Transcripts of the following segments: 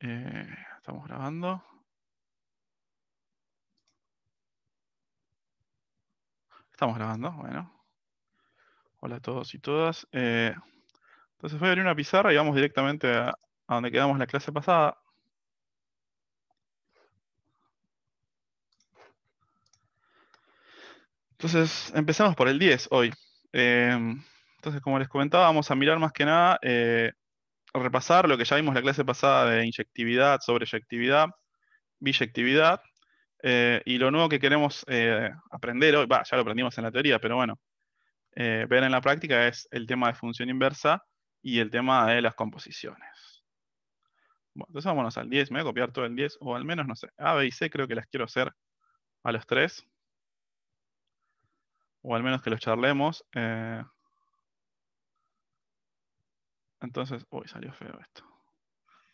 Eh, estamos grabando. Estamos grabando, bueno. Hola a todos y todas. Eh, entonces voy a abrir una pizarra y vamos directamente a, donde quedamos la clase pasada. Entonces, empezamos por el 10 hoy. Eh, entonces, como les comentaba, vamos a mirar más que nada repasar lo que ya vimos la clase pasada de inyectividad, sobreyectividad, biyectividad, eh, y lo nuevo que queremos eh, aprender hoy, ya lo aprendimos en la teoría, pero bueno, eh, ver en la práctica es el tema de función inversa y el tema de las composiciones. entonces vámonos al 10, me voy a copiar todo el 10, o al menos, no sé, A, B y C creo que las quiero hacer a los tres. O al menos que los charlemos. Entonces, uy, salió feo esto.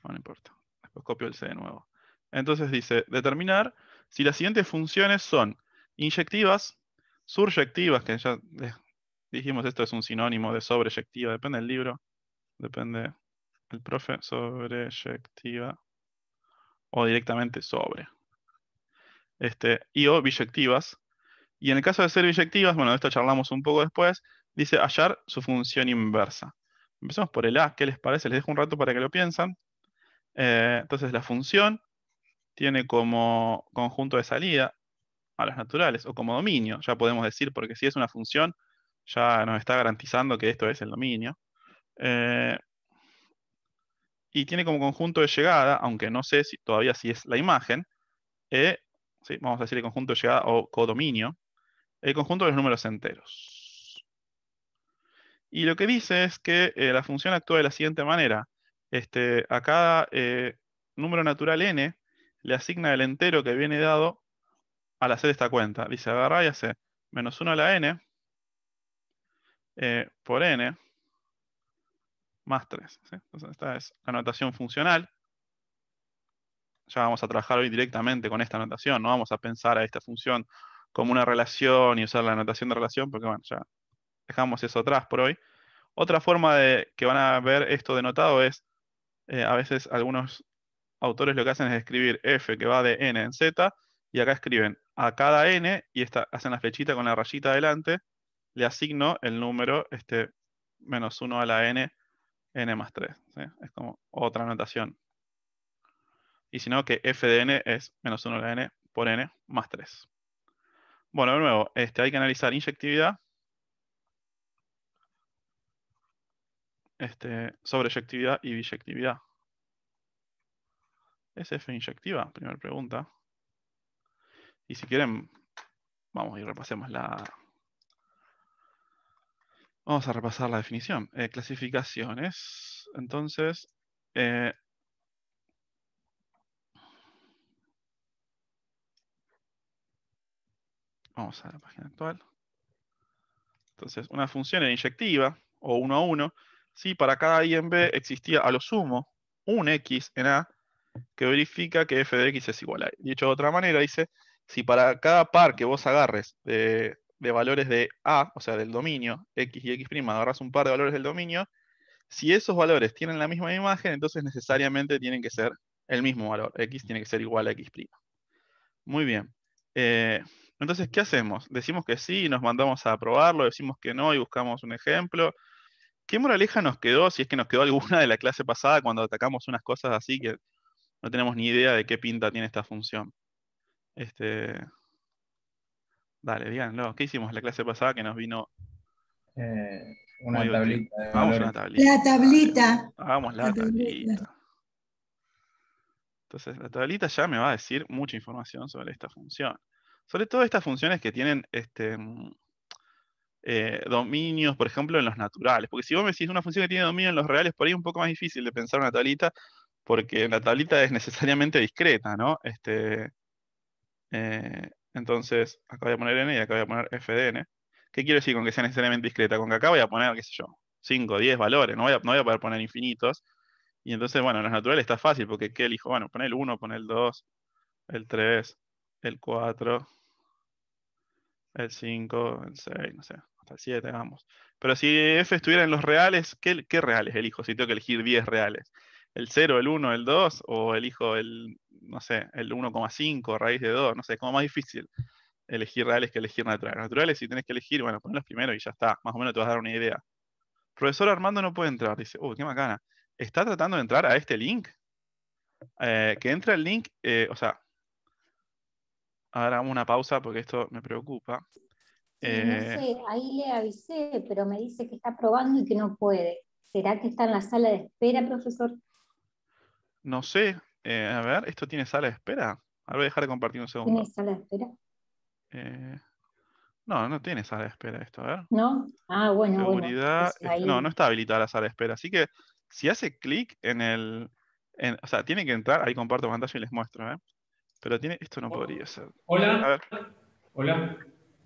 no importa. Después copio el C de nuevo. Entonces dice, determinar si las siguientes funciones son inyectivas, suryectivas, que ya dijimos esto es un sinónimo de sobreyectiva, depende del libro, depende el profe, sobreyectiva o directamente sobre. Este, y o biyectivas. Y en el caso de ser biyectivas, bueno, de esto charlamos un poco después, dice hallar su función inversa. Empezamos por el A, ¿qué les parece? Les dejo un rato para que lo piensen. Eh, entonces la función tiene como conjunto de salida a los naturales, o como dominio, ya podemos decir, porque si es una función, ya nos está garantizando que esto es el dominio. Eh, y tiene como conjunto de llegada, aunque no sé si, todavía si es la imagen, eh, vamos a decir el conjunto de llegada o codominio, el conjunto de los números enteros. Y lo que dice es que eh, la función actúa de la siguiente manera. Este, a cada eh, número natural n le asigna el entero que viene dado al hacer esta cuenta. Dice, agarra y hace menos 1 a la n eh, por n más 3. Entonces esta es la notación funcional. Ya vamos a trabajar hoy directamente con esta anotación. No vamos a pensar a esta función como una relación y usar la anotación de relación, porque bueno, ya dejamos eso atrás por hoy. Otra forma de que van a ver esto denotado es, eh, a veces algunos autores lo que hacen es escribir f que va de n en z, y acá escriben a cada n, y hacen la flechita con la rayita adelante, le asigno el número este, menos 1 a la n, n más 3. Es como otra anotación. Y si no, que f de n es menos 1 a la n por n más 3. Bueno, de nuevo, este, hay que analizar inyectividad, Este, sobreyectividad y biyectividad. ¿Es F inyectiva? Primera pregunta. Y si quieren, vamos y repasemos la... Vamos a repasar la definición. Eh, clasificaciones. Entonces, eh, vamos a la página actual. Entonces, una función es inyectiva o uno a uno si para cada i en b existía a lo sumo un x en a que verifica que f de x es igual a y. hecho de otra manera, dice, si para cada par que vos agarres de, valores de a, o sea, del dominio, x y x', agarras un par de valores del dominio, si esos valores tienen la misma imagen, entonces necesariamente tienen que ser el mismo valor. X tiene que ser igual a X'. Muy bien. Eh, entonces, ¿qué hacemos? Decimos que sí, nos mandamos a probarlo, decimos que no y buscamos un ejemplo. ¿Qué moraleja nos quedó, si es que nos quedó alguna de la clase pasada cuando atacamos unas cosas así que no tenemos ni idea de qué pinta tiene esta función? Este... Dale, díganlo. ¿Qué hicimos la clase pasada que nos vino? Eh, una tablita. Vamos una tablita. La tablita. Vamos la, tablita. Entonces, la tablita ya me va a decir mucha información sobre esta función. Sobre todo estas funciones que tienen este, eh, dominios, por ejemplo, en los naturales. Porque si vos me decís una función que tiene dominio en los reales, por ahí es un poco más difícil de pensar una tablita, porque la tablita es necesariamente discreta, ¿no? Este, eh, entonces, acá voy a poner n y acá voy a poner fdn. ¿Qué quiero decir con que sea necesariamente discreta? Con que acá voy a poner, qué sé yo, 5, 10 valores, no voy, a, no voy a poder poner infinitos. Y entonces, bueno, en los naturales está fácil, porque ¿qué elijo? Bueno, poner el 1, poner el 2, el 3, el 4, el 5, el 6, no sé. 7, vamos. Pero si f estuviera en los reales, ¿qué, ¿qué, reales elijo? Si tengo que elegir 10 reales. ¿El 0, el 1, el 2? ¿O elijo el, no sé, el 1,5 raíz de 2? No sé, como más difícil elegir reales que elegir naturales. Naturales, si tenés que elegir, bueno, ponlos primero y ya está. Más o menos te vas a dar una idea. Profesor Armando no puede entrar. Dice, uy, uh, qué macana. Está tratando de entrar a este link. Eh, que entra el link, eh, o sea, ahora hagamos una pausa porque esto me preocupa no eh, sé, ahí le avisé, pero me dice que está probando y que no puede. ¿Será que está en la sala de espera, profesor? No sé. Eh, a ver, ¿esto tiene sala de espera? A ver, dejar de compartir un segundo. ¿Tiene sala de espera? Eh, no, no tiene sala de espera esto, a ver. ¿No? Ah, bueno, Seguridad, bueno. No, no está habilitada la sala de espera. Así que si hace clic en el... o sea, tiene que entrar, ahí comparto pantalla y les muestro, ¿eh? Pero tiene, esto no podría ser. Hola. Hola.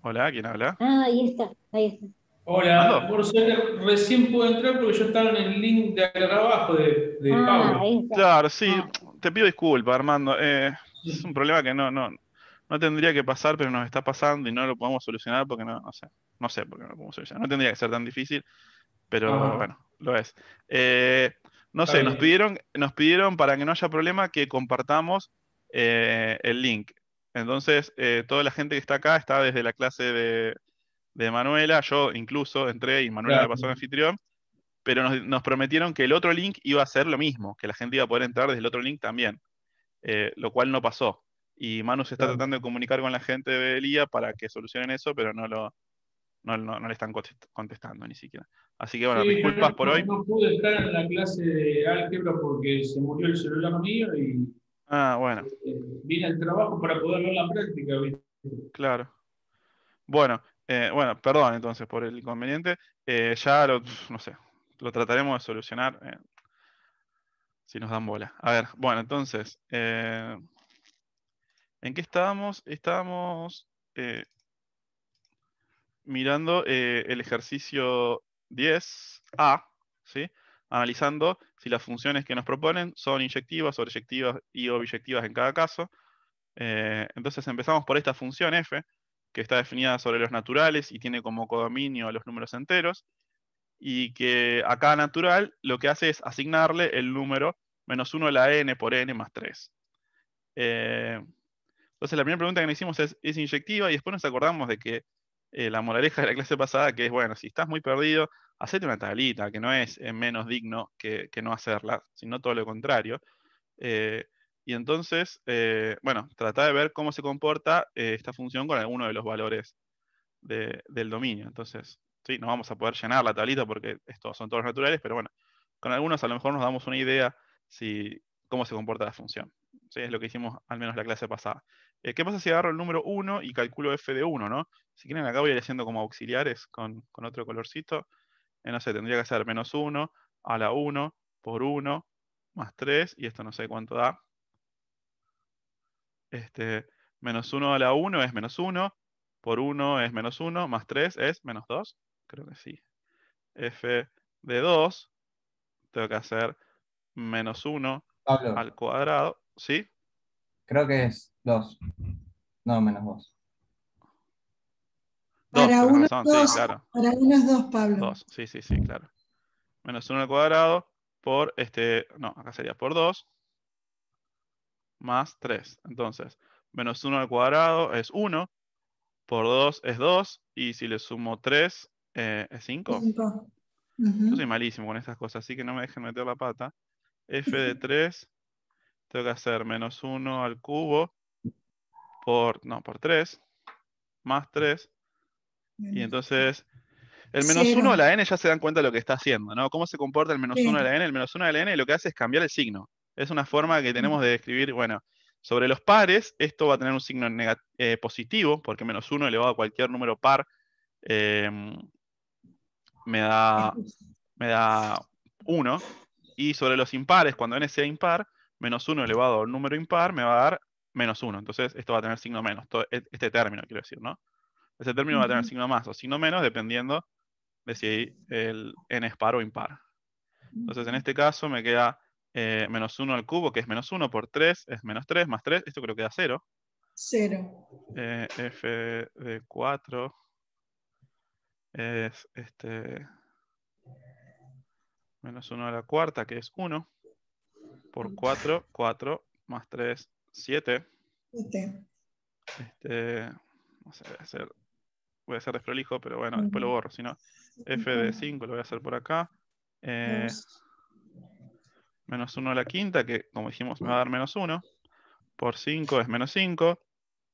Hola, ¿quién habla? Ah, ahí está, ahí está. Hola, por suerte recién pude entrar porque yo estaba en el link de acá abajo de, ah, Pablo. Claro, sí, ah. te pido disculpas, Armando. Eh, es un problema que no, no, no tendría que pasar, pero nos está pasando y no lo podemos solucionar porque no, sé, no sé por qué no lo podemos solucionar. No tendría que ser tan difícil, pero bueno, lo es. Eh, no sé, nos pidieron, nos pidieron para que no haya problema que compartamos eh, el link. Entonces, eh, toda la gente que está acá está desde la clase de, Manuela, yo incluso entré y Manuela pasó en anfitrión, pero nos, prometieron que el otro link iba a ser lo mismo, que la gente iba a poder entrar desde el otro link también, eh, lo cual no pasó. Y Manu se está tratando de comunicar con la gente de Elía para que solucionen eso, pero no lo, no, no, le están contestando ni siquiera. Así que bueno, disculpas por hoy. No pude entrar en la clase de álgebra porque se murió el celular mío y Ah, bueno. Este, vine al trabajo para poder ver la práctica, Claro. Bueno, eh, bueno, perdón entonces por el inconveniente. Eh, ya lo, no sé, lo trataremos de solucionar eh, si nos dan bola. A ver, bueno, entonces, ¿en qué estábamos? Estábamos mirando el ejercicio 10A, ¿sí? Analizando si las funciones que nos proponen son inyectivas, sobreyectivas y obyectivas en cada caso. Eh, entonces empezamos por esta función f, que está definida sobre los naturales y tiene como codominio los números enteros, y que a cada natural lo que hace es asignarle el número menos 1 a la n por n más 3. Eh, entonces la primera pregunta que nos hicimos es, ¿es inyectiva? Y después nos acordamos de que eh, la moraleja de la clase pasada, que es, bueno, si estás muy perdido, hacete una tablita, que no es menos digno que, no hacerla, sino todo lo contrario. Eh, y entonces, eh, bueno, trata de ver cómo se comporta eh, esta función con alguno de los valores del dominio. Entonces, sí, no vamos a poder llenar la tablita porque estos son todos naturales, pero bueno, con algunos a lo mejor nos damos una idea si, cómo se comporta la función. Es lo que hicimos al menos la clase pasada. ¿Qué pasa si agarro el número 1 y calculo f de 1? ¿no? Si quieren acá voy a ir haciendo como auxiliares con otro colorcito no sé, tendría que ser menos 1 a la 1 por 1 más 3, y esto no sé cuánto da. Este, menos 1 a la 1 es menos 1, por 1 es menos 1, más 3 es menos 2, creo que sí. F de 2, tengo que hacer menos 1 al cuadrado, ¿sí? Creo que es 2, no, menos 2 para, unos es dos, Pablo. sí, sí, sí, claro. Menos 1 al cuadrado por, este, no, acá sería por 2, más 3. Entonces, menos 1 al cuadrado es 1, por 2 es 2, y si le sumo 3, eh, es 5. Yo soy malísimo con estas cosas, así que no me dejen meter la pata. F de 3, tengo que hacer menos 1 al cubo por, no, por 3, más 3, y entonces, el menos 1 a la n ya se dan cuenta de lo que está haciendo, ¿no? Cómo se comporta el menos 1 a la n. El menos 1 a la n lo que hace es cambiar el signo. Es una forma que tenemos de describir, bueno, sobre los pares, esto va a tener un signo eh, positivo, porque menos 1 elevado a cualquier número par eh, me da 1. y sobre los impares, cuando n sea impar, menos 1 elevado a un número impar me va a dar menos 1. Entonces, esto va a tener signo menos, e-, este término, quiero decir, ¿no? Ese término va a tener signo más o signo menos dependiendo de si el n es par o impar. Entonces en este caso me queda eh, menos 1 al cubo, que es menos 1 por 3, es menos 3, más 3, esto creo que da 0. 0. Eh, f de 4 es este, menos 1 a la cuarta, que es 1, por 4, 4, más 3, 7. 7. Este, vamos a hacer voy a hacer desprolijo, pero bueno, después lo borro, si f de 5 lo voy a hacer por acá. Eh, menos 1 a la quinta, que como dijimos me va a dar menos 1, por 5 es menos 5,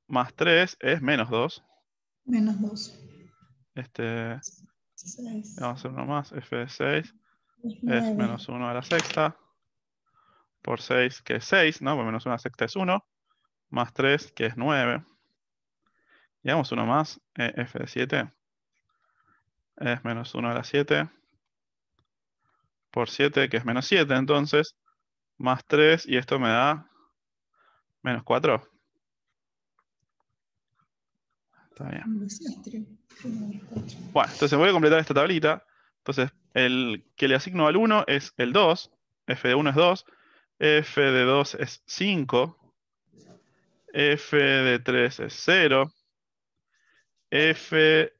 más 3 es menos 2. Menos 2. Este, vamos a hacer uno más, f de 6 es, menos 1 a la sexta, por 6 que es 6, ¿no? menos 1 a la sexta es 1, más 3 que es 9. Digamos uno más, eh, f de 7 es menos 1 a la 7 por 7, que es menos 7 entonces, más 3, y esto me da menos 4. Está bien. Bueno, entonces voy a completar esta tablita. Entonces, el que le asigno al 1 es el 2, f de 1 es 2, f de 2 es 5, f de 3 es 0, f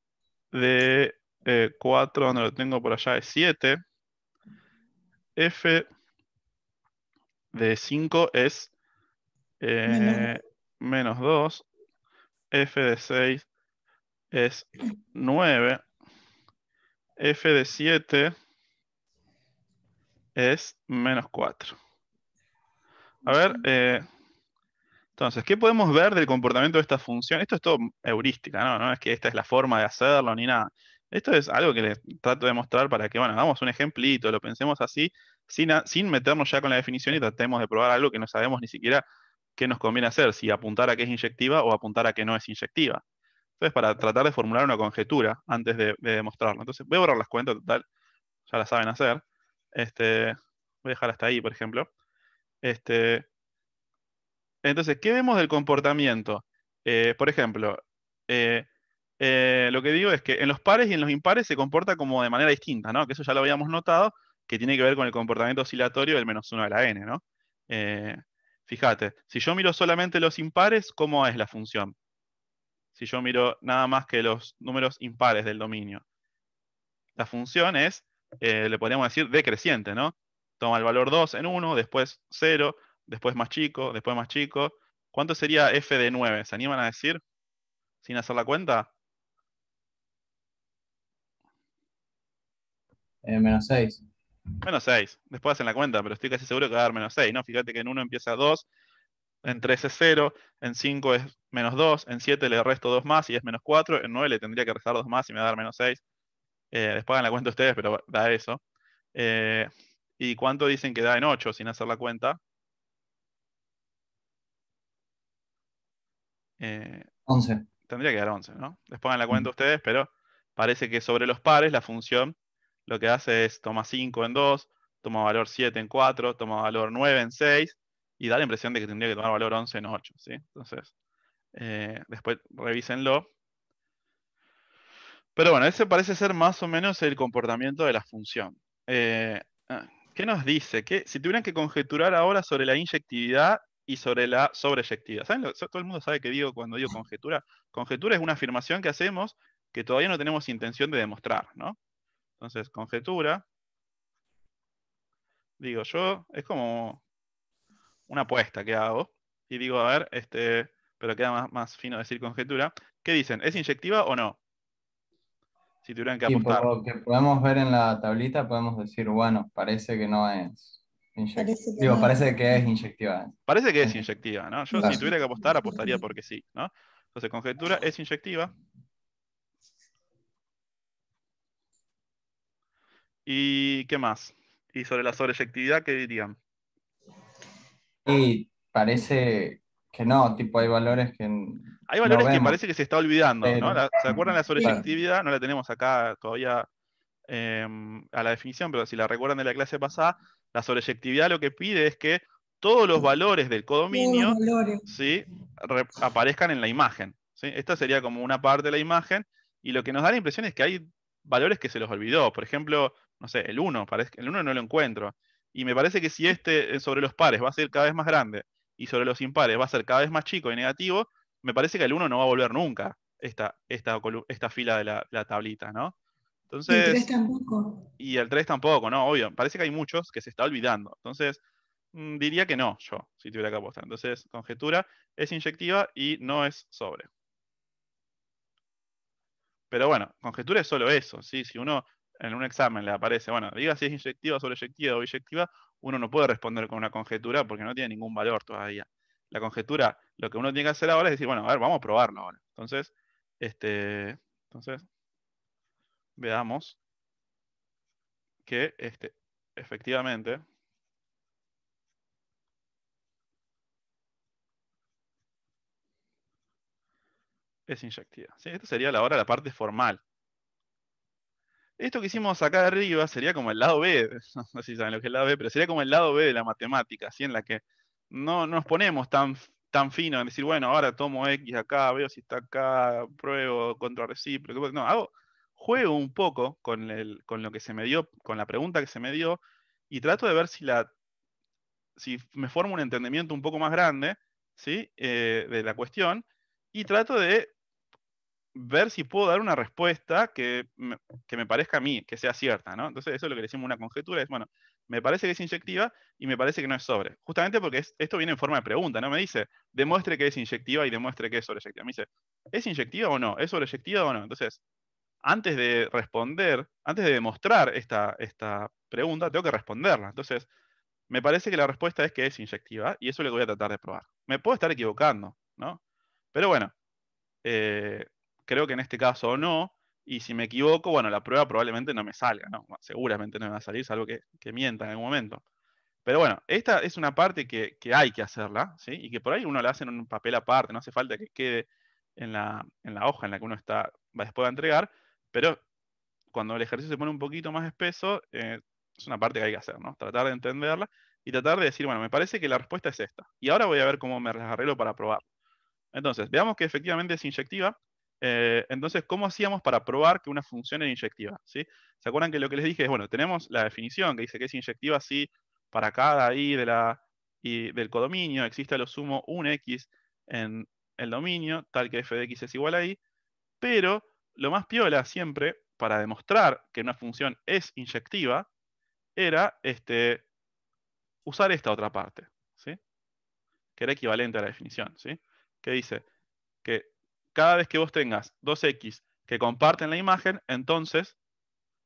de eh, 4, donde lo tengo por allá, es 7. f de 5 es eh, menos 2. f de 6 es 9. f de 7 es menos 4. A ver, eh, entonces, ¿qué podemos ver del comportamiento de esta función? Esto es todo heurística, ¿no? No es que esta es la forma de hacerlo ni nada. Esto es algo que les trato de mostrar para que, bueno, hagamos un ejemplito, lo pensemos así, sin, sin meternos ya con la definición y tratemos de probar algo que no sabemos ni siquiera qué nos conviene hacer, si apuntar a que es inyectiva o apuntar a que no es inyectiva. Entonces, para tratar de formular una conjetura antes de, demostrarlo. Entonces, voy a borrar las cuentas, total, ya las saben hacer. Este, voy a dejar hasta ahí, por ejemplo. Este, entonces, ¿qué vemos del comportamiento? Eh, por ejemplo, eh, eh, lo que digo es que en los pares y en los impares se comporta como de manera distinta, ¿no? Que eso ya lo habíamos notado, que tiene que ver con el comportamiento oscilatorio del menos 1 de la n, ¿no? fíjate, si yo miro solamente los impares, ¿cómo es la función? Si yo miro nada más que los números impares del dominio. La función es, le podríamos decir, decreciente, ¿no? Toma el valor 2 en 1, después 0, después más chico, después más chico. ¿Cuánto sería f de 9? ¿Se animan a decir? Sin hacer la cuenta. Eh, menos 6. Menos 6. Después hacen la cuenta, pero estoy casi seguro que va a dar menos 6, ¿no? Fíjate que en 1 empieza 2, en 3 es 0, en 5 es menos 2, en 7 le resto 2 más y es menos 4, en 9 le tendría que restar 2 más y me va a dar menos 6. Eh, después hagan la cuenta ustedes, pero da eso. Eh, ¿Y cuánto dicen que da en 8 sin hacer la cuenta? 11. Eh, tendría que dar 11, ¿no? Les pongan la cuenta mm. ustedes, pero parece que sobre los pares la función lo que hace es toma 5 en 2, toma valor 7 en 4, toma valor 9 en 6 y da la impresión de que tendría que tomar valor 11 en 8, ¿sí? Entonces, eh, después revísenlo. Pero bueno, ese parece ser más o menos el comportamiento de la función. Eh, ah, ¿Qué nos dice? Que si tuvieran que conjeturar ahora sobre la inyectividad y sobre la sobreyectiva. ¿Saben todo el mundo sabe que digo cuando digo conjetura. Conjetura es una afirmación que hacemos que todavía no tenemos intención de demostrar, ¿no? Entonces, conjetura, digo yo, es como una apuesta que hago y digo, a ver, este, pero queda más, más fino decir conjetura. ¿Qué dicen? ¿Es inyectiva o no? Si tuvieran que apuntar. lo que podemos ver en la tablita, podemos decir, bueno, parece que no es Parece que, parece que es inyectiva. Parece que es inyectiva, ¿no? Yo si tuviera que apostar, apostaría porque sí, ¿no? Entonces, conjetura es inyectiva. ¿Y qué más? ¿Y sobre la sobreyectividad qué dirían? Y parece que no, tipo hay valores que... Hay valores que parece que se está olvidando, ¿no? ¿Se acuerdan la sobreyectividad? No la tenemos acá todavía em, a la definición, pero si la recuerdan de la clase pasada, la sobreyectividad lo que pide es que todos los valores del codominio aparezcan en la imagen. Esta sería como una parte de la imagen y lo que nos da la impresión es que hay valores que se los olvidó. Por ejemplo, no sé, el 1, el 1 no lo encuentro. Y me parece que si este eh, sobre los pares va a ser cada vez más grande y sobre los impares va a ser cada vez más chico y negativo, me parece que el 1 no va a volver nunca esta, esta, esta fila de la, la tablita, ¿no? y el 3 tampoco. Y el 3 tampoco, no, obvio. Parece que hay muchos que se está olvidando. Entonces, mm, diría que no, yo, si tuviera que apostar. Entonces, conjetura es inyectiva y no es sobre. Pero bueno, conjetura es solo eso, ¿sí? Si uno en un examen le aparece, bueno, diga si es inyectiva, sobreyectiva o bi-inyectiva, uno no puede responder con una conjetura porque no tiene ningún valor todavía. La conjetura, lo que uno tiene que hacer ahora es decir, bueno, a ver, vamos a probarlo ahora. Entonces, este, entonces veamos que este, efectivamente es inyectiva. ¿sí? Esta sería ahora la parte formal. Esto que hicimos acá arriba sería como el lado B, no sé si saben lo que es el lado B, pero sería como el lado B de la matemática, en la que no, nos ponemos tan, tan fino en decir, bueno, ahora tomo X acá, veo si está acá, pruebo, contrarrecíproco. No, hago, juego un poco con, lo que se me dio, con la pregunta que se me dio, y trato de ver si, me formo un entendimiento un poco más grande ¿sí? Eh, de la cuestión, y trato de ver si puedo dar una respuesta que me, parezca a mí, que sea cierta, Entonces eso es lo que le decimos una conjetura, es, bueno, me parece que es inyectiva y me parece que no es sobre. Justamente porque esto viene en forma de pregunta, ¿no? Me dice, demuestre que es inyectiva y demuestre que es sobreyectiva. Me dice, ¿es inyectiva o no? ¿Es sobreyectiva o no? Entonces, antes de responder, antes de demostrar esta, esta pregunta, tengo que responderla. Entonces, me parece que la respuesta es que es inyectiva y eso es lo que voy a tratar de probar. Me puedo estar equivocando, ¿no? Pero bueno, eh, creo que en este caso no. Y si me equivoco, bueno, la prueba probablemente no me salga, ¿no? Seguramente no me va a salir, salvo que, que mienta en algún momento. Pero bueno, esta es una parte que, hay que hacerla, ¿sí? Y que por ahí uno la hace en un papel aparte, no hace falta que quede en la, hoja en la que uno está, después va a entregar, pero cuando el ejercicio se pone un poquito más espeso, eh, es una parte que hay que hacer, ¿no? Tratar de entenderla y tratar de decir, bueno, me parece que la respuesta es esta. Y ahora voy a ver cómo me las arreglo para probar. Entonces, veamos que efectivamente es inyectiva. Eh, entonces, ¿cómo hacíamos para probar que una función era inyectiva? ¿sí? ¿Se acuerdan que lo que les dije es, bueno, tenemos la definición que dice que es inyectiva si para cada i de la, y del codominio existe a lo sumo un x en el dominio, tal que f de x es igual a i, pero lo más piola siempre, para demostrar que una función es inyectiva, era este, usar esta otra parte, ¿sí? que era equivalente a la definición, ¿sí? que dice que cada vez que vos tengas dos x que comparten la imagen, entonces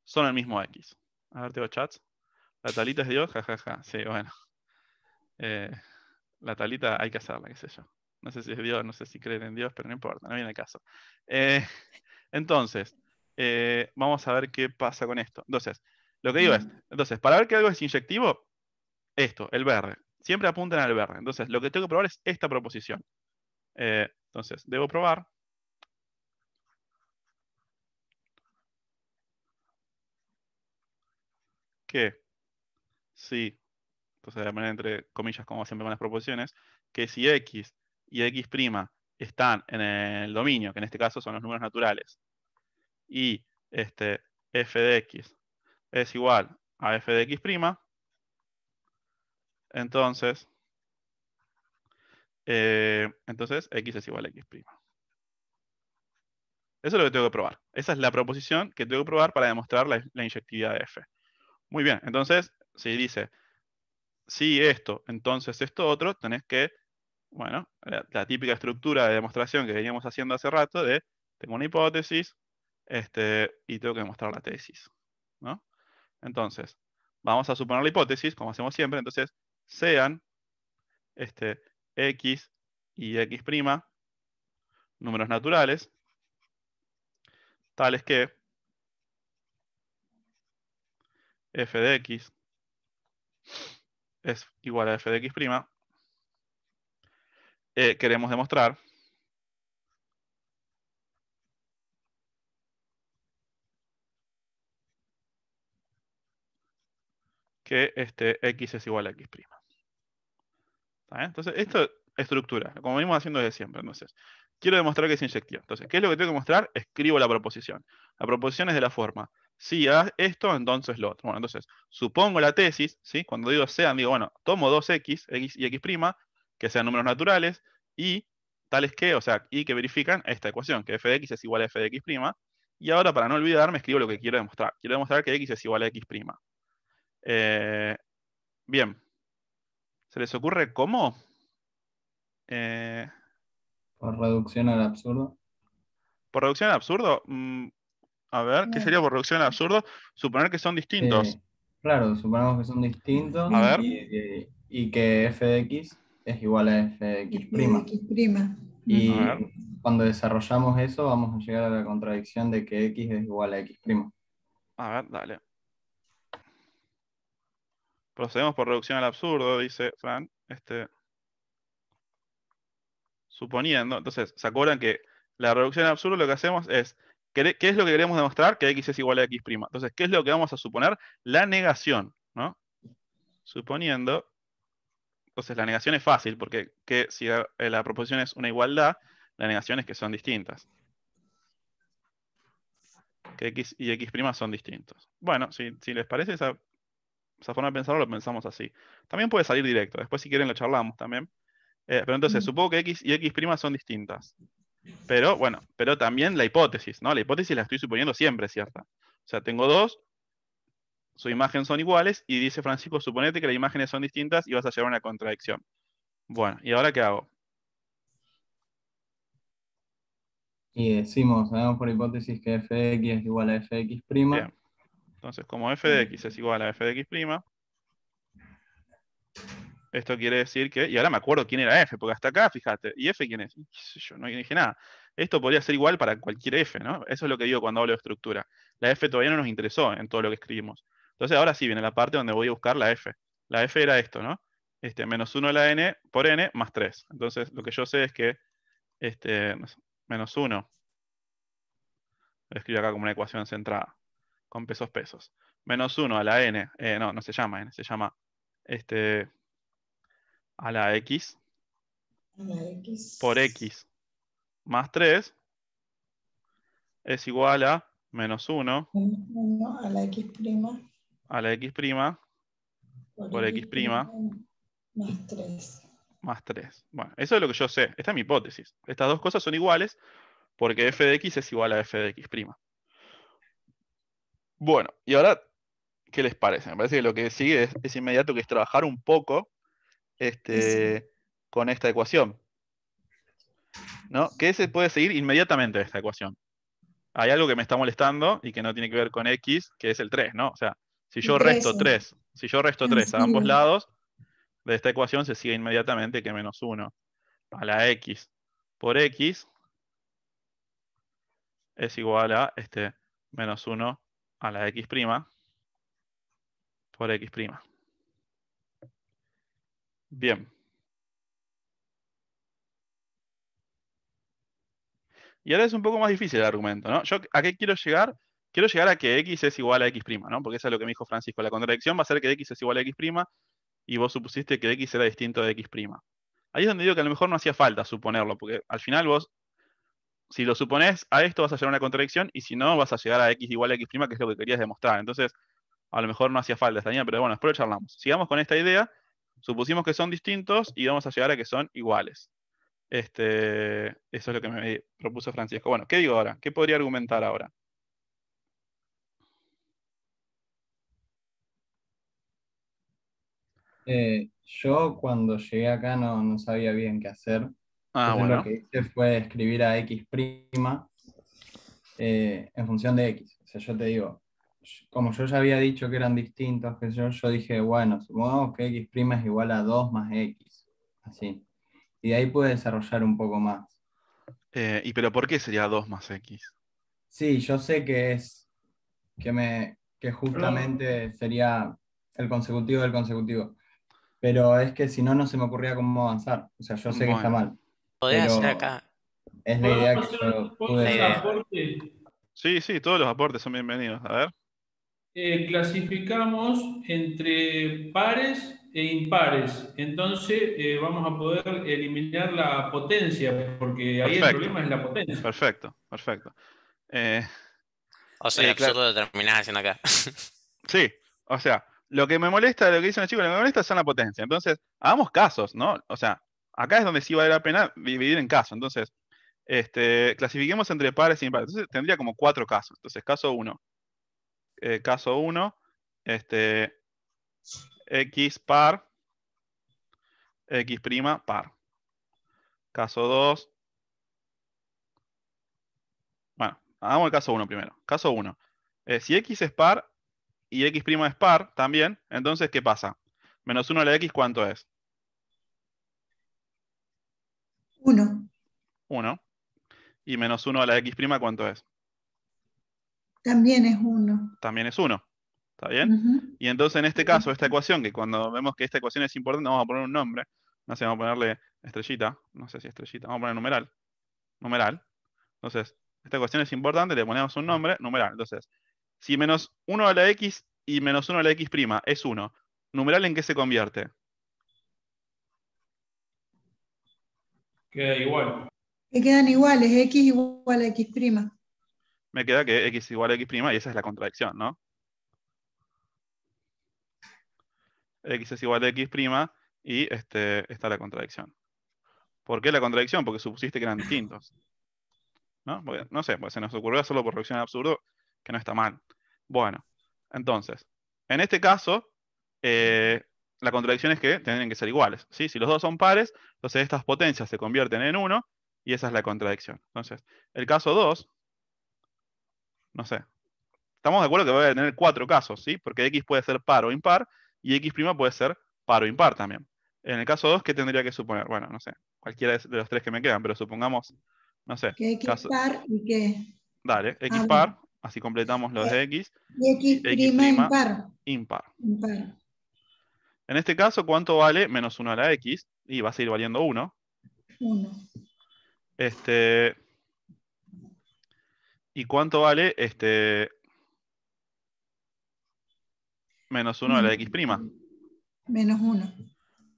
son el mismo x. A ver, tengo chats. La talita es Dios, jajaja. Ja, ja. Sí, bueno. Eh, la talita hay que hacerla, qué sé yo. No sé si es Dios, no sé si creen en Dios, pero no importa, no viene el caso. Eh, entonces, eh, vamos a ver qué pasa con esto. Entonces, lo que digo es, mm. entonces, para ver que algo es inyectivo, esto, el verde. Siempre apuntan al verde. Entonces, lo que tengo que probar es esta proposición. Eh, entonces, debo probar. Que si, entonces de manera entre comillas, como siempre con las proposiciones, que si x y x' están en el dominio, que en este caso son los números naturales, y este, f de x es igual a f de x entonces, eh, entonces x es igual a x Eso es lo que tengo que probar. Esa es la proposición que tengo que probar para demostrar la, inyectividad de f. Muy bien, entonces, si dice, si esto, entonces esto otro, tenés que, bueno, la típica estructura de demostración que veníamos haciendo hace rato de, tengo una hipótesis, este, y tengo que demostrar la tesis. Entonces, vamos a suponer la hipótesis, como hacemos siempre, entonces sean este, x y x' números naturales, tales que f de x es igual a f de x', eh, queremos demostrar que este x es igual a x prima. Entonces, esto estructura, como venimos haciendo desde siempre. Entonces, quiero demostrar que es inyectiva. Entonces, ¿qué es lo que tengo que mostrar? Escribo la proposición. La proposición es de la forma, si hagas esto, entonces lo otro. Bueno, entonces, supongo la tesis, ¿sí? Cuando digo sean, digo, bueno, tomo dos x x y x', que sean números naturales, y tales que, o sea, y que verifican esta ecuación, que f de x es igual a f de x', y ahora, para no olvidarme, escribo lo que quiero demostrar. Quiero demostrar que x es igual a x'. Eh, bien. ¿Se les ocurre cómo? Eh, por reducción al absurdo. Por reducción al absurdo. Mm, a ver, ¿qué sería por reducción al absurdo? Suponer que son distintos. claro, suponemos que son distintos. Y, que f de x es igual a f de x Y cuando desarrollamos eso vamos a llegar a la contradicción de que x es igual a x A ver, dale. Procedemos por reducción al absurdo, dice Fran. Este, suponiendo, entonces, ¿se acuerdan que la reducción al absurdo lo que hacemos es, ¿qué es lo que queremos demostrar? Que x es igual a x'. Entonces, ¿qué es lo que vamos a suponer? La negación, ¿no? Suponiendo, entonces la negación es fácil, porque si eh, la, proposición es una igualdad, la negación es que son distintas. Que x y x' son distintos. Bueno, si, si les parece, esa esa forma de pensarlo lo pensamos así. También puede salir directo, después si quieren lo charlamos también. Eh, pero entonces, supongo que X y X' son distintas. Pero bueno, pero también la hipótesis, ¿no? La hipótesis la estoy suponiendo siempre cierta. O sea, tengo dos, su imagen son iguales, y dice Francisco, suponete que las imágenes son distintas y vas a llevar una contradicción. Bueno, ¿y ahora qué hago? Y decimos, sabemos por hipótesis que fx es igual a fx'. Entonces, como f de x es igual a f de x prima, esto quiere decir que, y ahora me acuerdo quién era f, porque hasta acá, fíjate, ¿y f quién es? yo no dije nada. Esto podría ser igual para cualquier f, ¿no? Eso es lo que digo cuando hablo de estructura. La f todavía no nos interesó en todo lo que escribimos. Entonces ahora sí viene la parte donde voy a buscar la f. La f era esto, ¿no? Este, menos 1 de la n por n más 3. Entonces lo que yo sé es que este, menos 1, lo escribo acá como una ecuación centrada con pesos pesos. Menos 1 a la n, eh, no, no se llama n, se llama este, a la x, la x. por x más 3 es igual a menos 1 a la x prima a la x por, x, prima más 3 3. Bueno, eso es lo que yo sé. Esta es mi hipótesis. Estas dos cosas son iguales porque f de x es igual a f de x prima. Bueno, y ahora, ¿qué les parece? Me parece que lo que sigue es, inmediato, que es trabajar un poco este, con esta ecuación. ¿No? ¿Qué se puede seguir inmediatamente de esta ecuación? Hay algo que me está molestando y que no tiene que ver con x, que es el 3, ¿no? O sea, si yo resto 3, si yo resto 3 a ambos lados, de esta ecuación se sigue inmediatamente que menos 1 a la x por x es igual a este menos 1 a la x' por x'. Bien. Y ahora es un poco más difícil el argumento, ¿no? Yo, ¿A qué quiero llegar? Quiero llegar a que x es igual a x', ¿no? Porque eso es lo que me dijo Francisco. La contradicción va a ser que x es igual a x' y vos supusiste que x era distinto de x'. Ahí es donde digo que a lo mejor no hacía falta suponerlo, porque al final vos si lo suponés a esto vas a llegar a una contradicción y si no vas a llegar a x igual a x', que es lo que querías demostrar. Entonces, a lo mejor no hacía falta esta línea, pero bueno, después lo charlamos. Sigamos con esta idea. Supusimos que son distintos y vamos a llegar a que son iguales. Este, eso es lo que me propuso Francisco. Bueno, ¿qué digo ahora? ¿Qué podría argumentar ahora? Eh, yo cuando llegué acá no sabía bien qué hacer Ah, lo que hice fue escribir a X' eh, en función de X. O sea, yo te digo, como yo ya había dicho que eran distintos, que yo, dije, bueno, supongamos que X' es igual a 2 más X. Así. Y de ahí pude desarrollar un poco más. Eh, ¿Y pero por qué sería 2 más X? Sí, yo sé que es que me que justamente sería el consecutivo del consecutivo. Pero es que si no, no se me ocurría cómo avanzar. O sea, yo sé que está mal podés hacer acá. Es la idea pues, que Sí, sí, todos los aportes son bienvenidos. A ver. Eh, clasificamos entre pares e impares. Entonces eh, vamos a poder eliminar la potencia, porque ahí el problema es la potencia. Perfecto, perfecto. Eh, o sea, absurdo claro. terminás haciendo acá. sí, o sea, lo que me molesta, lo que dicen los chicos, lo que me molesta es la potencia. Entonces, hagamos casos, ¿no? O sea, Acá es donde sí vale la pena dividir en casos. Entonces, este, clasifiquemos entre pares y impares. Entonces tendría como cuatro casos. Entonces, caso 1. Eh, caso 1, este, x par, x prima par. Caso 2. Bueno, hagamos el caso 1 primero. Caso 1. Eh, si x es par y x prima es par también, entonces, ¿qué pasa? Menos 1 a la x, ¿cuánto es? 1. 1. ¿Y menos 1 a la x' cuánto es? También es 1. También es 1. ¿Está bien? Y entonces en este caso, esta ecuación, que cuando vemos que esta ecuación es importante, vamos a poner un nombre. No sé, vamos a ponerle estrellita. No sé si estrellita. Vamos a poner numeral. Numeral. Entonces, esta ecuación es importante, le ponemos un nombre, numeral. Entonces, si menos 1 a la x y menos 1 a la x' es 1, ¿numeral en qué se convierte? Queda igual. Que quedan iguales, x igual a x prima. Me queda que x igual a x prima y esa es la contradicción, ¿no? x es igual a x prima y este, está la contradicción. ¿Por qué la contradicción? Porque supusiste que eran distintos. ¿No? no sé, pues se nos ocurrió solo por reacción al absurdo, que no está mal. Bueno, entonces, en este caso, eh, la contradicción es que tienen que ser iguales. ¿sí? Si los dos son pares, entonces estas potencias se convierten en uno, y esa es la contradicción. Entonces, el caso 2, no sé, estamos de acuerdo que va a tener cuatro casos, ¿sí? porque x puede ser par o impar y x' puede ser par o impar también. En el caso 2, ¿qué tendría que suponer? Bueno, no sé, cualquiera de los tres que me quedan, pero supongamos, no sé. Que x par y qué? Dale, x ah, par, así completamos los de x. Y x', y Impar. impar. En este caso, ¿cuánto vale menos 1 a la x? Y va a seguir valiendo 1. 1. Este, ¿Y cuánto vale este menos 1 a la x prima? Menos 1.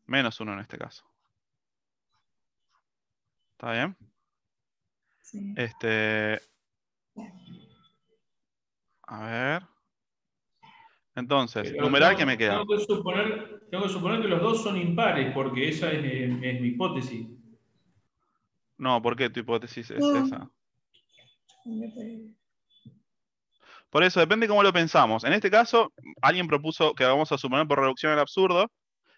Menos 1 en este caso. ¿Está bien? Sí. Este. A ver. Entonces, numeral que me queda. Tengo que, suponer, que, los dos son impares, porque esa es, mi hipótesis. No, ¿por qué tu hipótesis es esa? Por eso, depende cómo lo pensamos. En este caso, alguien propuso que vamos a suponer por reducción al absurdo,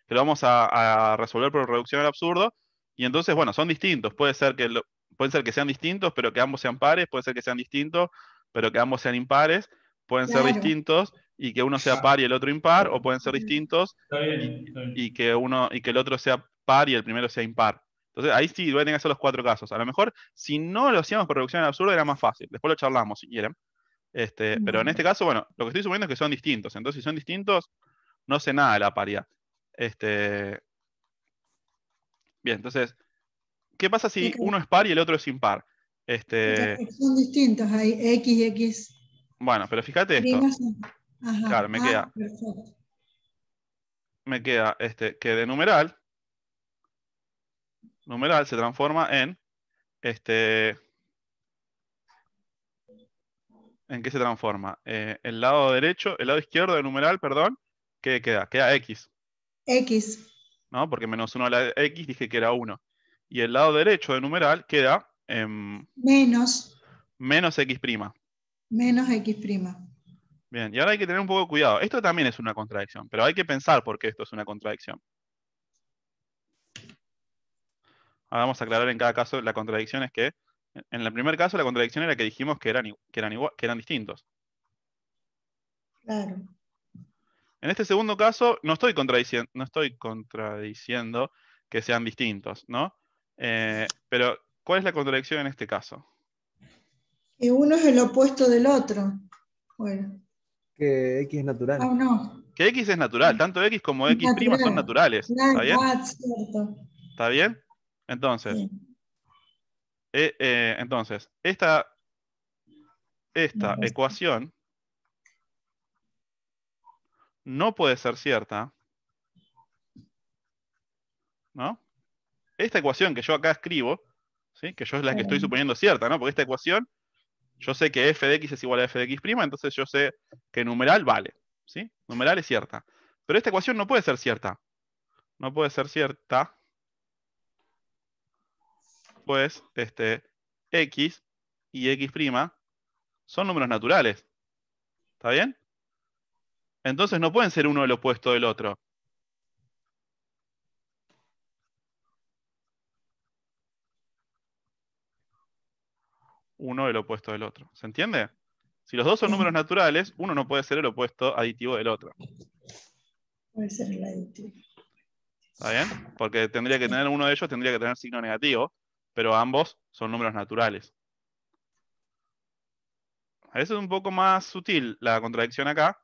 que lo vamos a, resolver por reducción al absurdo, y entonces, bueno, son distintos. Puede ser que pueden ser que sean distintos, pero que ambos sean pares, puede ser que sean distintos, pero que ambos sean impares, pueden ser distintos, y que uno sea ah. par y el otro impar, o pueden ser distintos y que uno y que el otro sea par y el primero sea impar. Entonces ahí sí voy a que hacer los cuatro casos. A lo mejor si no lo hacíamos por reducción al absurdo era más fácil. Después lo charlamos si quieren. Este, pero en este caso, bueno, lo que estoy suponiendo es que son distintos. Entonces, si son distintos, no sé nada de la paridad. Este, bien, entonces, ¿qué pasa si uno es par y el otro es impar? Este, son distintos, hay X y X. Bueno, pero fíjate esto claro, me ah, queda. Me queda este, que de numeral, numeral se transforma en, este, ¿en qué se transforma? Eh, el lado derecho, el lado izquierdo de numeral, perdón, ¿qué queda? Queda x. X. ¿No? Porque menos 1 a la x dije que era 1. Y el lado derecho de numeral queda... en em, menos. Menos x'. Menos x'. Bien, y ahora hay que tener un poco de cuidado. Esto también es una contradicción, pero hay que pensar por qué esto es una contradicción. Ahora vamos a aclarar en cada caso la contradicción es que, en el primer caso la contradicción era que dijimos que eran, eran, que eran distintos. Claro. En este segundo caso no estoy contradiciendo, no estoy contradiciendo que sean distintos, ¿no? Eh, pero, ¿cuál es la contradicción en este caso? Que uno es el opuesto del otro. Bueno que X es natural. Ah, que X es natural, tanto X como X' son naturales. ¿Está bien? ¿Está bien? Entonces, eh, eh, entonces esta, esta ecuación no puede ser cierta. ¿No? Esta ecuación que yo acá escribo, ¿sí? que yo es la que estoy suponiendo cierta, ¿no? Porque esta ecuación yo sé que f de x es igual a f de x', entonces yo sé que numeral vale. ¿sí? Numeral es cierta. Pero esta ecuación no puede ser cierta. No puede ser cierta. Pues este, x y x' son números naturales. ¿Está bien? Entonces no pueden ser uno el opuesto del otro. uno el opuesto del otro. ¿Se entiende? Si los dos son números naturales, uno no puede ser el opuesto aditivo del otro. Puede ser el aditivo. ¿Está bien? Porque tendría que tener uno de ellos, tendría que tener signo negativo, pero ambos son números naturales. A veces es un poco más sutil la contradicción acá,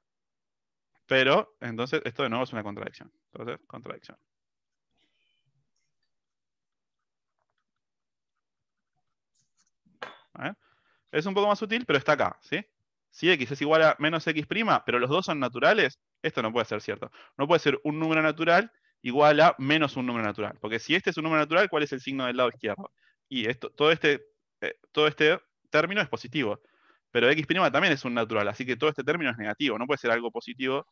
pero entonces esto de nuevo es una contradicción. Entonces, contradicción. ¿eh? Es un poco más sutil, pero está acá, ¿sí? Si x es igual a menos x', pero los dos son naturales, esto no puede ser cierto. No puede ser un número natural igual a menos un número natural. Porque si este es un número natural, ¿cuál es el signo del lado izquierdo? Y esto, todo, este, eh, todo este término es positivo. Pero x' también es un natural, así que todo este término es negativo. No puede ser algo positivo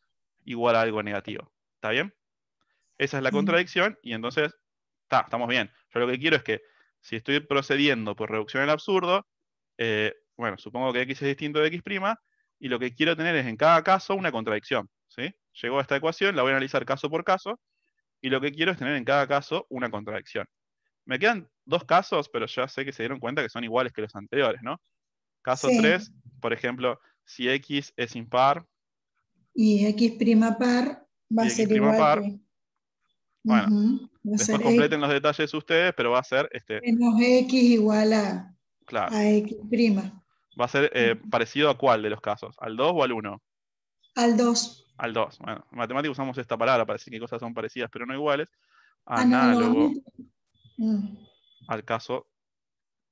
igual a algo negativo. ¿Está bien? Esa es la contradicción y entonces, está, estamos bien. Yo lo que quiero es que si estoy procediendo por reducción al absurdo, eh, bueno, supongo que x es distinto de x', y lo que quiero tener es en cada caso una contradicción. ¿sí? Llego a esta ecuación, la voy a analizar caso por caso, y lo que quiero es tener en cada caso una contradicción. Me quedan dos casos, pero ya sé que se dieron cuenta que son iguales que los anteriores, ¿no? Caso 3, por ejemplo, si x es impar. Y x' par va a ser igual par, Bueno, después completen los detalles ustedes, pero va a ser... Este, menos x igual a... Claro. A X prima. Va a ser eh, parecido a cuál de los casos, al 2 o al 1? Al 2. Al 2. Bueno, en matemática usamos esta palabra para decir que cosas son parecidas pero no iguales. Ah, Análogo mm. al caso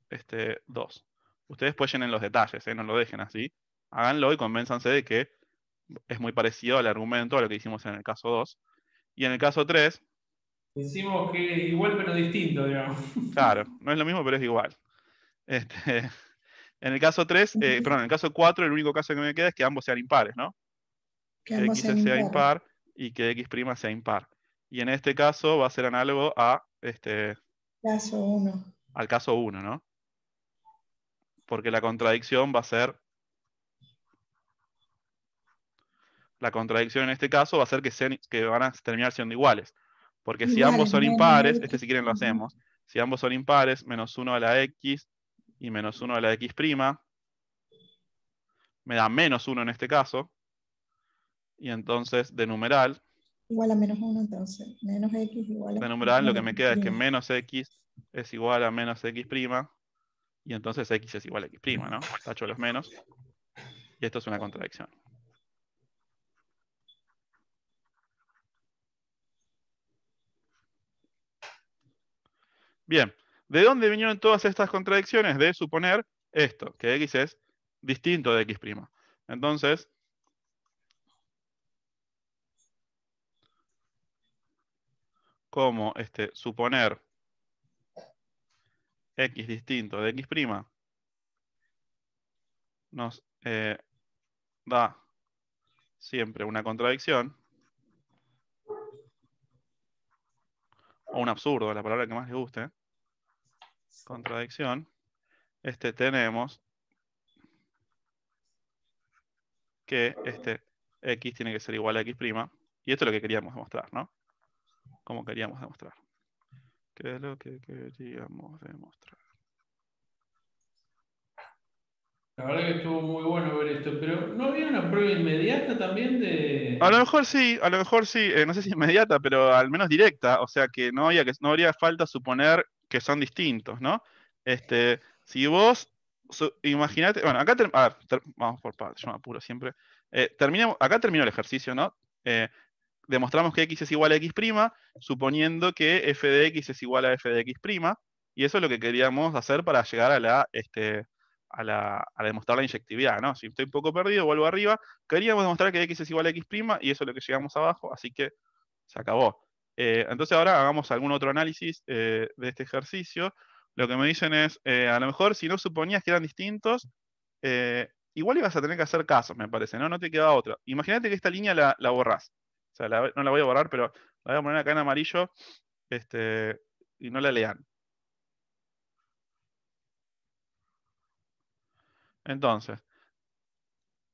este, 2. Ustedes pues llenen los detalles, eh, no lo dejen así. Háganlo y convénzanse de que es muy parecido al argumento a lo que hicimos en el caso 2. Y en el caso 3. Decimos que es igual pero distinto, digamos. Claro, no es lo mismo pero es igual. Este, en el caso 3, eh, en el caso 4, el único caso que me queda es que ambos sean impares, ¿no? Que, X sea impar. y que X' sea impar. Y en este caso va a ser análogo a este. Al caso 1, ¿no? Porque la contradicción va a ser. La contradicción en este caso va a ser que, que van a terminar siendo iguales. Porque si ambos son impares, este si quieren lo hacemos. Si ambos son impares, menos 1 a la X y menos 1 a la x', me da menos 1 en este caso, y entonces de numeral... Igual a menos 1 entonces, menos x igual a... De numeral lo que me queda es que menos x es igual a menos x', y entonces x es igual a x', ¿no? Tacho los menos, y esto es una contradicción. Bien, ¿De dónde vinieron todas estas contradicciones? De suponer esto, que x es distinto de x'. Entonces, como este, suponer x distinto de x' nos eh, da siempre una contradicción, o un absurdo, la palabra que más le guste, contradicción, este, tenemos que este x tiene que ser igual a x', y esto es lo que queríamos demostrar, ¿no? Como queríamos demostrar. ¿Qué es lo que queríamos demostrar? La verdad que estuvo muy bueno ver esto, pero ¿no había una prueba inmediata también de...? A lo mejor sí, a lo mejor sí, eh, no sé si inmediata, pero al menos directa, o sea que no, había, que no habría falta suponer que son distintos, ¿no? Este, si vos imagínate, bueno, acá a vamos por partes, yo apuro siempre. Eh, acá terminó el ejercicio, ¿no? Eh, demostramos que x es igual a x', suponiendo que f de x es igual a f de x', y eso es lo que queríamos hacer para llegar a la, este, a la, a demostrar la inyectividad, ¿no? Si estoy un poco perdido, vuelvo arriba, queríamos demostrar que x es igual a x', y eso es lo que llegamos abajo, así que se acabó. Eh, entonces ahora hagamos algún otro análisis eh, de este ejercicio. Lo que me dicen es, eh, a lo mejor si no suponías que eran distintos, igual ibas a tener que hacer caso, me parece, ¿no? No te queda otra. Imagínate que esta línea la, la borrás. O sea, no la voy a borrar, pero la voy a poner acá en amarillo este, y no la lean. Entonces,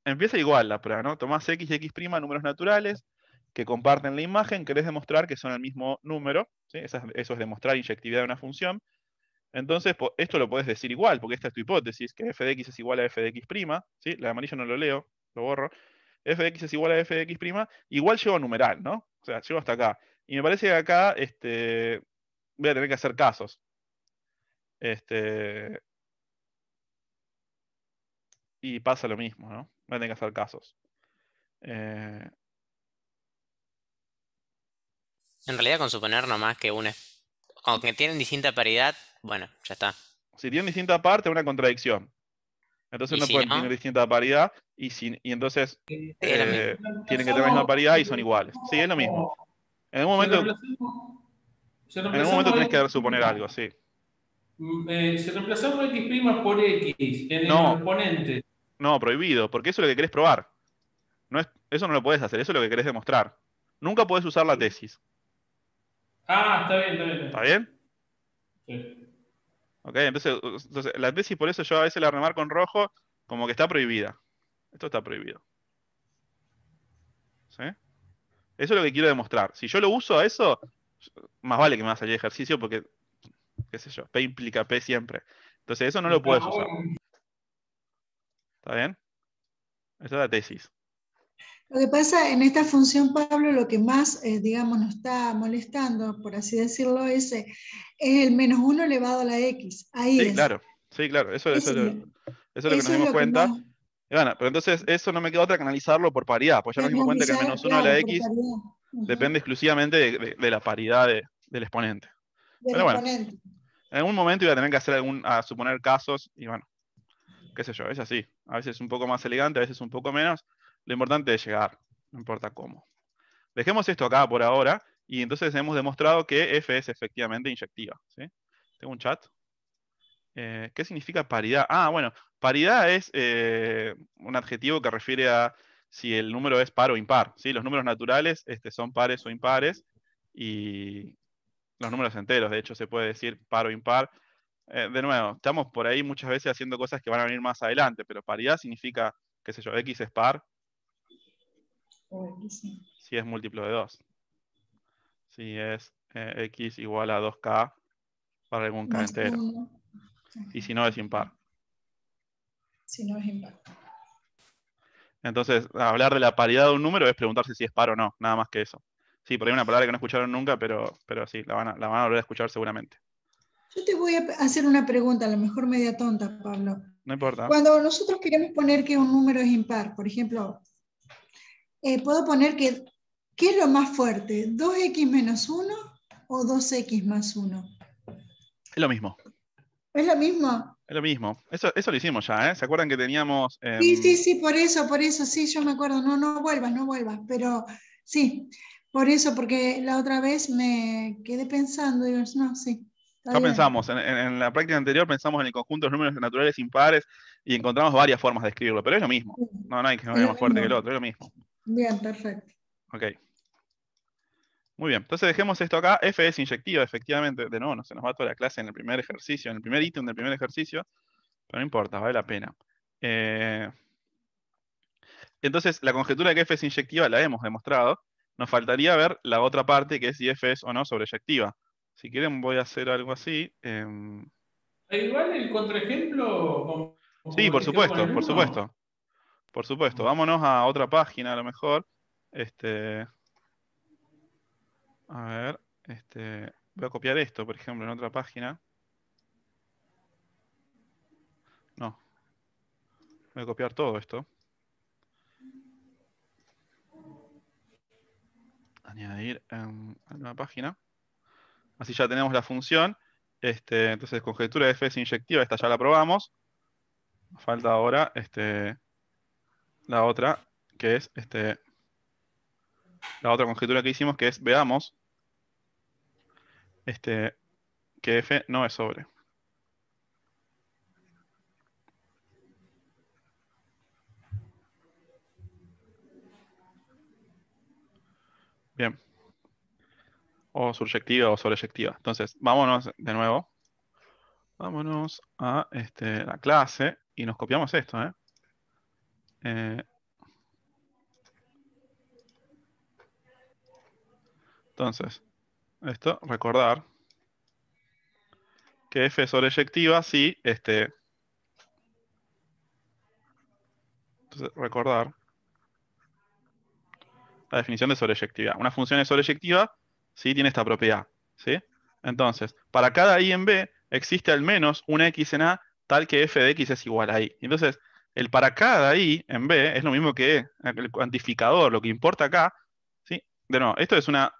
empieza igual la prueba, ¿no? Tomás X y X', números naturales, que comparten la imagen, querés demostrar que son el mismo número, ¿sí? eso, es, demostrar inyectividad de una función. Entonces, esto lo puedes decir igual, porque esta es tu hipótesis, que f de x es igual a f de x', ¿sí? la de amarillo no lo leo, lo borro, f de x es igual a f de x', igual llevo a numeral, ¿no? O sea, llego hasta acá. Y me parece que acá este, voy a tener que hacer casos. Este, y pasa lo mismo, ¿no? Voy a tener que hacer casos. Eh, en realidad con suponer no más que una... Aunque tienen distinta paridad, bueno, ya está. Si tienen distinta parte, una contradicción. Entonces no pueden tener distinta paridad y, y entonces eh, tienen que tener la misma paridad y son iguales. Sí, es lo mismo. En algún momento, en momento tenés que suponer algo, sí. Mm, eh, ¿Se si reemplazamos x' por x en no, el componente. No, prohibido, porque eso es lo que querés probar. No es, eso no lo puedes hacer, eso es lo que querés demostrar. Nunca podés usar la tesis. Ah, está bien, está bien. ¿Está bien? Sí. Ok, entonces, la tesis por eso yo a veces la remarco en rojo como que está prohibida. Esto está prohibido. ¿Sí? Eso es lo que quiero demostrar. Si yo lo uso a eso, más vale que me va a salir ejercicio porque, qué sé yo, P implica P siempre. Entonces eso no lo ah, puedes usar. ¿Está bien? Esa es la tesis. Lo que pasa en esta función, Pablo, lo que más, eh, digamos, nos está molestando, por así decirlo, es, eh, el menos 1 elevado a la x. sí, claro, sí, claro, eso, es lo que nos dimos cuenta. pero entonces eso no me queda otra que analizarlo por paridad, pues ya nos dimos cuenta que el menos 1 a la x depende exclusivamente de, la paridad del exponente. pero exponente. en algún momento iba a tener que hacer algún, a suponer casos y bueno, qué sé yo, es así. A veces un poco más elegante, a veces un poco menos, lo importante es llegar, no importa cómo. Dejemos esto acá por ahora y entonces hemos demostrado que F es efectivamente inyectiva. Tengo un chat. Eh, ¿Qué significa paridad? Ah, bueno, paridad es eh, un adjetivo que refiere a si el número es par o impar. ¿sí? Los números naturales este, son pares o impares y los números enteros, de hecho, se puede decir par o impar. Eh, de nuevo, estamos por ahí muchas veces haciendo cosas que van a venir más adelante, pero paridad significa, qué sé yo, x es par si es múltiplo de 2. Si es eh, x igual a 2k para algún k entero. Y si no es impar. Si no es impar. Entonces, hablar de la paridad de un número es preguntarse si es par o no, nada más que eso. Sí, por ahí una palabra que no escucharon nunca, pero, pero sí, la van, a, la van a volver a escuchar seguramente. Yo te voy a hacer una pregunta, a lo mejor media tonta, Pablo. No importa. Cuando nosotros queremos poner que un número es impar, por ejemplo, eh, puedo poner que, ¿qué es lo más fuerte? ¿2x menos 1 o 2x más 1? Es lo mismo. ¿Es lo mismo? Es lo mismo. Eso, eso lo hicimos ya, ¿eh? ¿Se acuerdan que teníamos... Em, sí, sí, sí, por eso, por eso, sí, yo me acuerdo. No, no vuelvas, no vuelvas, pero sí, por eso, porque la otra vez me quedé pensando, digo, no, sí. Ya pensamos, en, la práctica anterior pensamos en el conjunto de números naturales impares y encontramos varias formas de escribirlo, pero es lo mismo. No, no hay que no más fuerte que el otro, es lo mismo. Bien, perfecto. Ok. Muy bien, entonces dejemos esto acá. F es inyectiva, efectivamente. De nuevo, no se nos va toda la clase en el primer ejercicio, en el primer ítem del primer ejercicio. Pero no importa, vale la pena. Eh, entonces, la conjetura de que F es inyectiva la hemos demostrado. Nos faltaría ver la otra parte, que es si F es o no sobreyectiva. Si quieren voy a hacer algo así. Eh... Igual el contraejemplo... Sí, por supuesto, por supuesto. Por supuesto, vámonos a otra página a lo mejor. Este, a ver, este, voy a copiar esto, por ejemplo, en otra página. No. Voy a copiar todo esto. Añadir en a una página. Así ya tenemos la función. Este, entonces, conjetura de F es inyectiva, esta ya la probamos. Falta ahora este, la otra, que es este, la otra conjetura que hicimos, que es veamos este, que F no es sobre. Bien. O suryectiva o sobreyectiva. Entonces, vámonos de nuevo. Vámonos a este, la clase y nos copiamos esto, ¿eh? Eh, entonces, esto, recordar que F es sobreyectiva si este. Entonces, recordar la definición de sobreyectividad. Una función es sobreyectiva si tiene esta propiedad. ¿sí? Entonces, para cada i en b existe al menos una x en a tal que f de x es igual a i. Entonces, el para cada ahí, en B, es lo mismo que el cuantificador, lo que importa acá. De nuevo, esto es una.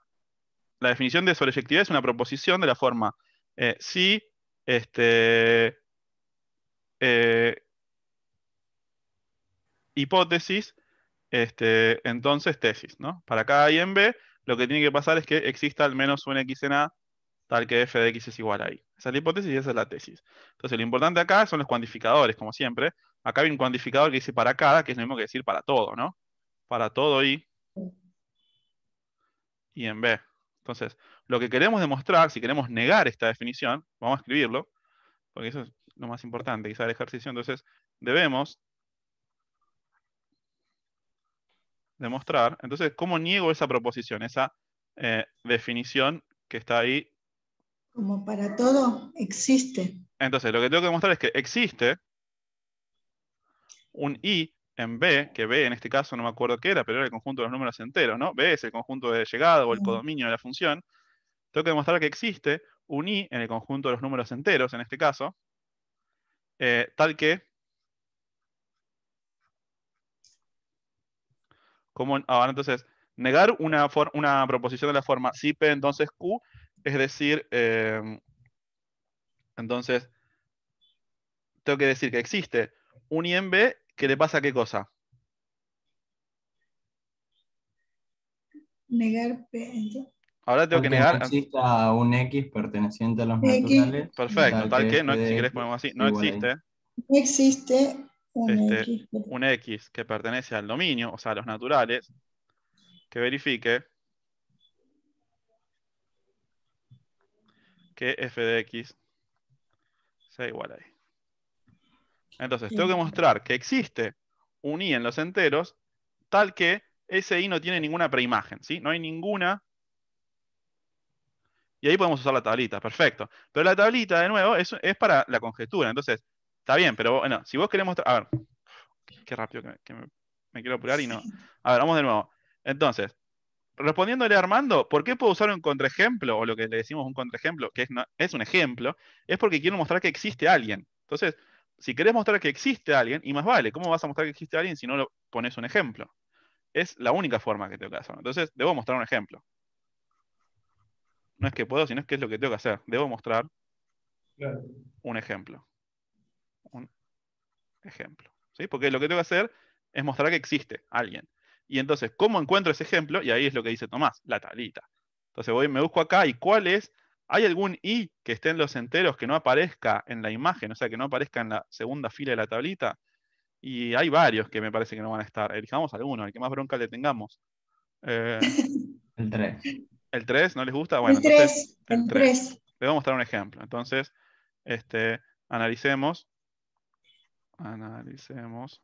La definición de sobreyectividad es una proposición de la forma eh, si este, eh, hipótesis, este, entonces tesis. ¿no? Para cada I en B, lo que tiene que pasar es que exista al menos un X en A tal que f de x es igual a y. Esa es la hipótesis y esa es la tesis. Entonces, lo importante acá son los cuantificadores, como siempre. Acá hay un cuantificador que dice para cada, que es lo mismo que decir para todo, ¿no? Para todo y, y en b. Entonces, lo que queremos demostrar, si queremos negar esta definición, vamos a escribirlo, porque eso es lo más importante, quizá el ejercicio. Entonces, debemos demostrar. Entonces, ¿cómo niego esa proposición, esa eh, definición que está ahí como para todo, existe. Entonces, lo que tengo que demostrar es que existe un i en B, que B en este caso no me acuerdo qué era, pero era el conjunto de los números enteros, ¿no? B es el conjunto de llegada o el codominio de la función. Tengo que demostrar que existe un i en el conjunto de los números enteros, en este caso, eh, tal que, como, ahora entonces, negar una, una proposición de la forma si P entonces Q es decir, em, entonces, tengo que decir que existe un IMB que le pasa qué cosa. Negar P. Ahora tengo que negar. No exista un X perteneciente a los naturales. Perfecto, tal, que, no, si querés ponemos así, no existe. No existe un, este, X. un X que pertenece al dominio, o sea, a los naturales, que verifique que f de x sea igual a y. Entonces, tengo que mostrar que existe un i en los enteros tal que ese i no tiene ninguna preimagen, ¿sí? No hay ninguna... Y ahí podemos usar la tablita, perfecto. Pero la tablita, de nuevo, es, es para la conjetura. Entonces, está bien, pero bueno, si vos querés mostrar... A ver, qué rápido que, me quiero apurar y no... A ver, vamos de nuevo. Entonces, respondiéndole a Armando, ¿por qué puedo usar un contraejemplo? O lo que le decimos un contraejemplo, que es, un ejemplo, es porque quiero mostrar que existe alguien. Entonces, si querés mostrar que existe alguien, y más vale, ¿cómo vas a mostrar que existe alguien si no lo pones un ejemplo? Es la única forma que tengo que hacer. Entonces, debo mostrar un ejemplo. No es que puedo, sino es que es lo que tengo que hacer. Debo mostrar un ejemplo. Un ejemplo. ¿Sí? Porque lo que tengo que hacer es mostrar que existe alguien. Y entonces, ¿cómo encuentro ese ejemplo? Y ahí es lo que dice Tomás, la tablita. Entonces voy, me busco acá y cuál es, ¿hay algún i que esté en los enteros que no aparezca en la imagen? O sea, que no aparezca en la segunda fila de la tablita. Y hay varios que me parece que no van a estar. Elijamos alguno, el que más bronca le tengamos. Eh, el 3. ¿El 3 no les gusta? Bueno, el 3. El 3. Les voy a mostrar un ejemplo. Entonces, este, analicemos. Analicemos.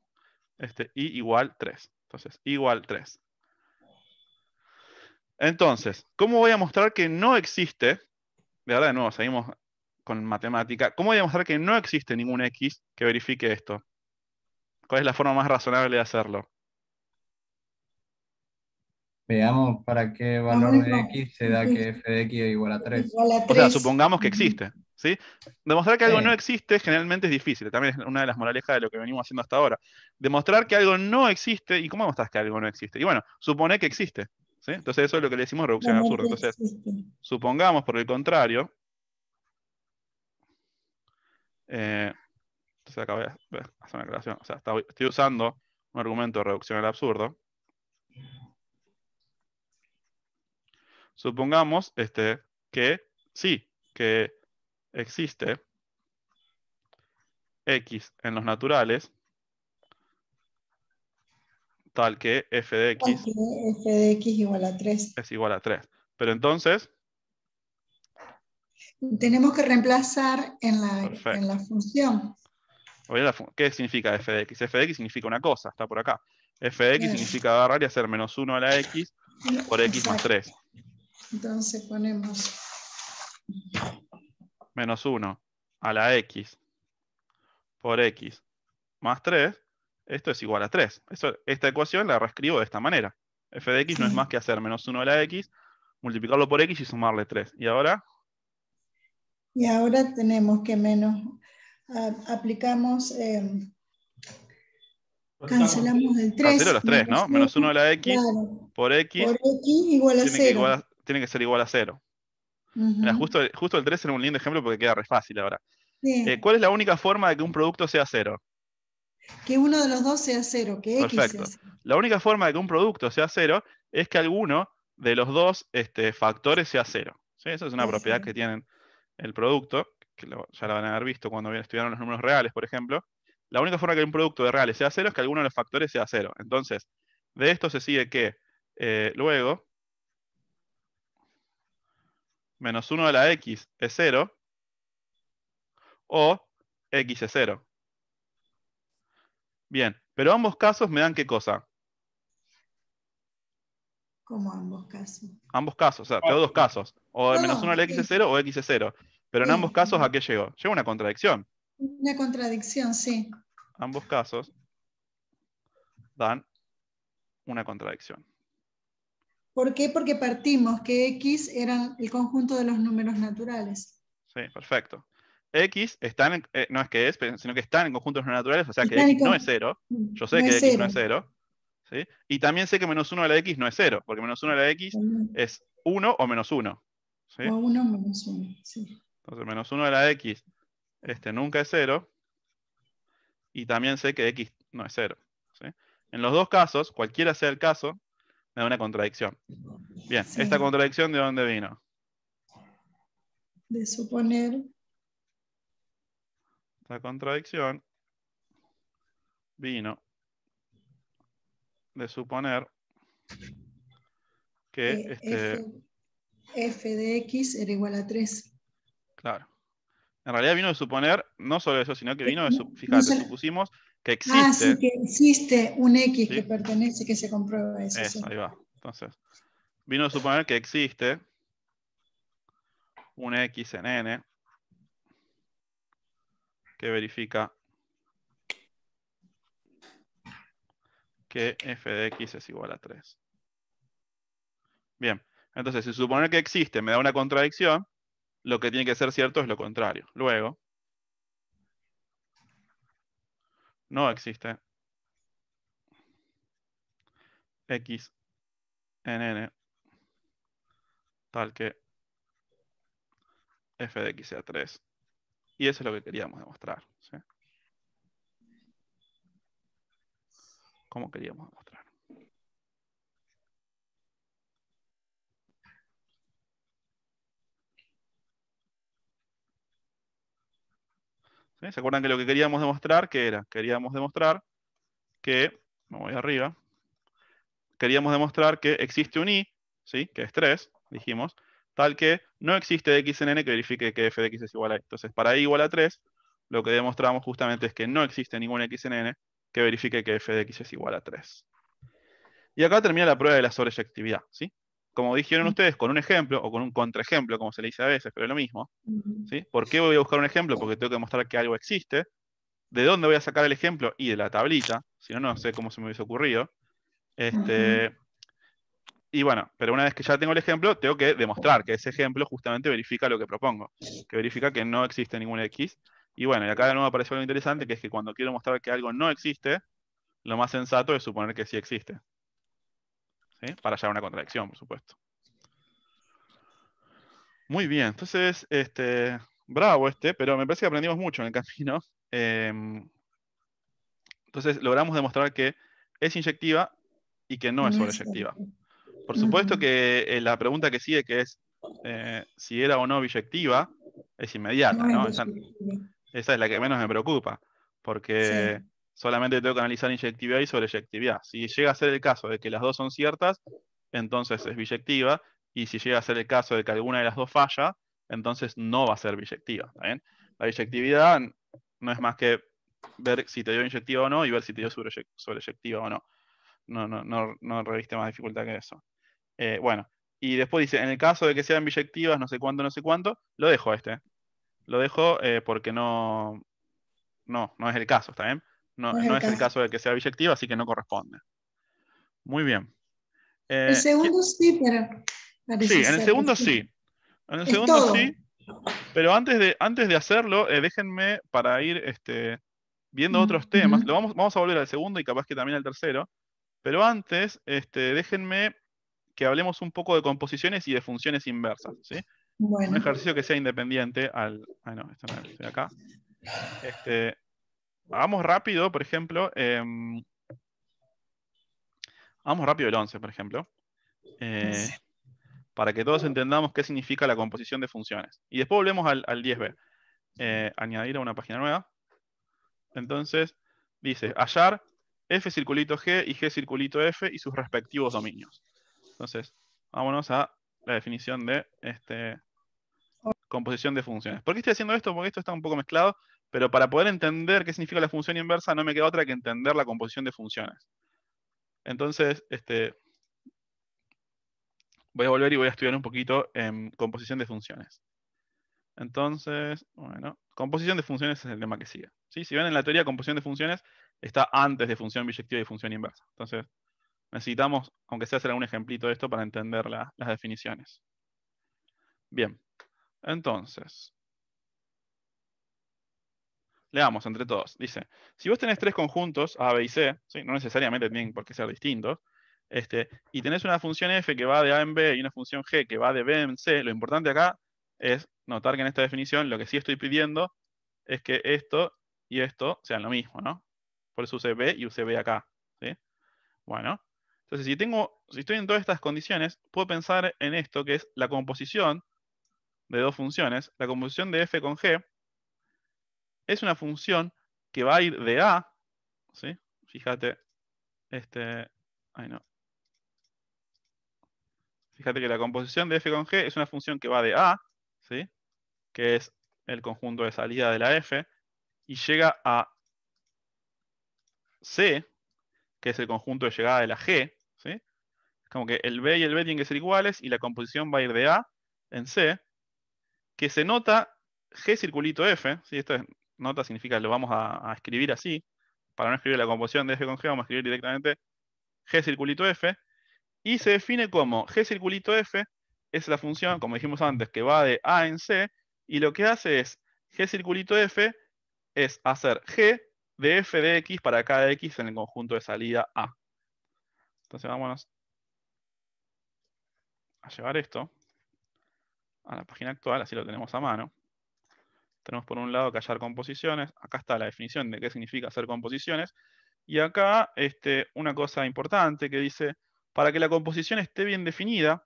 Este, i igual 3. Entonces, igual 3. Entonces, ¿cómo voy a mostrar que no existe? De de nuevo, seguimos con matemática. ¿Cómo voy a mostrar que no existe ningún X que verifique esto? ¿Cuál es la forma más razonable de hacerlo? Veamos para qué valor de X se da que f de X es igual a 3. O sea, supongamos que existe. Demostrar que algo no existe generalmente es difícil, también es una de las moralejas de lo que venimos haciendo hasta ahora. Demostrar que algo no existe, ¿y cómo demostras que algo no existe? Y bueno, supone que existe, Entonces eso es lo que le decimos reducción al absurdo Entonces, supongamos, por el contrario, eh, entonces acá voy una aclaración, o sea, estoy usando un argumento de reducción al absurdo. Supongamos este, que sí, que existe x en los naturales, tal que f de x, f de x igual a 3. es igual a 3. Pero entonces... Tenemos que reemplazar en la, en la función. ¿Qué significa f de x? f de x significa una cosa, está por acá. f de x significa agarrar y hacer menos 1 a la x por x más 3. Entonces ponemos menos 1 a la x por x más 3, esto es igual a 3. esta ecuación la reescribo de esta manera. f de x no es más que hacer menos 1 a la x, multiplicarlo por x y sumarle 3. Y ahora... Y ahora tenemos que menos... aplicamos... Em, cancelamos el 3. Cancelo los 3, ¿no? menos 1 a la x por x. Por x igual a 0. tiene que ser igual a 0 justo, el 3 era un lindo ejemplo porque queda re fácil ahora. Eh, ¿Cuál es la única forma de que un producto sea cero? Que uno de los dos sea cero, que Perfecto. La única forma de que un producto sea cero es que alguno de los dos este, factores sea cero. Esa es una propiedad que tienen el producto, que ya la van a haber visto cuando estudiaron los números reales, por ejemplo. La única forma de que un producto de reales sea cero es que alguno de los factores sea cero. Entonces, de esto se sigue que eh, luego menos 1 de la x es 0, o x es 0. Bien, pero ambos casos me dan qué cosa? ¿Cómo ambos casos. Ambos casos, o sea, tengo oh. dos casos. O menos 1 de la x es 0 o x es 0. Pero en ambos casos, ¿a qué llegó? a una contradicción. Una contradicción, sí. Ambos casos dan una contradicción. ¿Por qué? Porque partimos que x era el conjunto de los números naturales. Sí, perfecto. X está en, eh, no es que es, sino que están en el conjunto de los números naturales, o sea que x no es cero. Yo sé que x no es cero. ¿sí? Y también sé que menos 1 de la x no es cero, porque menos 1 de la x es 1 o menos 1. ¿sí? O 1 menos 1, sí. Entonces menos 1 de la x este, nunca es cero. Y también sé que x no es cero. ¿sí? En los dos casos, cualquiera sea el caso, de una contradicción. Bien, ¿esta contradicción de dónde vino? De suponer. La contradicción vino de suponer que eh, este, F, de X era igual a 3. Claro. En realidad vino de suponer, no solo eso, sino que eh, vino de, fíjate, supusimos existe. Ah, sí, que existe un X que pertenece, que se comprueba eso. Ahí va. Entonces, vino a suponer que existe un X en N que verifica que f de x es igual a 3. Bien, entonces si suponer que existe me da una contradicción, lo que tiene que ser cierto es lo contrario. Luego, no existe x en n tal que f de x sea 3. Y eso es lo que queríamos demostrar. ¿Cómo queríamos demostrar? ¿eh? ¿Se acuerdan que lo que queríamos demostrar, qué era? Queríamos demostrar que, me voy arriba, queríamos demostrar que existe un i, ¿sí? que es 3, dijimos, tal que no existe x en n que verifique que f de x es igual a y. Entonces, para i igual a 3, lo que demostramos justamente es que no existe ningún x en n que verifique que f de x es igual a 3. Y acá termina la prueba de la sobreyectividad, ¿sí? como dijeron mm. ustedes, con un ejemplo o con un contraejemplo, como se le dice a veces, pero es lo mismo. ¿sí? ¿Por qué voy a buscar un ejemplo? Porque tengo que mostrar que algo existe. ¿De dónde voy a sacar el ejemplo? Y de la tablita, si no, no sé cómo se me hubiese ocurrido. Este, y bueno, pero una vez que ya tengo el ejemplo, tengo que demostrar que ese ejemplo justamente verifica lo que propongo, que verifica que no existe ningún X. Y bueno, y acá de nuevo apareció algo interesante, que es que cuando quiero mostrar que algo no existe, lo más sensato es suponer que sí existe para hallar una contradicción, por supuesto. Muy bien, entonces, este, bravo este, pero me parece que aprendimos mucho en el camino. Em, entonces, logramos demostrar que es inyectiva y que no es sobreyectiva. Por supuesto que eh, la pregunta que sigue, que es eh, si era o no biyectiva, es inmediata, Esa, es la que menos me preocupa, porque solamente tengo que analizar inyectividad y sobreyectividad. Si llega a ser el caso de que las dos son ciertas, entonces es biyectiva, y si llega a ser el caso de que alguna de las dos falla, entonces no va a ser biyectiva. La biyectividad no es más que ver si te dio inyectiva o no y ver si te dio sobreyectiva o no. No, no, reviste más dificultad que eso. Eh, bueno, y después dice, en el caso de que sean biyectivas, no sé cuánto, no sé cuánto, lo dejo este. Lo dejo eh, porque no, no, no es el caso, ¿está bien? No, no, es, el caso de que sea biyectiva, así que no corresponde. Muy bien. Eh, el segundo sí, pero... Sí, en el segundo sí. En el segundo sí. Pero antes de, antes de hacerlo, eh, déjenme para ir este, viendo otros temas. vamos, vamos a volver al segundo y capaz que también al tercero. Pero antes, este, déjenme que hablemos un poco de composiciones y de funciones inversas. Un ejercicio que sea independiente al. Ah, no, acá. Este, vamos rápido, por ejemplo. Em, vamos rápido el 11, por ejemplo. Eh, para que todos entendamos qué significa la composición de funciones. Y después volvemos al, 10b. Eh, añadir a una página nueva. Entonces, dice hallar f circulito g y g circulito f y sus respectivos dominios. Entonces, vámonos a la definición de este, composición de funciones. ¿Por qué estoy haciendo esto? Porque esto está un poco mezclado. Pero para poder entender qué significa la función inversa, no me queda otra que entender la composición de funciones. Entonces, este, voy a volver y voy a estudiar un poquito en composición de funciones. Entonces, bueno, composición de funciones es el tema que sigue. ¿sí? Si ven en la teoría, composición de funciones está antes de función biyectiva y función inversa. Entonces, necesitamos, aunque sea hacer algún ejemplito de esto, para entender las definiciones. Bien, entonces, Veamos, entre todos. Dice, si vos tenés tres conjuntos, A, B y C, no necesariamente tienen por qué ser distintos, este, y tenés una función f que va de A en B y una función g que va de B en C, lo importante acá es notar que en esta definición lo que sí estoy pidiendo es que esto y esto sean lo mismo, ¿no? Por eso usé B y usé B acá, Bueno, entonces si, tengo, si estoy en todas estas condiciones, puedo pensar en esto que es la composición de dos funciones, la composición de f con g, es una función que va a ir de A, ¿sí? Fíjate, este, ay no. Fíjate que la composición de f con g es una función que va de A, ¿sí? Que es el conjunto de salida de la f, y llega a C, que es el conjunto de llegada de la G, ¿sí? como que el B y el B tienen que ser iguales y la composición va a ir de A en C, que se nota G circulito F, esto es nota significa lo vamos a, escribir así. Para no escribir la composición de F con G, vamos a escribir directamente G circulito F. Y se define como G circulito F es la función, como dijimos antes, que va de A en C. Y lo que hace es G circulito F es hacer G de F de X para cada X en el conjunto de salida A. Entonces vámonos a llevar esto a la página actual, así lo tenemos a mano. Tenemos por un lado callar hallar composiciones, acá está la definición de qué significa hacer composiciones, y acá este, una cosa importante que dice, para que la composición esté bien definida,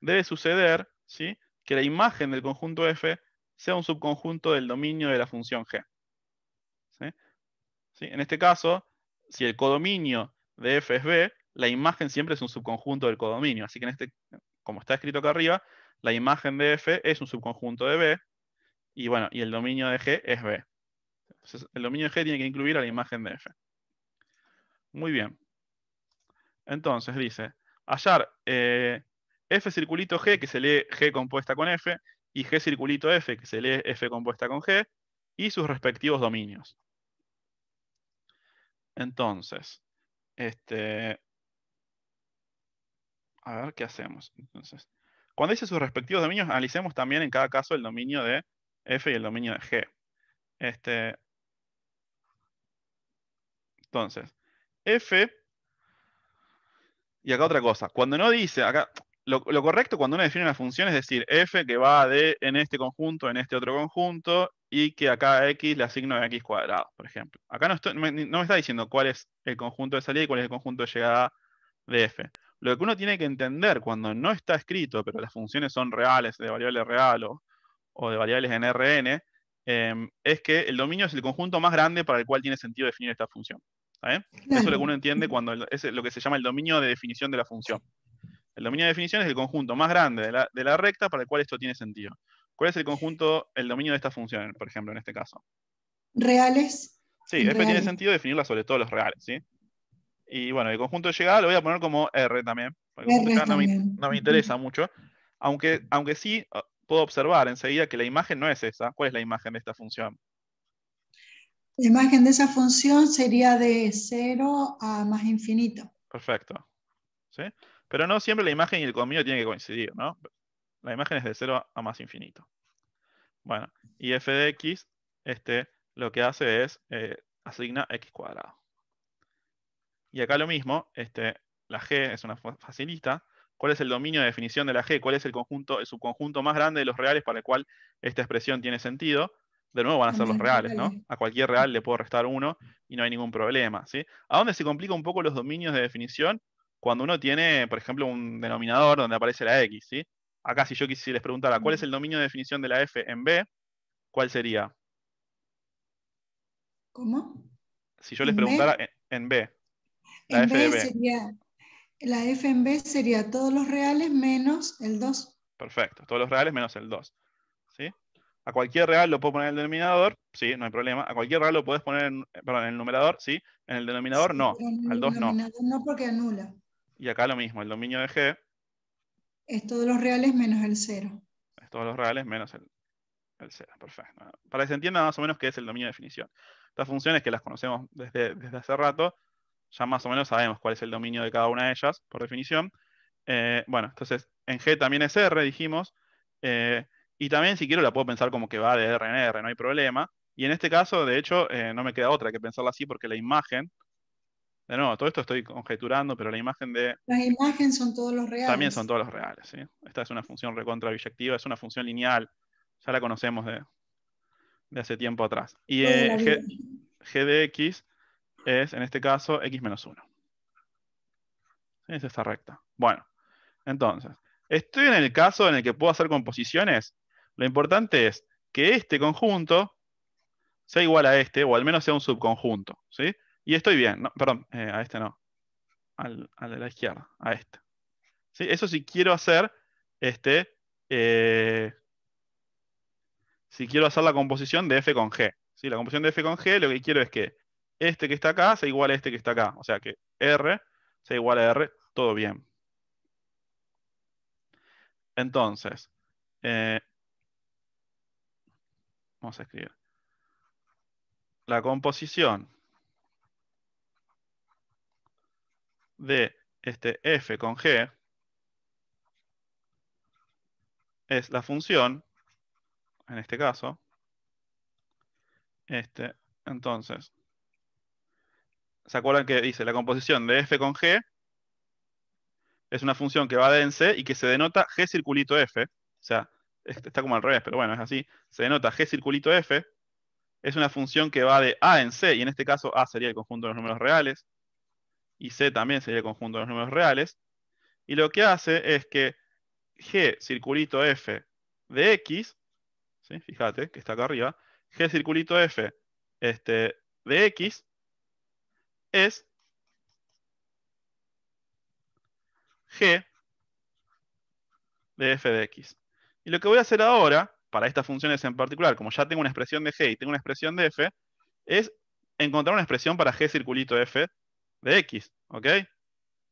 debe suceder ¿sí? que la imagen del conjunto F sea un subconjunto del dominio de la función G. ¿Sí? ¿Sí? En este caso, si el codominio de F es B, la imagen siempre es un subconjunto del codominio. Así que, en este, como está escrito acá arriba, la imagen de F es un subconjunto de B, y bueno, y el dominio de G es B. el dominio de G tiene que incluir a la imagen de F. Muy bien. Entonces dice, hallar eh, F circulito G, que se lee G compuesta con F, y G circulito F, que se lee F compuesta con G, y sus respectivos dominios. Entonces, este, a ver qué hacemos. Entonces, cuando dice sus respectivos dominios, analicemos también en cada caso el dominio de f y el dominio de g. Este, entonces, f, y acá otra cosa, cuando no dice, acá, lo, correcto cuando uno define una función es decir f que va de en este conjunto, en este otro conjunto, y que a x le asigno x cuadrado, por ejemplo. Acá no, no, me, está diciendo cuál es el conjunto de salida y cuál es el conjunto de llegada de f. Lo que uno tiene que entender cuando no está escrito, pero las funciones son reales, de variable real o o de variables en Rn, em, es que el dominio es el conjunto más grande para el cual tiene sentido definir esta función. Eso es lo que uno entiende cuando es lo que se llama el dominio de definición de la función. El dominio de definición es el conjunto más grande de la, recta para el cual esto tiene sentido. ¿Cuál es el conjunto, el dominio de esta función, por ejemplo, en este caso? Reales. Sí, que tiene sentido definirla sobre todos los reales, Y bueno, el conjunto de llegada lo voy a poner como R también, No, me, no, me, interesa mucho. Aunque, aunque sí, puedo observar enseguida que la imagen no es esa. ¿Cuál es la imagen de esta función? La imagen de esa función sería de 0 a más infinito. Perfecto. ¿Sí? Pero no siempre la imagen y el comido tienen que coincidir, ¿no? La imagen es de 0 a más infinito. Bueno, y f de x este, lo que hace es eh, asigna x cuadrado. Y acá lo mismo, este, la g es una facilita, cuál es el dominio de definición de la G, cuál es el, conjunto, subconjunto más grande de los reales para el cual esta expresión tiene sentido, de nuevo van a ser los reales, ¿no? A cualquier real le puedo restar uno y no hay ningún problema, ¿sí? ¿A dónde se complica un poco los dominios de definición? Cuando uno tiene, por ejemplo, un denominador donde aparece la X, ¿sí? Acá si yo quisiera les preguntara, ¿cuál es el dominio de definición de la F en B? ¿Cuál sería? ¿Cómo? Si yo les preguntara en B. La F B. Sería la F en B sería todos los reales menos el 2. Perfecto, todos los reales menos el 2. ¿Sí? A cualquier real lo puedo poner en el denominador, sí, no hay problema. A cualquier real lo puedes poner en, el numerador, sí. En el denominador no, en al 2 no. No porque anula. Y acá lo mismo, el dominio de G. Es todos los reales menos el 0. Es todos los reales menos el, 0, perfecto. Para que se entienda más o menos qué es el dominio de definición. Estas funciones que las conocemos desde hace rato, ya más o menos sabemos cuál es el dominio de cada una de ellas, por definición. Eh, bueno, entonces en G también es R, dijimos. Eh, y también, si quiero, la puedo pensar como que va de R en R, no hay problema. Y en este caso, de hecho, eh, no me queda otra que pensarla así porque la imagen, de nuevo, todo esto estoy conjeturando, pero la imagen de... Las imágenes son todos los reales. También son todos los reales, Esta es una función recontrabyectiva, es una función lineal, ya la conocemos de, hace tiempo atrás. Y G de X es, en este caso, x menos 1. Es esta recta. Bueno, entonces, estoy en el caso en el que puedo hacer composiciones. Lo importante es que este conjunto sea igual a este, o al menos sea un subconjunto, ¿sí? Y estoy bien, perdón, eh, a este no, al, de la izquierda, a este. ¿Sí? Eso si quiero hacer, este, eh, si quiero hacer la composición de f con g. ¿sí? La composición de f con g, lo que quiero es que este que está acá sea igual a este que está acá. O sea que R sea igual a R, todo bien. Entonces, eh, vamos a escribir. La composición de este f con g es la función, en este caso, este, entonces, ¿se acuerdan que dice la composición de f con g? Es una función que va de en C y que se denota g circulito f. O sea, está como al revés, pero bueno, es así. Se denota g circulito f. Es una función que va de a en C, y en este caso a sería el conjunto de los números reales, y C también sería el conjunto de los números reales. Y lo que hace es que g circulito f de x, fíjate que está acá arriba, g circulito f este, de x es g de f de x. Y lo que voy a hacer ahora, para estas funciones en particular, como ya tengo una expresión de g y tengo una expresión de f, es encontrar una expresión para g circulito f de x, ¿ok?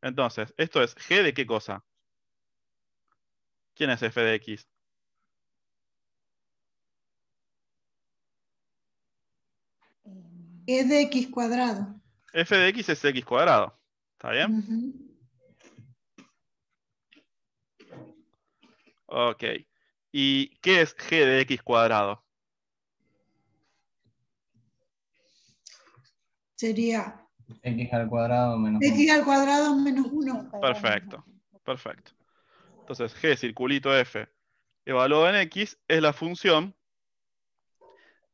Entonces, esto es g de qué cosa? ¿Quién es f de x? g de x cuadrado f de x es x cuadrado. ¿Está bien? Ok. ¿Y qué es g de x cuadrado? Sería x al cuadrado menos 1. x al cuadrado menos 1. Perfecto, perfecto. Entonces, g circulito f evaluado en x es la función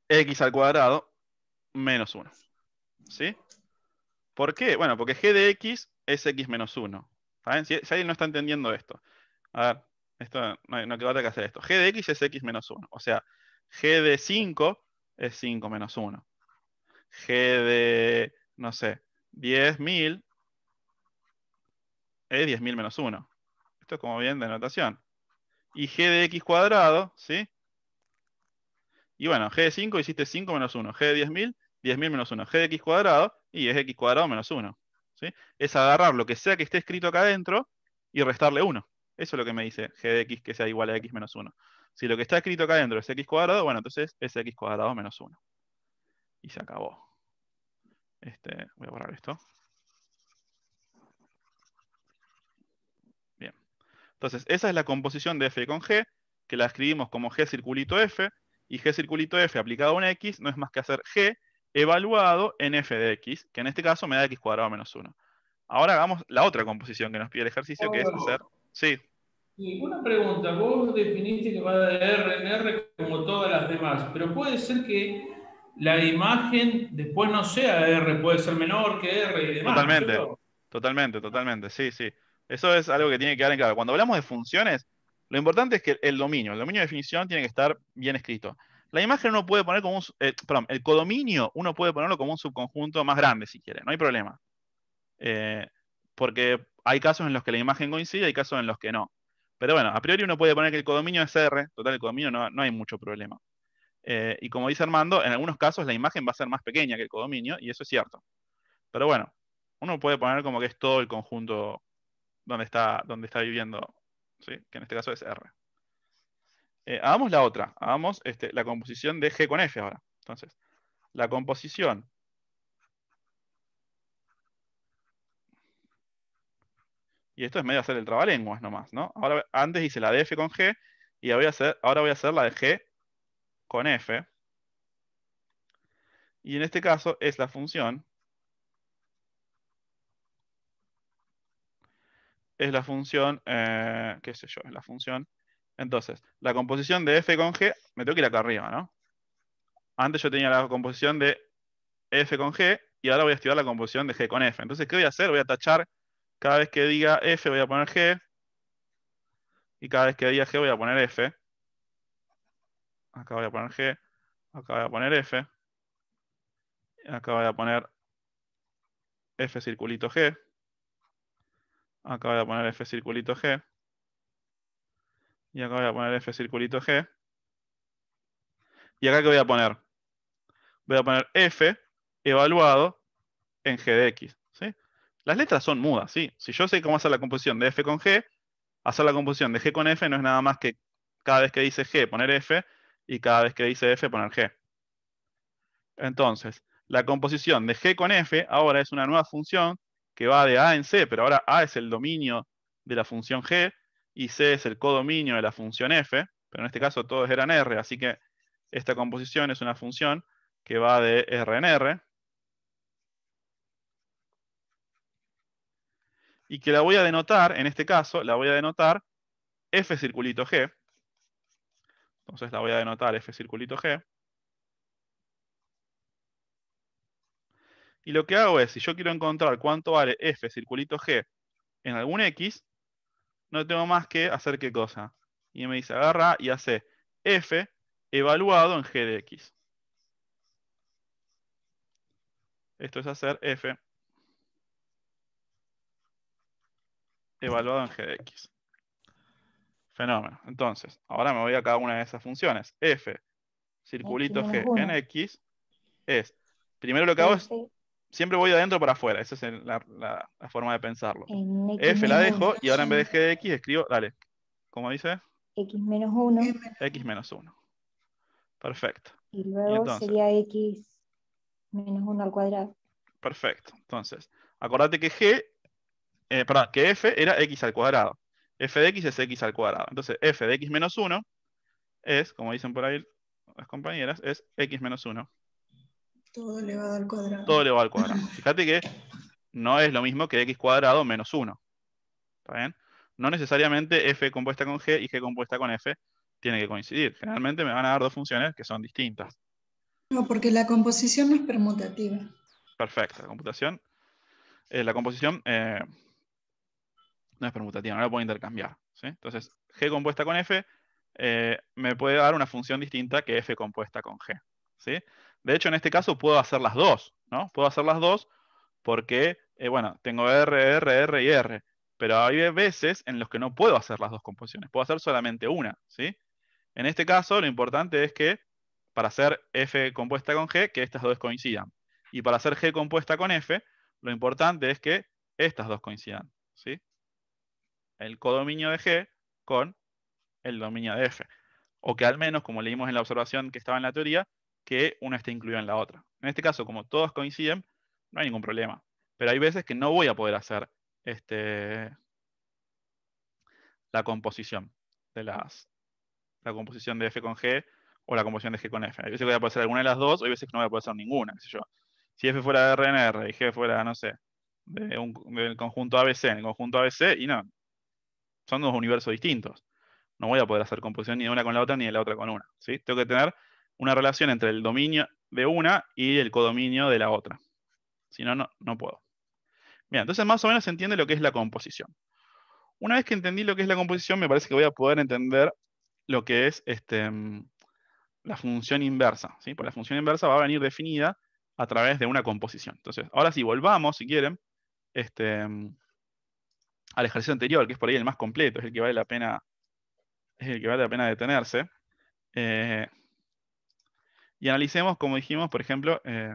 x al cuadrado menos 1. ¿Sí? ¿Por qué? Bueno, porque g de x es x menos 1. ¿Saben? Si, alguien no está entendiendo esto. A ver, no, no queda que hacer esto. g de x es x menos 1. O sea, g de 5 es 5 menos 1. g de, no sé, 10.000 es 10.000 menos 1. Esto es como bien de notación. Y g de x cuadrado, ¿sí? Y bueno, g de 5 hiciste 5 menos 1. g de 10.000, 10.000 menos 1. g de x cuadrado y es x cuadrado menos 1. ¿sí? Es agarrar lo que sea que esté escrito acá adentro y restarle 1. Eso es lo que me dice g de x que sea igual a x menos 1. Si lo que está escrito acá adentro es x cuadrado, bueno, entonces es x cuadrado menos 1. Y se acabó. Este, voy a borrar esto. Bien. Entonces, esa es la composición de f con g, que la escribimos como g circulito f, y g circulito f aplicado a un x no es más que hacer g evaluado en f de x, que en este caso me da x cuadrado menos 1. Ahora hagamos la otra composición que nos pide el ejercicio, que es hacer... Sí. Y una pregunta, vos definiste que va de R en R como todas las demás, pero puede ser que la imagen después no sea R, puede ser menor que R y demás. Totalmente, totalmente, totalmente, sí, sí. Eso es algo que tiene que quedar en claro. Cuando hablamos de funciones, lo importante es que el dominio, el dominio de definición tiene que estar bien escrito. La imagen uno puede poner como un, eh, el codominio uno puede ponerlo como un subconjunto más grande si quiere, no hay problema. Eh, porque hay casos en los que la imagen coincide y hay casos en los que no. Pero bueno, a priori uno puede poner que el codominio es R, total, el codominio no, hay mucho problema. Eh, y como dice Armando, en algunos casos la imagen va a ser más pequeña que el codominio, y eso es cierto. Pero bueno, uno puede poner como que es todo el conjunto donde está, donde está viviendo, que en este caso es R. Eh, hagamos la otra, hagamos este, la composición de G con F ahora. Entonces, la composición Y esto es medio hacer el trabalenguas nomás, ¿no? Ahora, antes hice la de F con G, y ahora voy a hacer la de G con F. Y en este caso es la función. Es la función, eh, qué sé yo, es la función entonces, la composición de F con G, me tengo que ir acá arriba, ¿no? Antes yo tenía la composición de F con G y ahora voy a estudiar la composición de G con F. Entonces, ¿qué voy a hacer? Voy a tachar, cada vez que diga F voy a poner G y cada vez que diga G voy a poner F. Acá voy a poner G, acá voy a poner F, acá voy a poner F circulito G, acá voy a poner F circulito G, y acá voy a poner F circulito G. Y acá que voy a poner. Voy a poner F evaluado en G de X. Las letras son mudas, ¿sí? Si yo sé cómo hacer la composición de F con G, hacer la composición de G con F no es nada más que cada vez que dice G poner F y cada vez que dice F poner G. Entonces, la composición de G con F ahora es una nueva función que va de A en C, pero ahora A es el dominio de la función G, y C es el codominio de la función f, pero en este caso todos eran R, así que esta composición es una función que va de R en R, y que la voy a denotar, en este caso, la voy a denotar F circulito G. Entonces la voy a denotar F circulito G. Y lo que hago es, si yo quiero encontrar cuánto vale F circulito G en algún X, no tengo más que hacer qué cosa. Y me dice, agarra y hace f evaluado en g de x. Esto es hacer f evaluado en g de x. Fenómeno. Entonces, ahora me voy a cada una de esas funciones. f, circulito g en x, es, primero lo que hago es siempre voy de adentro para afuera. Esa es la, forma de pensarlo. F la dejo y ahora en vez de G de X escribo, dale, ¿cómo dice? X menos 1. X menos 1. Perfecto. Y luego sería X menos 1 al cuadrado. Perfecto. Entonces, acordate que G, eh, que F era X al cuadrado. F de X es X al cuadrado. Entonces, F de X menos 1 es, como dicen por ahí las compañeras, es X menos 1. Todo elevado al cuadrado. Todo elevado al cuadrado. Fíjate que no es lo mismo que x cuadrado menos 1. ¿Está bien? No necesariamente f compuesta con g y g compuesta con f tiene que coincidir. Generalmente me van a dar dos funciones que son distintas. No, porque la composición no es permutativa. Perfecto, la computación. Eh, la composición eh, no es permutativa, no la puedo intercambiar. ¿sí? Entonces, g compuesta con f eh, me puede dar una función distinta que f compuesta con g. ¿sí? De hecho, en este caso puedo hacer las dos, ¿no? Puedo hacer las dos porque, eh, bueno, tengo R, R, R y R. Pero hay veces en los que no puedo hacer las dos composiciones. Puedo hacer solamente una, ¿sí? En este caso, lo importante es que para hacer F compuesta con G, que estas dos coincidan. Y para hacer G compuesta con F, lo importante es que estas dos coincidan, ¿sí? El codominio de G con el dominio de F. O que al menos, como leímos en la observación que estaba en la teoría, que una esté incluida en la otra. En este caso, como todas coinciden, no hay ningún problema. Pero hay veces que no voy a poder hacer este, la composición de las la composición de F con G o la composición de G con F. Hay veces que voy a poder hacer alguna de las dos, o hay veces que no voy a poder hacer ninguna, Si F fuera de RNR y G fuera, no sé, de un, del conjunto ABC en el conjunto ABC, y no. Son dos universos distintos. No voy a poder hacer composición ni de una con la otra ni de la otra con una. Tengo que tener una relación entre el dominio de una y el codominio de la otra. Si no, no, puedo. Bien, entonces más o menos se entiende lo que es la composición. Una vez que entendí lo que es la composición, me parece que voy a poder entender lo que es este, la función inversa. ¿sí? Pues la función inversa va a venir definida a través de una composición. Entonces, ahora sí, volvamos, si quieren, este, al ejercicio anterior, que es por ahí el más completo, es el que vale la pena, es el que vale la pena detenerse. Eh, y analicemos, como dijimos, por ejemplo, eh,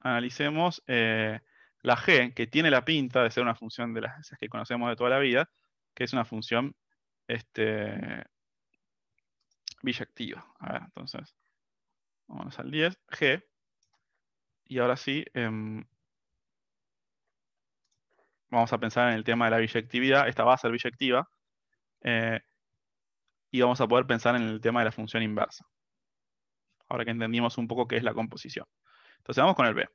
analicemos eh, la g, que tiene la pinta de ser una función de las que conocemos de toda la vida, que es una función este, biyectiva. A ver, entonces, vamos al 10, g, y ahora sí, em, vamos a pensar en el tema de la biyectividad, esta va a ser biyectiva, eh, y vamos a poder pensar en el tema de la función inversa. Ahora que entendimos un poco qué es la composición. Entonces vamos con el B.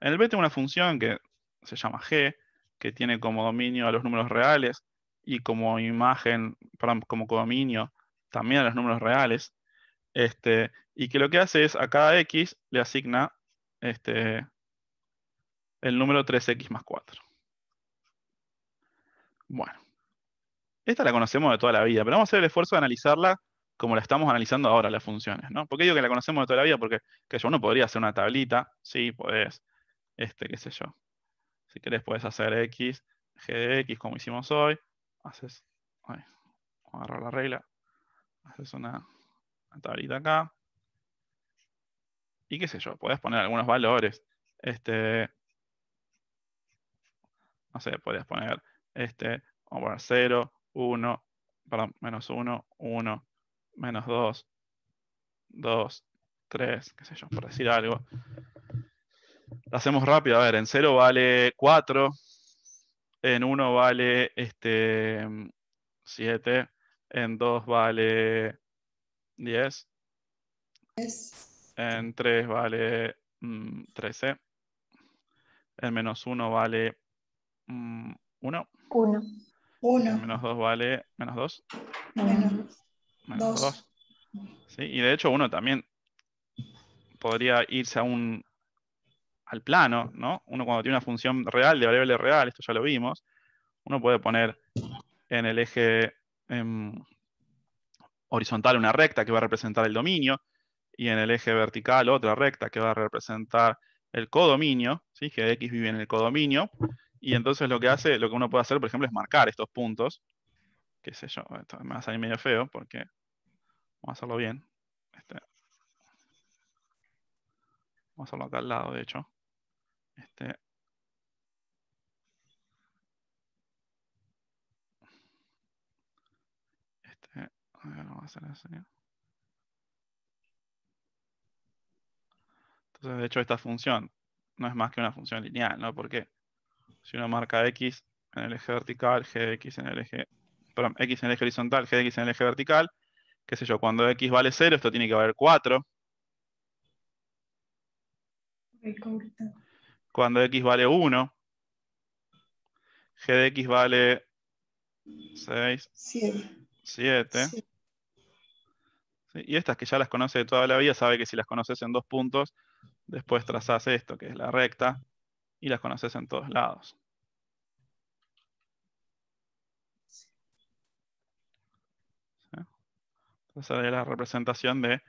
En el B tengo una función que se llama G, que tiene como dominio a los números reales y como imagen, perdón, como dominio también a los números reales. Este, y que lo que hace es a cada X le asigna este, el número 3X más 4. Bueno, esta la conocemos de toda la vida, pero vamos a hacer el esfuerzo de analizarla como la estamos analizando ahora, las funciones, ¿no? Porque digo que la conocemos de toda la vida? Porque yo uno podría hacer una tablita, sí, puedes, este, qué sé yo. Si querés puedes hacer x, g de x, como hicimos hoy, haces, a agarro la regla, haces una, tablita acá, y qué sé yo, podés poner algunos valores, este, no sé, podés poner, este, vamos a 1, perdón, menos 1, 1, menos 2, 2, 3, qué sé yo, por decir algo. Lo hacemos rápido, a ver, en 0 vale 4, en 1 vale este, 7, en 2 vale 10, en 3 vale 13, mm, en menos 1 vale 1. Mm, 1. Menos 2 vale menos 2. Menos 2. Sí, y de hecho uno también podría irse a un, al plano, ¿no? Uno cuando tiene una función real, de variable real, esto ya lo vimos, uno puede poner en el eje em, horizontal una recta que va a representar el dominio, y en el eje vertical otra recta que va a representar el codominio, ¿sí? que X vive en el codominio, y entonces lo que hace, lo que uno puede hacer, por ejemplo, es marcar estos puntos. Qué sé yo, esto me va a salir medio feo porque vamos a hacerlo bien. Este, vamos a hacerlo acá al lado, de hecho. Este, este. A ver, vamos a hacer así. Entonces, de hecho, esta función no es más que una función lineal, ¿no? Porque si uno marca X en el eje vertical, G en el eje, perdón, X en el eje horizontal, G X en el eje vertical, qué sé yo, cuando X vale 0, esto tiene que valer 4. Cuando X vale 1, G de X vale 6, 7. Y estas que ya las conoce de toda la vida, sabe que si las conoces en dos puntos, después trazás esto, que es la recta, y las conoces en todos lados. Esa la representación de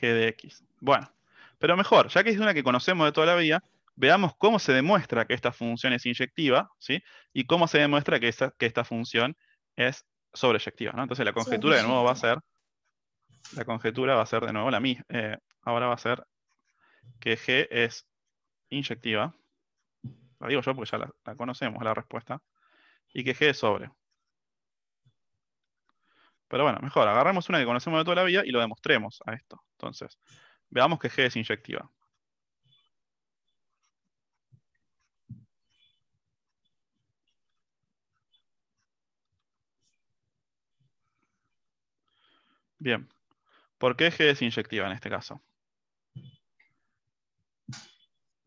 g de x. Bueno, pero mejor, ya que es una que conocemos de toda la vida, veamos cómo se demuestra que esta función es inyectiva, ¿sí? Y cómo se demuestra que, esta, que esta función es sobreyectiva, Entonces la conjetura de nuevo va a ser, la conjetura va a ser de nuevo la misma, eh, ahora va a ser que G es inyectiva, la digo yo porque ya la, conocemos la respuesta, y que G es sobre. Pero bueno, mejor, agarramos una que conocemos de toda la vida y lo demostremos a esto. Entonces, veamos que G es inyectiva. Bien. ¿Por qué G es inyectiva en este caso?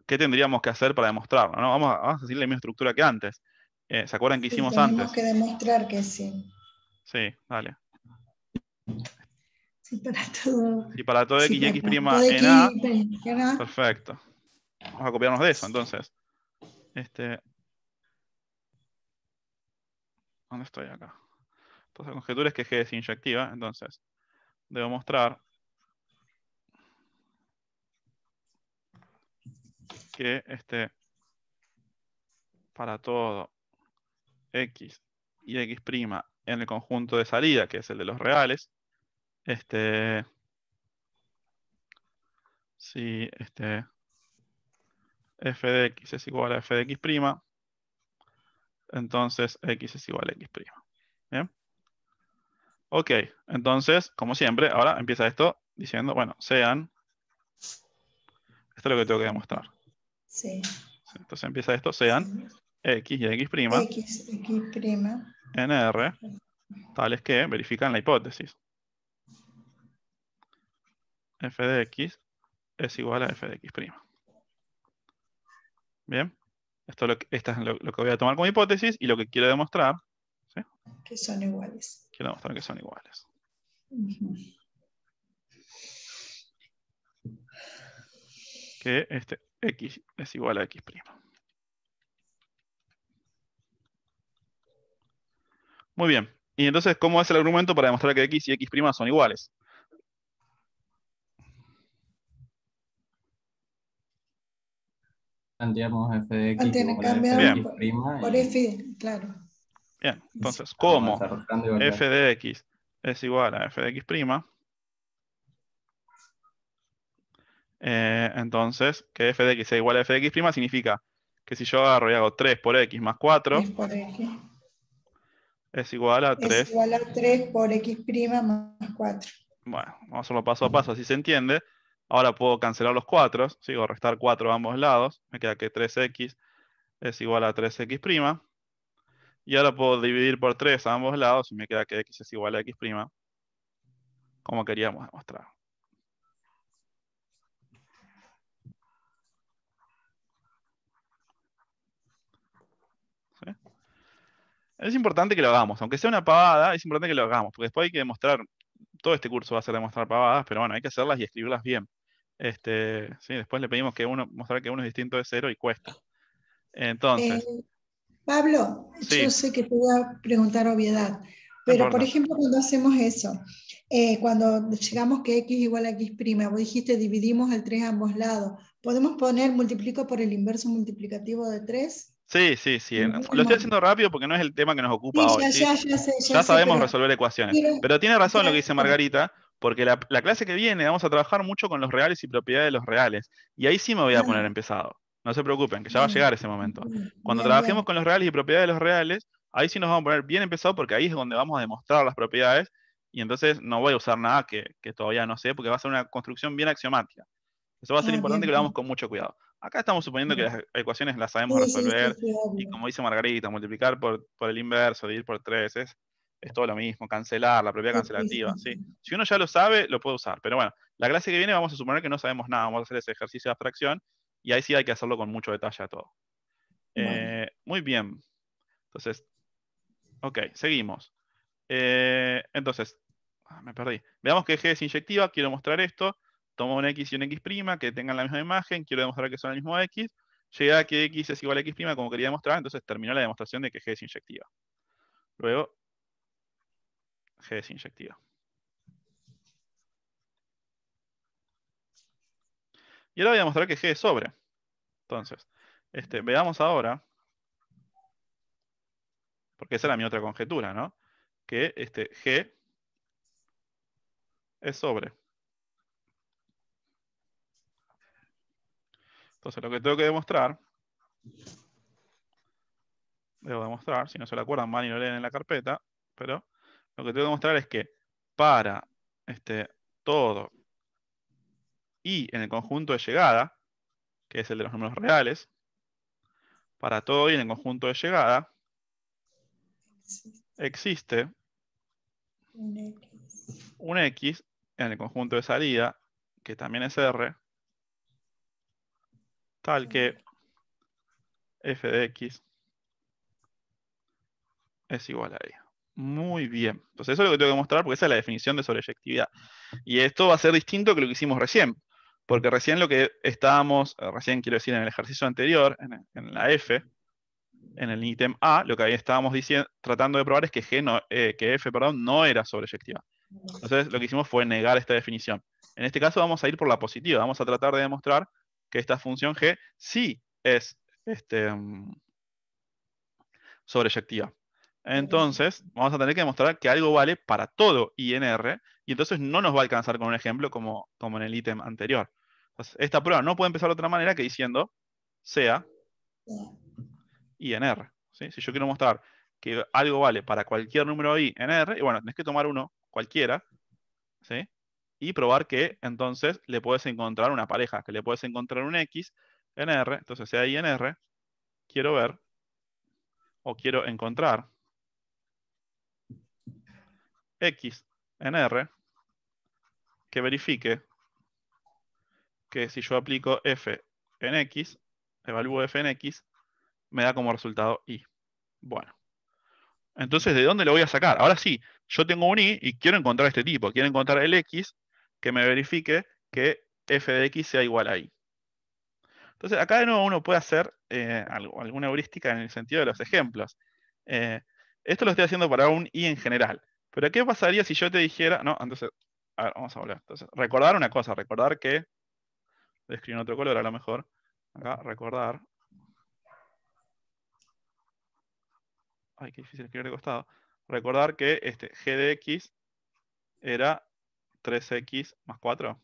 ¿qué tendríamos que hacer para demostrarlo? Vamos, a, vamos decirle la misma estructura que antes. Eh, ¿Se acuerdan que hicimos antes? Tenemos que demostrar que sí. Sí, dale. Sí, para todo. Y para todo X y X' en A. Perfecto. Vamos a copiarnos de eso, entonces. Este... ¿Dónde estoy acá? Entonces, la conjetura es que G es inyectiva, entonces debo mostrar que este, para todo x y x' en el conjunto de salida, que es el de los reales, este, si este, f de x es igual a f de x', entonces x es igual a x'. ¿Bien? Ok, entonces, como siempre, ahora empieza esto diciendo, bueno, sean... Esto es lo que tengo que demostrar. Sí. Entonces empieza esto, sean X y X'. X, X' en R, tales que verifican la hipótesis. F de X es igual a F de X'. Bien. Esto, es lo, que voy a tomar como hipótesis y lo que quiero demostrar. Que son iguales. Quiero demostrar que son iguales. Que este x es igual a x Muy bien. Y entonces, ¿cómo es el argumento para demostrar que x y x prima son iguales? Cambiamos f de x f, claro. Bien, entonces, ¿cómo f de x es igual a f de x prima? Eh, entonces, que f de x sea igual a f de x' prima significa que si yo agarro y hago 3 por x más 4, es igual a 3. igual a 3 por x' más 4. Bueno, vamos a hacerlo paso a paso, así se entiende. Ahora puedo cancelar los 4, sigo restar 4 a ambos lados, me queda que 3x es igual a 3x'. Y ahora puedo dividir por 3 a ambos lados y me queda que x es igual a x', como queríamos demostrar. Es importante que lo hagamos, aunque sea una pavada, es importante que lo hagamos, porque después hay que demostrar, todo este curso va a ser demostrar pavadas, pero bueno, hay que hacerlas y escribirlas bien. Este, sí, después le pedimos que uno, mostrar que uno es distinto de cero y cuesta. Entonces. Eh, Pablo, yo sé que te voy preguntar obviedad, pero por ejemplo, cuando hacemos eso, eh, cuando llegamos que x igual a x prima, vos dijiste dividimos el 3 a ambos lados, ¿podemos poner multiplico por el inverso multiplicativo de 3? Sí, sí, sí. Lo estoy haciendo rápido porque no es el tema que nos ocupa hoy. Ya, sabemos resolver ecuaciones. Pero, tiene razón lo que dice Margarita, porque la, clase que viene vamos a trabajar mucho con los reales y propiedades de los reales. Y ahí sí me voy a poner ah. empezado. No se preocupen, que ya va a llegar ese momento. Cuando trabajemos con los reales y propiedades de los reales, ahí sí nos vamos a poner bien empezado porque ahí es donde vamos a demostrar las propiedades. Y entonces no voy a usar nada que, que todavía no sé, porque va a ser una construcción bien axiomática. Eso va a ser ah, importante que lo hagamos con mucho cuidado. Acá estamos suponiendo que las ecuaciones las sabemos resolver y como dice Margarita, multiplicar por, el inverso, dividir por 3, es, es, todo lo mismo, cancelar, la propiedad cancelativa. ¿sí? Si uno ya lo sabe, lo puede usar. Pero bueno, la clase que viene vamos a suponer que no sabemos nada, vamos a hacer ese ejercicio de abstracción y ahí sí hay que hacerlo con mucho detalle a todo. Eh, muy bien. Entonces, ok, seguimos. Eh, entonces, ah, me perdí. Veamos que G es inyectiva, quiero mostrar esto tomo un x y un x' que tengan la misma imagen, quiero demostrar que son el mismo x, llega a que x es igual a x' como quería demostrar, entonces terminó la demostración de que g es inyectiva. Luego, g es inyectiva. Y ahora voy a demostrar que g es sobre. Entonces, este, veamos ahora, porque esa era mi otra conjetura, ¿no? Que este, g es sobre. Entonces lo que tengo que demostrar, debo demostrar, si no se lo acuerdan, mal y lo leen en la carpeta, pero lo que tengo que demostrar es que para este, todo y en el conjunto de llegada, que es el de los números reales, para todo y en el conjunto de llegada, existe un X en el conjunto de salida, que también es R, tal que f de x es igual a y. E. Muy bien. Entonces pues eso es lo que tengo que mostrar porque esa es la definición de sobreyectividad. Y esto va a ser distinto que lo que hicimos recién. Porque recién lo que estábamos, eh, recién quiero decir en el ejercicio anterior, en, la F, en el ítem A, lo que ahí estábamos diciendo, tratando de probar es que, G eh, que F no era sobreyectiva. Entonces lo que hicimos fue negar esta definición. En este caso vamos a ir por la positiva, vamos a tratar de demostrar que esta función g sí es este, sobreyectiva. Entonces, vamos a tener que demostrar que algo vale para todo en r. y entonces no nos va a alcanzar con un ejemplo como, como en el ítem anterior. esta prueba no puede empezar de otra manera que diciendo sea INR. r. Si yo quiero mostrar que algo vale para cualquier número i en R, y bueno, tenés que tomar uno, cualquiera, ¿sí? y probar que entonces le puedes encontrar una pareja, que le puedes encontrar un X en R, entonces sea Y en R, quiero ver o quiero encontrar X en R que verifique que si yo aplico F en X, evalúo F en X, me da como resultado Y. Bueno. Entonces, ¿de dónde lo voy a sacar? Ahora sí, yo tengo un Y y quiero encontrar este tipo, quiero encontrar el X que me verifique que f de x sea igual a y. Entonces, acá de nuevo uno puede hacer eh, alguna heurística en el sentido de los ejemplos. Eh, esto lo estoy haciendo para un i en general. Pero ¿qué pasaría si yo te dijera... No, entonces, a ver, vamos a volver. Entonces, recordar una cosa, recordar que... Voy a escribir en otro color a lo mejor. Acá, recordar. Ay, qué difícil escribir de costado. Recordar que este g de x era 3x más 4.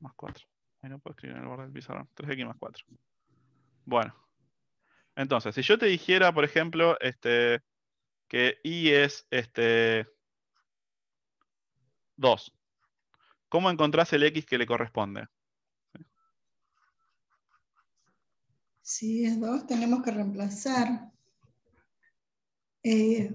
Más 4. Ahí no puedo escribir en el borde del pizarrón. 3x más 4. Bueno. Entonces, si yo te dijera, por ejemplo, este, que y es este, 2, ¿cómo encontrás el x que le corresponde? Si es 2, tenemos que reemplazar. Eh,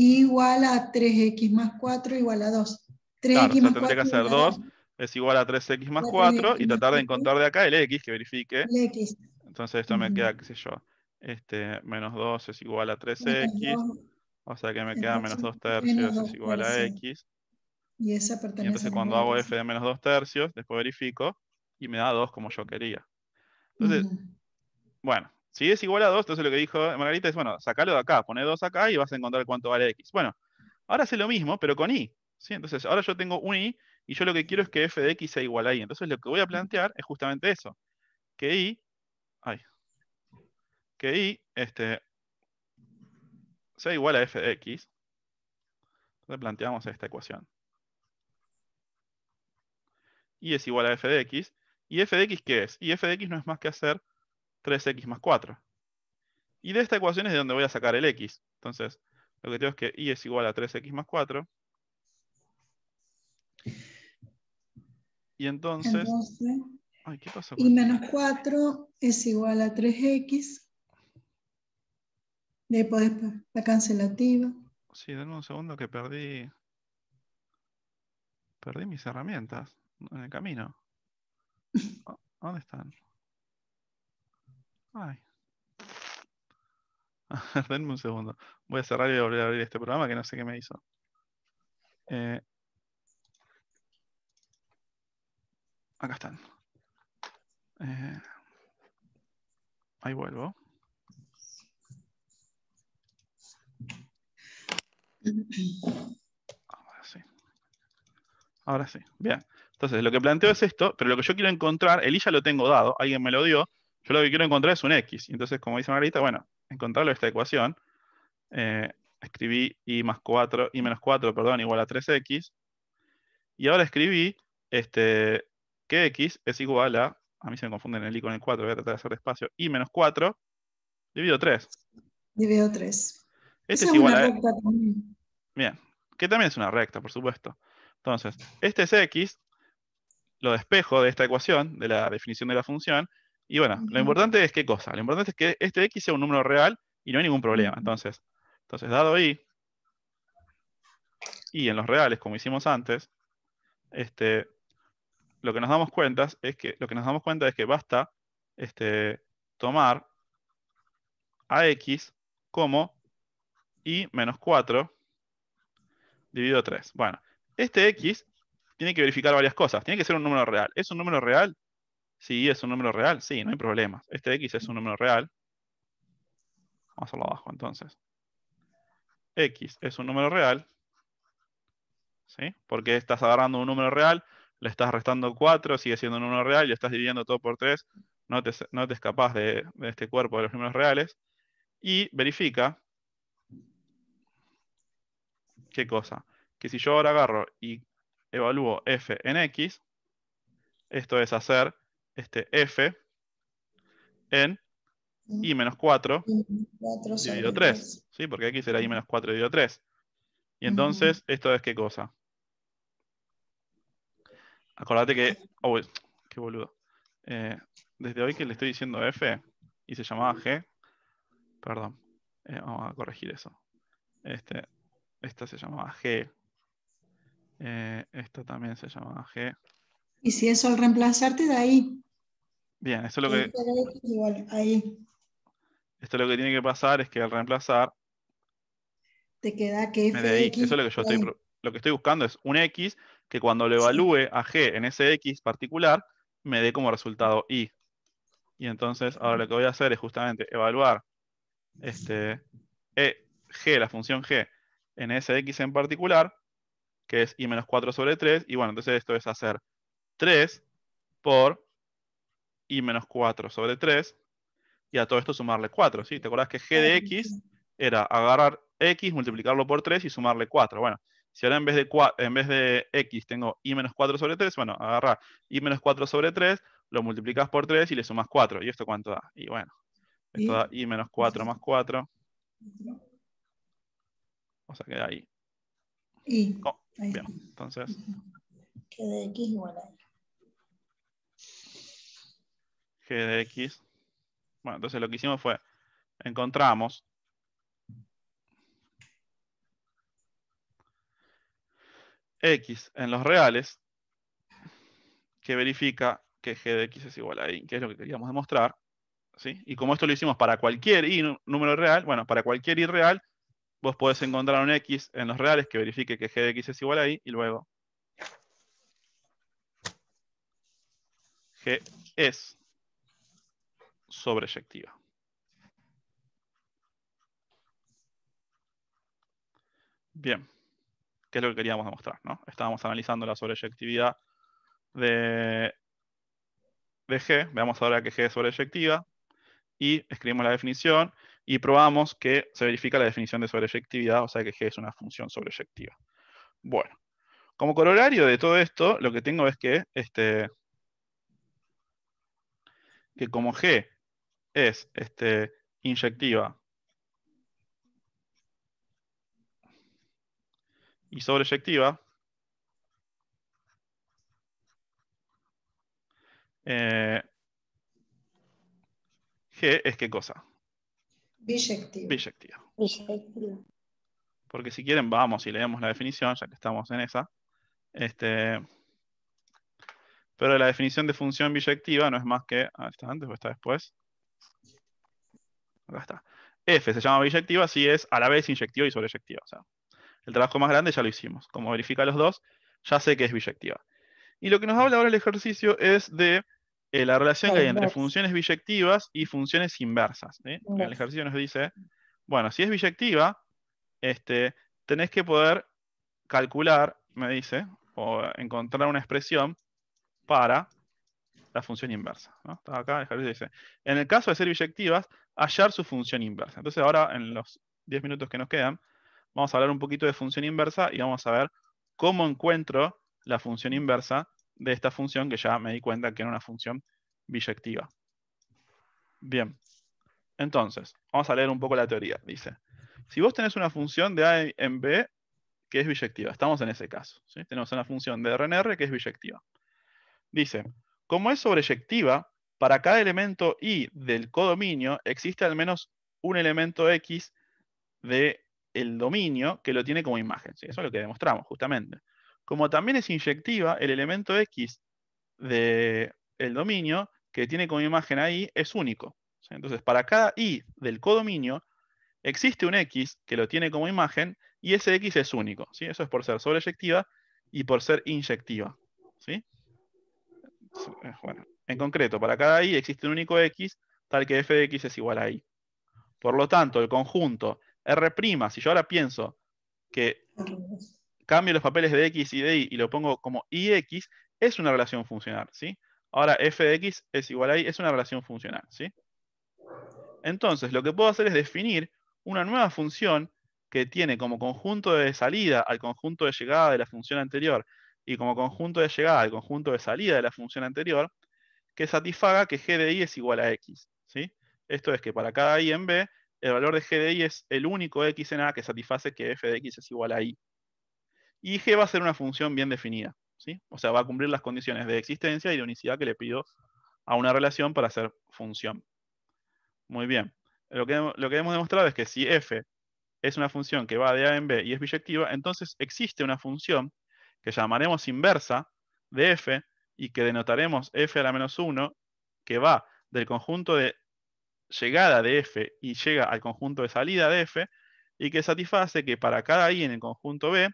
igual a 3x más 4 igual a 2. 3x más tendría 4 que hacer 2 es igual a 3x más 4, y tratar de encontrar de acá el x que verifique. El x. Entonces esto me queda, qué sé yo, este, menos 2 es igual a 3x, o sea que me queda menos 2 tercios es igual a x. Y esa pertenece y entonces cuando hago f de menos 2 tercios, después verifico y me da 2 como yo quería. Entonces, bueno, si es igual a 2, entonces lo que dijo Margarita es, bueno, sacalo de acá, Pone 2 acá y vas a encontrar cuánto vale x. Bueno, ahora hace lo mismo, pero con y. ¿sí? Entonces, ahora yo tengo un Y y yo lo que quiero es que f de x sea igual a y. Entonces, lo que voy a plantear es justamente eso. Que i, ay, que i este, sea igual a f de x. Entonces, planteamos esta ecuación. y es igual a f de x. ¿Y f de x qué es? Y f de x no es más que hacer 3x más 4. Y de esta ecuación es de donde voy a sacar el x. Entonces, lo que tengo es que y es igual a 3x más 4. Y entonces... ¿qué pasó? Y menos 4 es igual a 3x. Después la cancelativa. Sí, denme un segundo que perdí... Perdí mis herramientas en el camino. ¿Dónde están? Denme un segundo. Voy a cerrar y volver a abrir este programa que no sé qué me hizo. Eh, acá están. Eh, ahí vuelvo. Ahora sí. Ahora sí. Bien. Entonces, lo que planteo es esto, pero lo que yo quiero encontrar, el I ya lo tengo dado, alguien me lo dio, yo lo que quiero encontrar es un x. Entonces, como dice Margarita, bueno, encontrarlo esta ecuación. Eh, escribí y más 4, y menos 4, perdón, igual a 3x. Y ahora escribí este, que x es igual a, a mí se me confunden el i con el 4, voy a tratar de hacer despacio, y menos 4 divido 3. Divido 3. Este es igual una a... Recta también. Bien, que también es una recta, por supuesto. Entonces, este es x, lo despejo de esta ecuación, de la definición de la función, y bueno, lo importante es qué cosa. Lo importante es que este x sea un número real y no hay ningún problema. Entonces, entonces dado y, y en los reales, como hicimos antes, este, lo que nos damos cuenta es que lo que nos damos cuenta es que basta este, tomar a x como y menos 4 dividido 3. Bueno, este x tiene que verificar varias cosas. Tiene que ser un número real. ¿Es un número real? Sí, es un número real. Sí, no hay problema. Este x es un número real. Vamos a hacerlo abajo entonces. X es un número real. ¿Sí? Porque estás agarrando un número real, le estás restando 4, sigue siendo un número real, le estás dividiendo todo por 3. No te, no escapas de este cuerpo de los números reales. Y verifica. ¿Qué cosa? Que si yo ahora agarro y evalúo f en x, esto es hacer este f en i menos 4, dividido 3. ¿sí? Porque aquí será i menos 4 dividido 3. Y entonces, ¿esto es qué cosa? Acordate que... Oh, qué boludo. Eh, desde hoy que le estoy diciendo F y se llamaba G. Perdón. Eh, vamos a corregir eso. Este, esta se llamaba G. Eh, esta también se llamaba G. Y si eso al reemplazarte de ahí. Bien, esto es lo que. Esto lo que tiene que pasar es que al reemplazar. Te queda que Eso es lo que yo estoy. Lo que estoy buscando es un x que cuando lo evalúe a g en ese x particular, me dé como resultado y. Y entonces ahora lo que voy a hacer es justamente evaluar este, e, g, la función g, en ese x en particular, que es i menos 4 sobre 3. Y bueno, entonces esto es hacer 3 por y menos 4 sobre 3, y a todo esto sumarle 4, ¿sí? ¿Te acordás que g de x era agarrar x, multiplicarlo por 3 y sumarle 4? Bueno, si ahora en vez de, en vez de x tengo y menos 4 sobre 3, bueno, Agarrar y menos 4 sobre 3, lo multiplicas por 3 y le sumas 4. ¿Y esto cuánto da? Y bueno, esto da y menos 4 más 4. O sea, queda ahí. Y. Oh, bien, entonces. Que de x igual a g de x. Bueno, entonces lo que hicimos fue, encontramos x en los reales que verifica que g de x es igual a y, que es lo que queríamos demostrar. ¿sí? Y como esto lo hicimos para cualquier y número real, bueno, para cualquier y real, vos podés encontrar un x en los reales que verifique que g de x es igual a y, y luego g es sobreyectiva. Bien, ¿qué es lo que queríamos demostrar? No? Estábamos analizando la sobreyectividad de, de G, veamos ahora que G es sobreyectiva, y escribimos la definición y probamos que se verifica la definición de sobreyectividad, o sea que G es una función sobreyectiva. Bueno, como corolario de todo esto, lo que tengo es que, este, que como G es este, inyectiva y sobreyectiva, eh, G es qué cosa? Biyectiva. Biyectiva. Porque si quieren, vamos y leemos la definición, ya que estamos en esa. Este, pero la definición de función biyectiva no es más que. Ah, ¿Está antes o está después? está. F se llama biyectiva si es a la vez inyectiva y sobreyectiva. el trabajo más grande ya lo hicimos. Como verifica los dos, ya sé que es biyectiva. Y lo que nos habla ahora el ejercicio es de eh, la relación que hay entre funciones biyectivas y funciones inversas. ¿eh? El ejercicio nos dice, bueno, si es biyectiva, este, tenés que poder calcular, me dice, o encontrar una expresión para la función inversa. acá el dice, en el caso de ser biyectivas, hallar su función inversa. Entonces ahora, en los 10 minutos que nos quedan, vamos a hablar un poquito de función inversa y vamos a ver cómo encuentro la función inversa de esta función que ya me di cuenta que era una función biyectiva. Bien, entonces, vamos a leer un poco la teoría. Dice, si vos tenés una función de A en B que es biyectiva, estamos en ese caso, tenemos una función de R en R. que es biyectiva. Dice, como es sobreyectiva, para cada elemento i del codominio existe al menos un elemento x del el dominio que lo tiene como imagen. Eso es lo que demostramos, justamente. Como también es inyectiva, el elemento x del el dominio que tiene como imagen ahí es único. Entonces, para cada i del codominio existe un x que lo tiene como imagen y ese x es único. Eso es por ser sobreyectiva y por ser inyectiva. ¿sí? Eh, bueno, en concreto, para cada i existe un único x, tal que f de x es igual a i. Por lo tanto, el conjunto R', si yo ahora pienso que cambio los papeles de x y de y y lo pongo como ix, es una relación funcional, ¿sí? Ahora f de x es igual a y, es una relación funcional, Entonces, lo que puedo hacer es definir una nueva función que tiene como conjunto de salida al conjunto de llegada de la función anterior y como conjunto de llegada al conjunto de salida de la función anterior, que satisfaga que g de i es igual a x. ¿sí? Esto es que para cada i en b, el valor de g de i es el único x en a que satisface que f de x es igual a i. Y g va a ser una función bien definida. ¿sí? O sea, va a cumplir las condiciones de existencia y de unicidad que le pido a una relación para hacer función. Muy bien. Lo que, lo que hemos demostrado es que si f es una función que va de a en b y es biyectiva, entonces existe una función que llamaremos inversa de f y que denotaremos f a la menos 1, que va del conjunto de llegada de f y llega al conjunto de salida de f, y que satisface que para cada i en el conjunto B,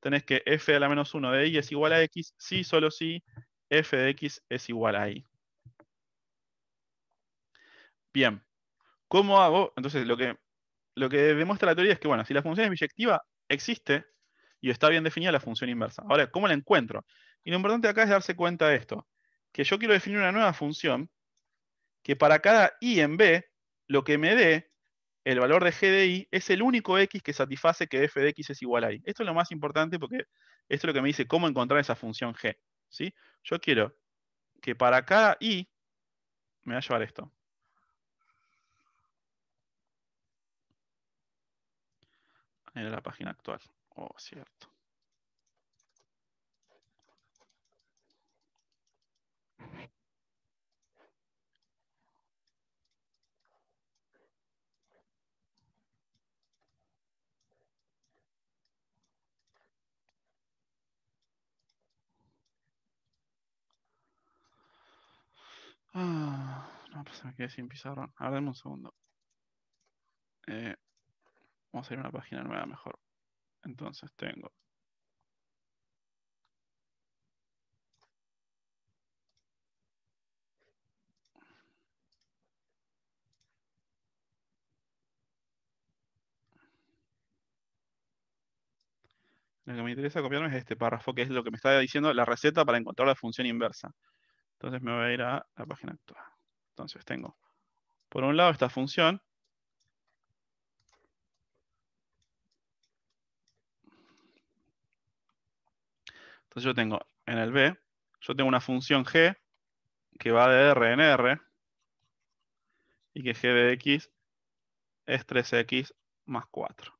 tenés que f a la menos 1 de i es igual a x, si, solo si, f de x es igual a i. Bien, ¿cómo hago? Entonces, lo que, lo que demuestra la teoría es que, bueno, si la función es biyectiva, existe y está bien definida la función inversa. Ahora, ¿cómo la encuentro? Y lo importante acá es darse cuenta de esto, que yo quiero definir una nueva función que para cada i en b, lo que me dé el valor de g de i es el único x que satisface que f de x es igual a i. Esto es lo más importante porque esto es lo que me dice cómo encontrar esa función g. ¿sí? Yo quiero que para cada i, me va a llevar esto. En la página actual. Oh, cierto. Ah, no, pasa pues me quedé sin pizarra A ver, un segundo. Eh, vamos a ir a una página nueva mejor. Entonces tengo Lo que me interesa copiarme es este párrafo, que es lo que me está diciendo la receta para encontrar la función inversa. Entonces me voy a ir a la página actual. Entonces tengo, por un lado, esta función, Entonces yo tengo en el B, yo tengo una función g que va de r en r y que g de x es 3x más 4.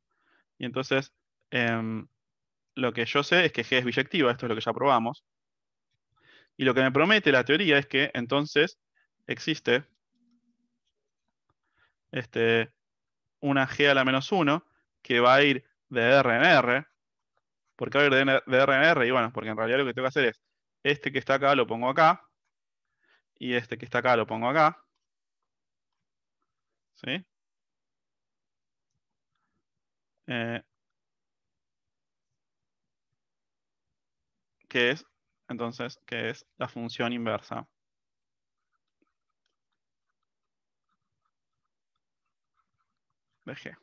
Y entonces em, lo que yo sé es que g es biyectiva, esto es lo que ya probamos. Y lo que me promete la teoría es que entonces existe este, una g a la menos 1 que va a ir de r en r ¿Por qué de, Y bueno, porque en realidad lo que tengo que hacer es, este que está acá lo pongo acá, y este que está acá lo pongo acá. ¿Sí? Eh, ¿Qué es? Entonces, ¿qué es la función inversa? De G.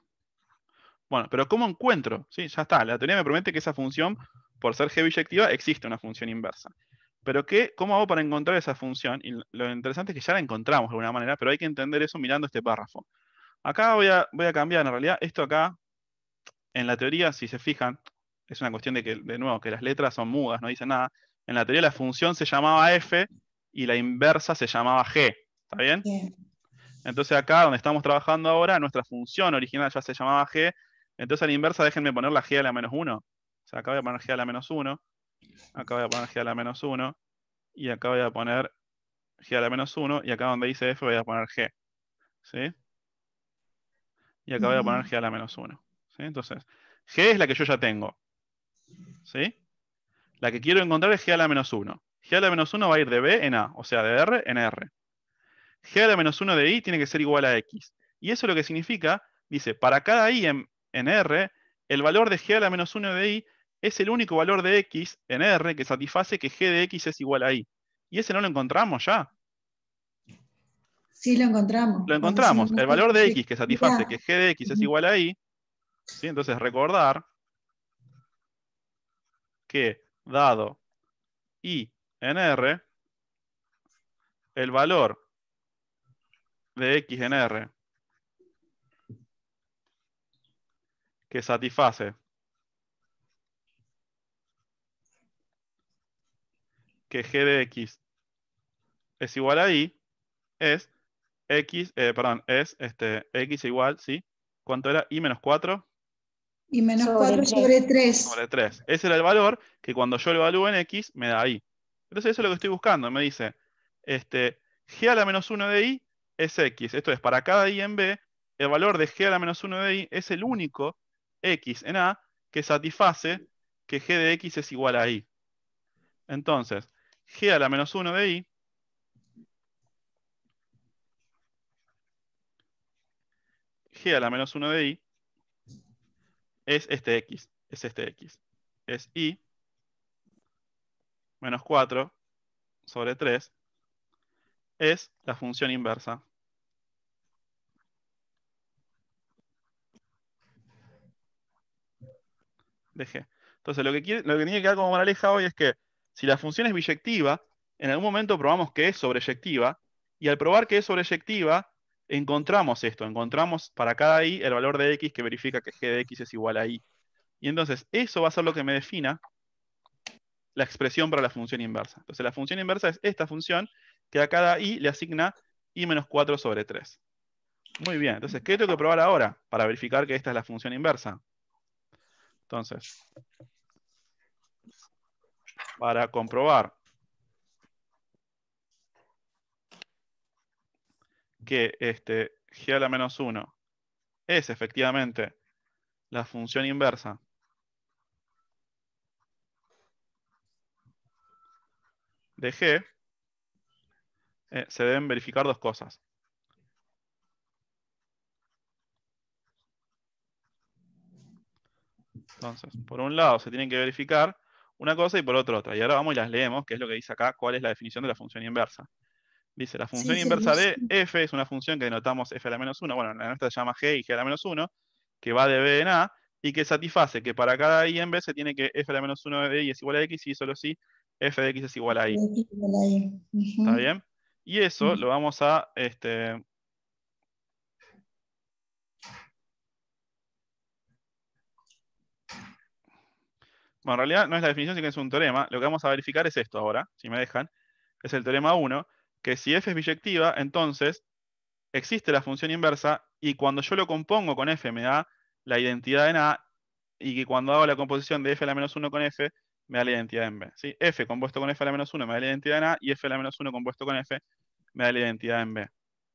Bueno, pero ¿cómo encuentro? Sí, ya está. La teoría me promete que esa función, por ser g-bijectiva, existe una función inversa. Pero ¿qué, ¿cómo hago para encontrar esa función? Y lo interesante es que ya la encontramos de alguna manera, pero hay que entender eso mirando este párrafo. Acá voy a, cambiar, en realidad, esto acá, en la teoría, si se fijan, es una cuestión de que, de nuevo, que las letras son mudas, no dicen nada. En la teoría la función se llamaba f y la inversa se llamaba g. ¿Está bien. Entonces acá, donde estamos trabajando ahora, nuestra función original ya se llamaba g, entonces a la inversa déjenme poner la g a la menos 1. O sea, acá voy a poner g a la menos 1, acá voy a poner g a la menos 1, y acá voy a poner g a la menos 1, y acá donde dice f voy a poner g. ¿Sí? Y acá voy a poner mm. g a la menos 1. Entonces, g es la que yo ya tengo. ¿Sí? La que quiero encontrar es g a la menos 1. g a la menos 1 va a ir de b en a, o sea, de r en r. g a la menos 1 de i tiene que ser igual a x. Y eso lo que significa, dice, para cada i en en R, el valor de g a la menos 1 de i es el único valor de x en R que satisface que g de x es igual a i. Y ese no lo encontramos ya. Sí, lo encontramos. Lo encontramos. El valor de x que satisface que g de x es igual a i. ¿sí? Entonces, recordar que dado i en R, el valor de x en R que satisface. Que g de x es igual a y es x, eh, perdón, es este, x igual, ¿sí? ¿Cuánto era? y menos 4. Y menos sobre 4 sobre 3. Ese era el valor que cuando yo lo evalúo en x me da i. Entonces eso es lo que estoy buscando. Me dice, este, g a la menos 1 de y es x. Esto es, para cada i en b, el valor de g a la menos 1 de y es el único x en A que satisface que g de x es igual a y. Entonces, g a la menos 1 de y g a la menos 1 de i es este x, es este x. Es i menos 4 sobre 3 es la función inversa. Entonces, lo que, que tiene que quedar como moraleja hoy es que si la función es biyectiva, en algún momento probamos que es sobreyectiva, y al probar que es sobreyectiva, encontramos esto, encontramos para cada i el valor de x que verifica que g de x es igual a i. Y entonces, eso va a ser lo que me defina la expresión para la función inversa. Entonces, la función inversa es esta función que a cada i le asigna i menos 4 sobre 3. Muy bien, entonces, ¿qué tengo que probar ahora para verificar que esta es la función inversa? Entonces, para comprobar que este g a la menos 1 es efectivamente la función inversa de g, eh, se deben verificar dos cosas. Entonces, por un lado se tienen que verificar una cosa y por otro otra. Y ahora vamos y las leemos, que es lo que dice acá, cuál es la definición de la función inversa. Dice, la función inversa de f es una función que denotamos f a la menos 1, bueno, la nuestra se llama g y g a la menos 1, que va de b en a, y que satisface que para cada i en b se tiene que f a la menos 1 de i es igual a x, y solo si f de x es igual a y. ¿Está bien? Y eso lo vamos a este, Bueno, en realidad no es la definición, sino que es un teorema. Lo que vamos a verificar es esto ahora, si me dejan. Es el teorema 1, que si f es biyectiva, entonces existe la función inversa y cuando yo lo compongo con f me da la identidad en A y que cuando hago la composición de f a la menos 1 con f me da la identidad en B. f compuesto con f a la menos 1 me da la identidad en A y f a la menos 1 compuesto con f me da la identidad en B.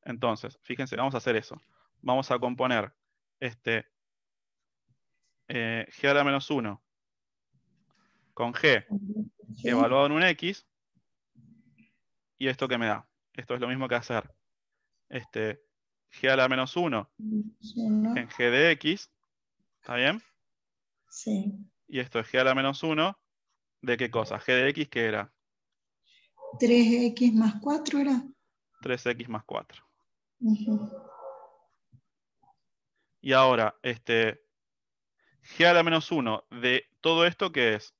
Entonces, fíjense, vamos a hacer eso. Vamos a componer este eh, g a la menos 1 con g evaluado en un x, y esto que me da. Esto es lo mismo que hacer este, g a la menos 1 en g de x, ¿está bien? Sí. Y esto es g a la menos 1 de qué cosa, g de x que era 3x más 4 era 3x más 4. Y ahora, este, g a la menos 1 de todo esto que es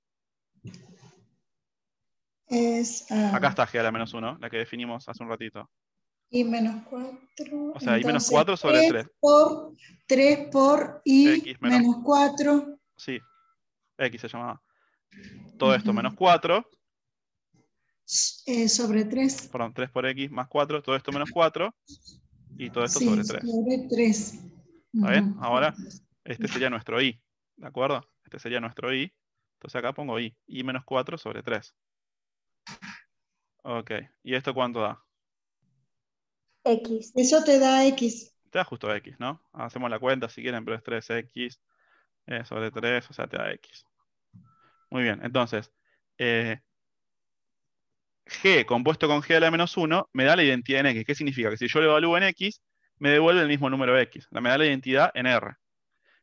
Ah, acá está G a la menos 1, la que definimos hace un ratito. Y menos 4. O sea, y menos 4 sobre 3. 3 por, y menos, 4. Sí, X se llamaba. Todo esto menos 4. Eh, sobre 3. Perdón, 3 por X más 4, todo esto menos 4. Y todo esto sobre 3. Sobre 3. ¿Está bien? Ahora, este sería nuestro Y. ¿De acuerdo? Este sería nuestro Y. Entonces acá pongo Y. I menos 4 sobre 3. Ok, ¿y esto cuánto da? X. Eso te da X. Te da justo X, ¿no? Hacemos la cuenta si quieren, pero es 3X eh, sobre 3, o sea, te da X. Muy bien, entonces, eh, G compuesto con G a la menos 1 me da la identidad en X. ¿Qué significa? Que si yo lo evalúo en X, me devuelve el mismo número X. Me da la identidad en R.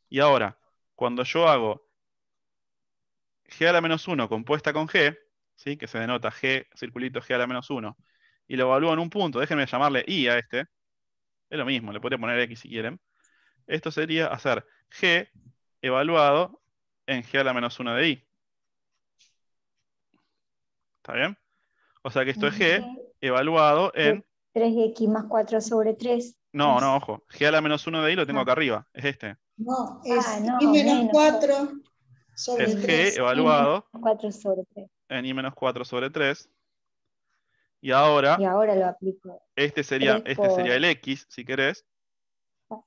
Y ahora, cuando yo hago G a la menos 1 compuesta con G, que se denota g, circulito g a la menos 1, y lo evalúo en un punto, déjenme llamarle i a este, es lo mismo, le podría poner x si quieren, esto sería hacer g evaluado en g a la menos 1 de i. ¿Está bien? O sea que esto es g evaluado en... 3x más 4 sobre 3. No, no, ojo. G a la menos 1 de i lo tengo acá ah. arriba. Es este. No, ah, es i menos 4 es g evaluado. En 4 i menos 4 sobre 3. Y ahora, y ahora lo aplico. Este sería, este sería el x, si querés. Ah.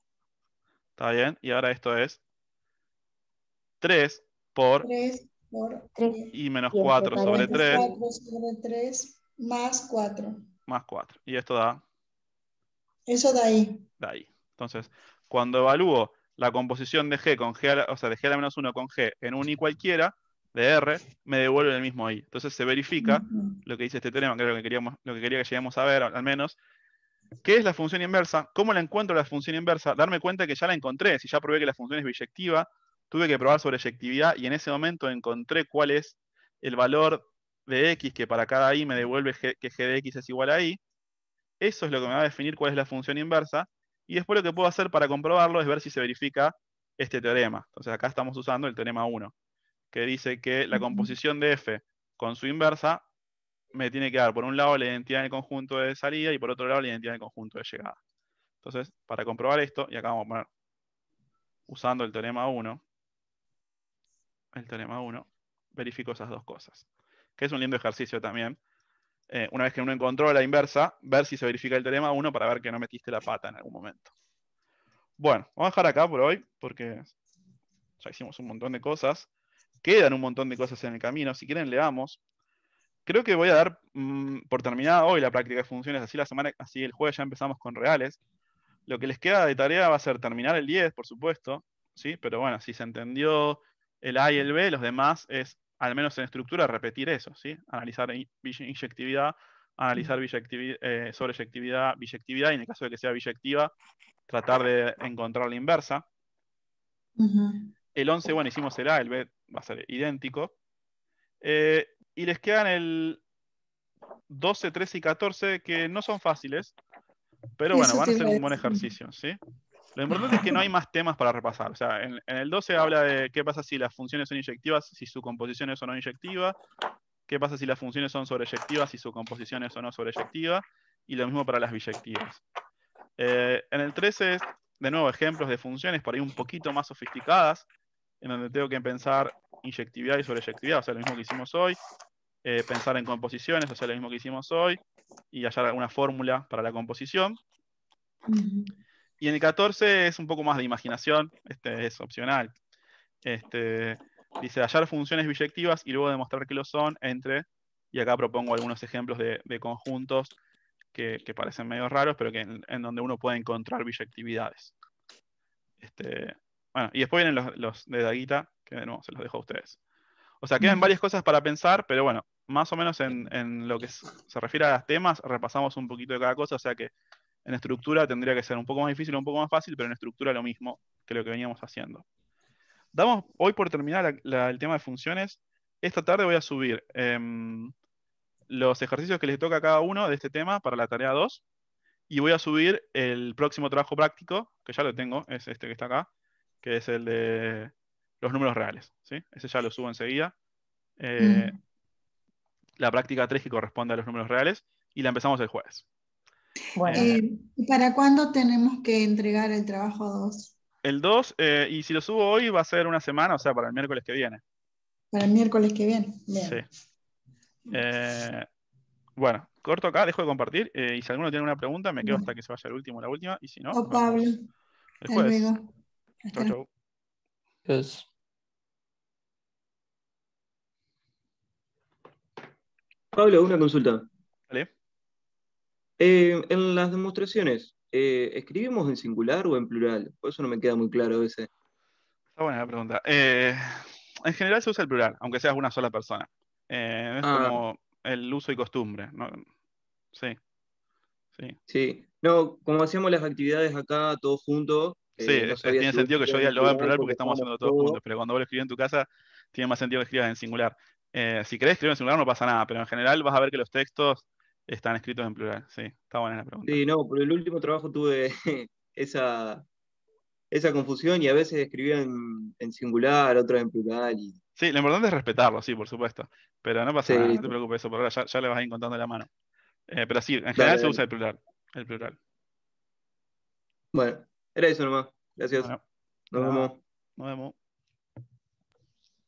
Está bien. Y ahora esto es 3 por, 3 3. y menos 4 sobre 3. 4 sobre 3 más 4. Más 4. Y esto da. Eso da ahí. Da ahí. Entonces, cuando evalúo la composición de G con G, a la, o sea, de G menos 1 con G en un I cualquiera de R, me devuelve el mismo I. Entonces se verifica lo que dice este teorema, que es lo que, queríamos, lo que quería que lleguemos a ver, al menos. ¿Qué es la función inversa? ¿Cómo la encuentro la función inversa? Darme cuenta que ya la encontré. Si ya probé que la función es biyectiva, tuve que probar sobre y en ese momento encontré cuál es el valor de x que para cada i me devuelve que g de x es igual a i. Eso es lo que me va a definir cuál es la función inversa y después lo que puedo hacer para comprobarlo es ver si se verifica este teorema. Entonces acá estamos usando el teorema 1, que dice que la composición de F con su inversa me tiene que dar por un lado la identidad el conjunto de salida y por otro lado la identidad del conjunto de llegada. Entonces, para comprobar esto, y acá vamos a poner usando el teorema 1, el teorema 1, verifico esas dos cosas, que es un lindo ejercicio también eh, una vez que uno encontró la inversa, ver si se verifica el teorema 1 para ver que no metiste la pata en algún momento. Bueno, vamos a dejar acá por hoy, porque ya hicimos un montón de cosas. Quedan un montón de cosas en el camino. Si quieren, le damos Creo que voy a dar mm, por terminada hoy la práctica de funciones. Así la semana, así el jueves ya empezamos con reales. Lo que les queda de tarea va a ser terminar el 10, por supuesto. ¿sí? Pero bueno, si se entendió el A y el B, los demás es al menos en estructura, repetir eso, ¿sí? Analizar inyectividad, analizar eh, sobreyectividad, biyectividad, y en el caso de que sea biyectiva, tratar de encontrar la inversa. El 11, bueno, hicimos el A, el B va a ser idéntico. Eh, y les quedan el 12, 13 y 14, que no son fáciles, pero bueno, van a ser un buen ejercicio, ¿sí? Lo importante es que no hay más temas para repasar. en, el 12 habla de qué pasa si las funciones son inyectivas, si su composición es o no inyectiva, qué pasa si las funciones son sobreyectivas, si su composición es o no sobreyectiva, y lo mismo para las biyectivas. Eh, en el 13, de nuevo, ejemplos de funciones por ahí un poquito más sofisticadas, en donde tengo que pensar inyectividad y sobreyectividad, o sea, lo mismo que hicimos hoy, eh, pensar en composiciones, o sea, lo mismo que hicimos hoy, y hallar alguna fórmula para la composición. Y en el 14 es un poco más de imaginación, este es opcional. Este, dice hallar funciones biyectivas y luego demostrar que lo son entre, y acá propongo algunos ejemplos de, conjuntos que, parecen medio raros, pero que en, donde uno puede encontrar biyectividades. Este, bueno, y después vienen los, de Daguita, que de se los dejo a ustedes. O sea, quedan mm. varias cosas para pensar, pero bueno, más o menos en, en lo que se refiere a los temas, repasamos un poquito de cada cosa, o sea que en estructura tendría que ser un poco más difícil, O un poco más fácil, pero en estructura lo mismo que lo que veníamos haciendo. Damos hoy por terminar el tema de funciones. Esta tarde voy a subir em, los ejercicios que les toca a cada uno de este tema para la tarea 2. Y voy a subir el próximo trabajo práctico, que ya lo tengo, es este que está acá, que es el de los números reales. ¿sí? Ese ya lo subo enseguida. Eh, mm. La práctica 3 que corresponde a los números reales. Y la empezamos el jueves. Bueno. Eh, ¿Para cuándo tenemos que entregar el trabajo 2? El 2, eh, y si lo subo hoy va a ser una semana, o sea, para el miércoles que viene. Para el miércoles que viene. Bien. Sí. Eh, bueno, corto acá, dejo de compartir. y si alguno tiene una pregunta, me quedo hasta que se vaya el último la última. Y si no. O oh, Pablo. Hasta luego. chau, Pablo, una consulta. Vale. Eh, en las demostraciones, eh, ¿escribimos en singular o en plural? Por eso no me queda muy claro ese... Está buena la pregunta. Eh, en general se usa el plural, aunque seas una sola persona. es ah. como el uso y costumbre. Sí. sí. No, como hacíamos las actividades acá todos juntos. sí, tiene sentido que yo diga lo en plural porque estamos haciendo todos juntos, pero cuando vos lo escribís en tu casa, tiene más sentido que escribas en singular. si querés escribir en singular no pasa nada, pero en general vas a ver que los textos están escritos en plural, sí. Está buena la pregunta. Sí, no, por el último trabajo tuve esa, esa confusión y a veces escribía en, singular, otro en plural. Y... Sí, lo importante es respetarlo, sí, por supuesto. Pero no pasa nada, no te preocupes eso, por ahora ya, ya le vas a ir contando la mano. Eh, pero sí, en general se usa el plural. El plural. Bueno, era eso nomás. Gracias. nos, vemos. Nos vemos.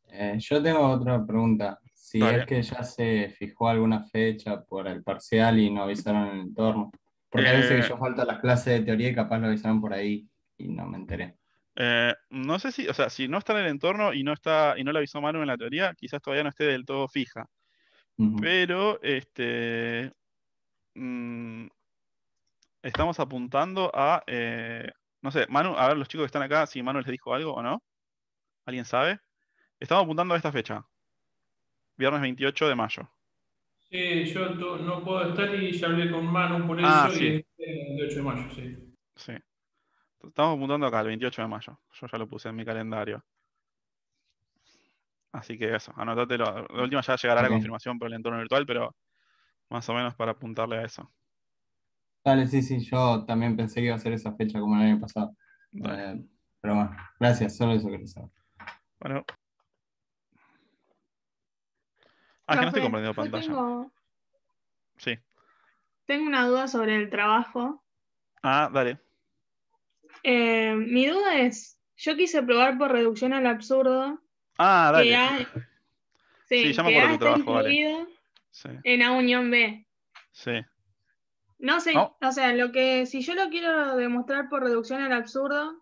Eh, yo tengo otra pregunta. Si es que ya se fijó alguna fecha por el parcial y no avisaron el entorno. Porque a veces que eh, yo falté a las clases de teoría y capaz lo avisaron por ahí y no me enteré. Eh, no sé si, o sea, si no está en el entorno y no está y no lo avisó Manu en la teoría, quizás todavía no esté del todo fija. Pero este mm, estamos apuntando a eh, no sé, Manu, a ver los chicos que están acá, si Manu les dijo algo o no. ¿Alguien sabe? Estamos apuntando a esta fecha viernes 28 de mayo. Sí, yo no puedo estar y ya hablé con Manu por ah, eso ah, sí. el 28 de mayo, sí. Sí. Estamos apuntando acá, el 28 de mayo. Yo ya lo puse en mi calendario. Así que eso, anótatelo. La última ya llegará a la confirmación por el entorno virtual, pero más o menos para apuntarle a eso. Dale, sí, sí, yo también pensé que iba a ser esa fecha como el año pasado. Eh, pero bueno, gracias, solo eso que les sabe. Bueno, Ah, que no estoy comprendiendo pantalla. Sí. Tengo una duda sobre el trabajo. Ah, dale. Eh, mi duda es, yo quise probar por reducción al absurdo. Ah, sí, sí, ya En A unión B. Sí. No sé, o sea, lo que si yo lo quiero demostrar por reducción al absurdo,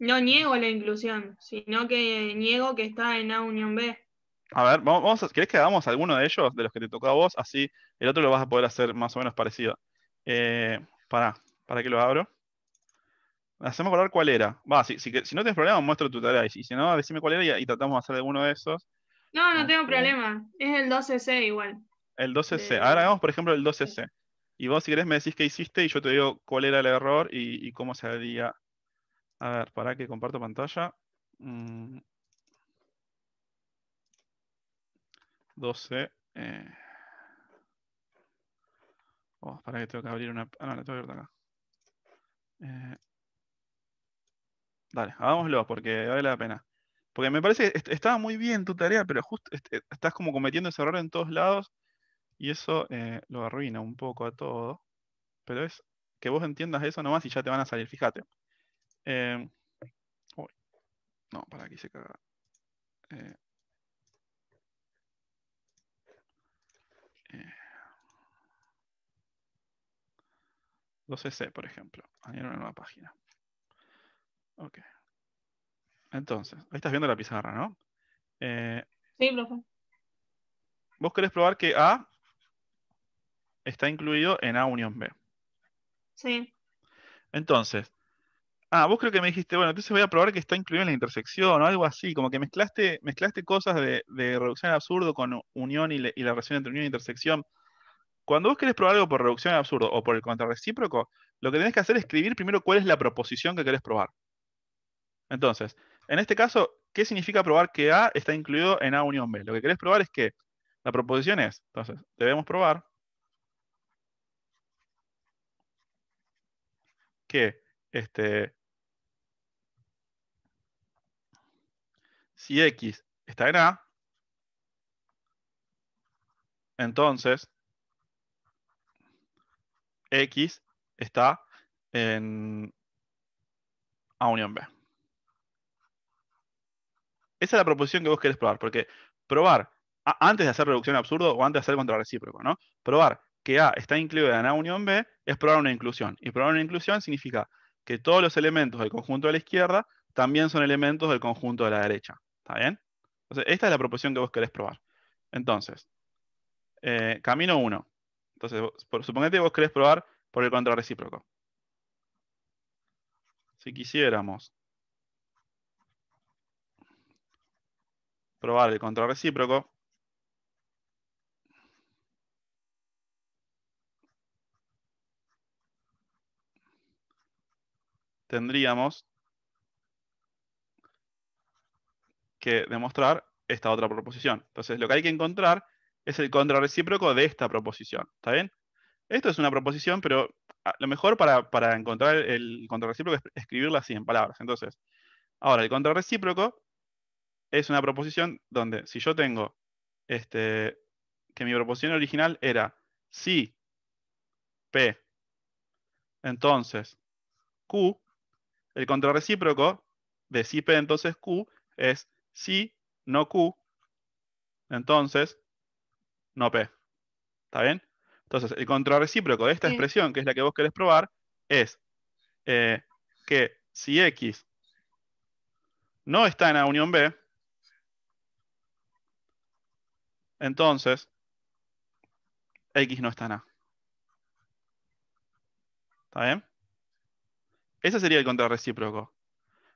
no niego la inclusión, sino que niego que está en A unión B. A ver, vamos a, ¿querés que hagamos alguno de ellos, de los que te tocó a vos? Así el otro lo vas a poder hacer más o menos parecido. Eh, para, para que lo abro. Hacemos acordar cuál era. Va, si, no tienes problema, muestro tu tarea. Y si no, decime cuál era y, tratamos de hacer alguno de esos. No, no tengo este. problema. Es el 12C igual. El 12C. Ahora hagamos, por ejemplo, el 12C. Y vos, si querés, me decís qué hiciste y yo te digo cuál era el error y, cómo se haría. A ver, para que comparto pantalla. Mm. 12. Eh. para que tengo que abrir una. Ah, no, la tengo abierta acá. Eh. Dale, hagámoslo porque vale la pena. Porque me parece que estaba muy bien tu tarea, pero justo estás como cometiendo ese error en todos lados y eso eh, lo arruina un poco a todo. Pero es que vos entiendas eso nomás y ya te van a salir, fíjate. no, para aquí se caga. Eh, 2 c por ejemplo. Añadir una nueva página. Ok. Entonces, ahí estás viendo la pizarra, ¿no? Eh, sí, profe. Vos querés probar que A está incluido en A unión B. Sí. Entonces, ah, vos creo que me dijiste, bueno, entonces voy a probar que está incluido en la intersección o algo así, como que mezclaste, mezclaste cosas de, reducción al absurdo con unión y, y la relación entre unión e intersección. Cuando vos querés probar algo por reducción al absurdo o por el contrarrecíproco, lo que tenés que hacer es escribir primero cuál es la proposición que querés probar. Entonces, en este caso, ¿qué significa probar que A está incluido en A unión B? Lo que querés probar es que la proposición es, entonces, debemos probar que este, si X está en A, entonces X está en A unión B. Esa es la proposición que vos querés probar, porque probar, antes de hacer reducción absurdo o antes de hacer contrarrecíproco, ¿no? Probar que A está incluida en A unión B es probar una inclusión. Y probar una inclusión significa que todos los elementos del conjunto de la izquierda también son elementos del conjunto de la derecha. ¿Está bien? Entonces, esta es la proposición que vos querés probar. Entonces, eh, camino 1. Entonces, supongamos que vos querés probar por el contrarrecíproco. Si quisiéramos probar el contrarrecíproco, tendríamos que demostrar esta otra proposición. Entonces, lo que hay que encontrar es el contrarrecíproco de esta proposición. ¿Está bien? Esto es una proposición, pero ah, lo mejor para, encontrar el contrarrecíproco es escribirla así en palabras. Entonces, ahora, el contrarrecíproco es una proposición donde si yo tengo este, que mi proposición original era si P, entonces Q, el contrarrecíproco de si P entonces Q es si no Q, entonces no P. ¿Está bien? Entonces, el contrarrecíproco de esta expresión, que es la que vos querés probar, es eh, que si X no está en la unión B, entonces X no está en A. ¿Está bien? Ese sería el contrarrecíproco.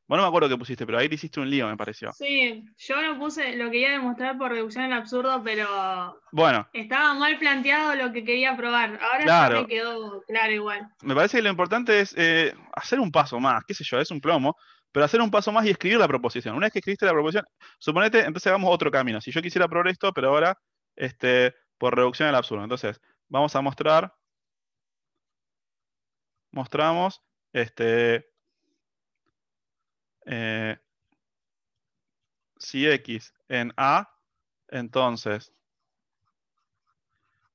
Bueno, no me acuerdo qué pusiste, pero ahí le hiciste un lío, me pareció. Sí, yo lo puse, lo quería demostrar por reducción al absurdo, pero. Bueno. Estaba mal planteado lo que quería probar. Ahora me quedó claro igual. Me parece que lo importante es eh, hacer un paso más, qué sé yo, es un plomo, pero hacer un paso más y escribir la proposición. Una vez que escribiste la proposición, suponete, entonces hagamos otro camino. Si yo quisiera probar esto, pero ahora, este, por reducción al absurdo. Entonces, vamos a mostrar. Mostramos. Este, eh, si X en A, entonces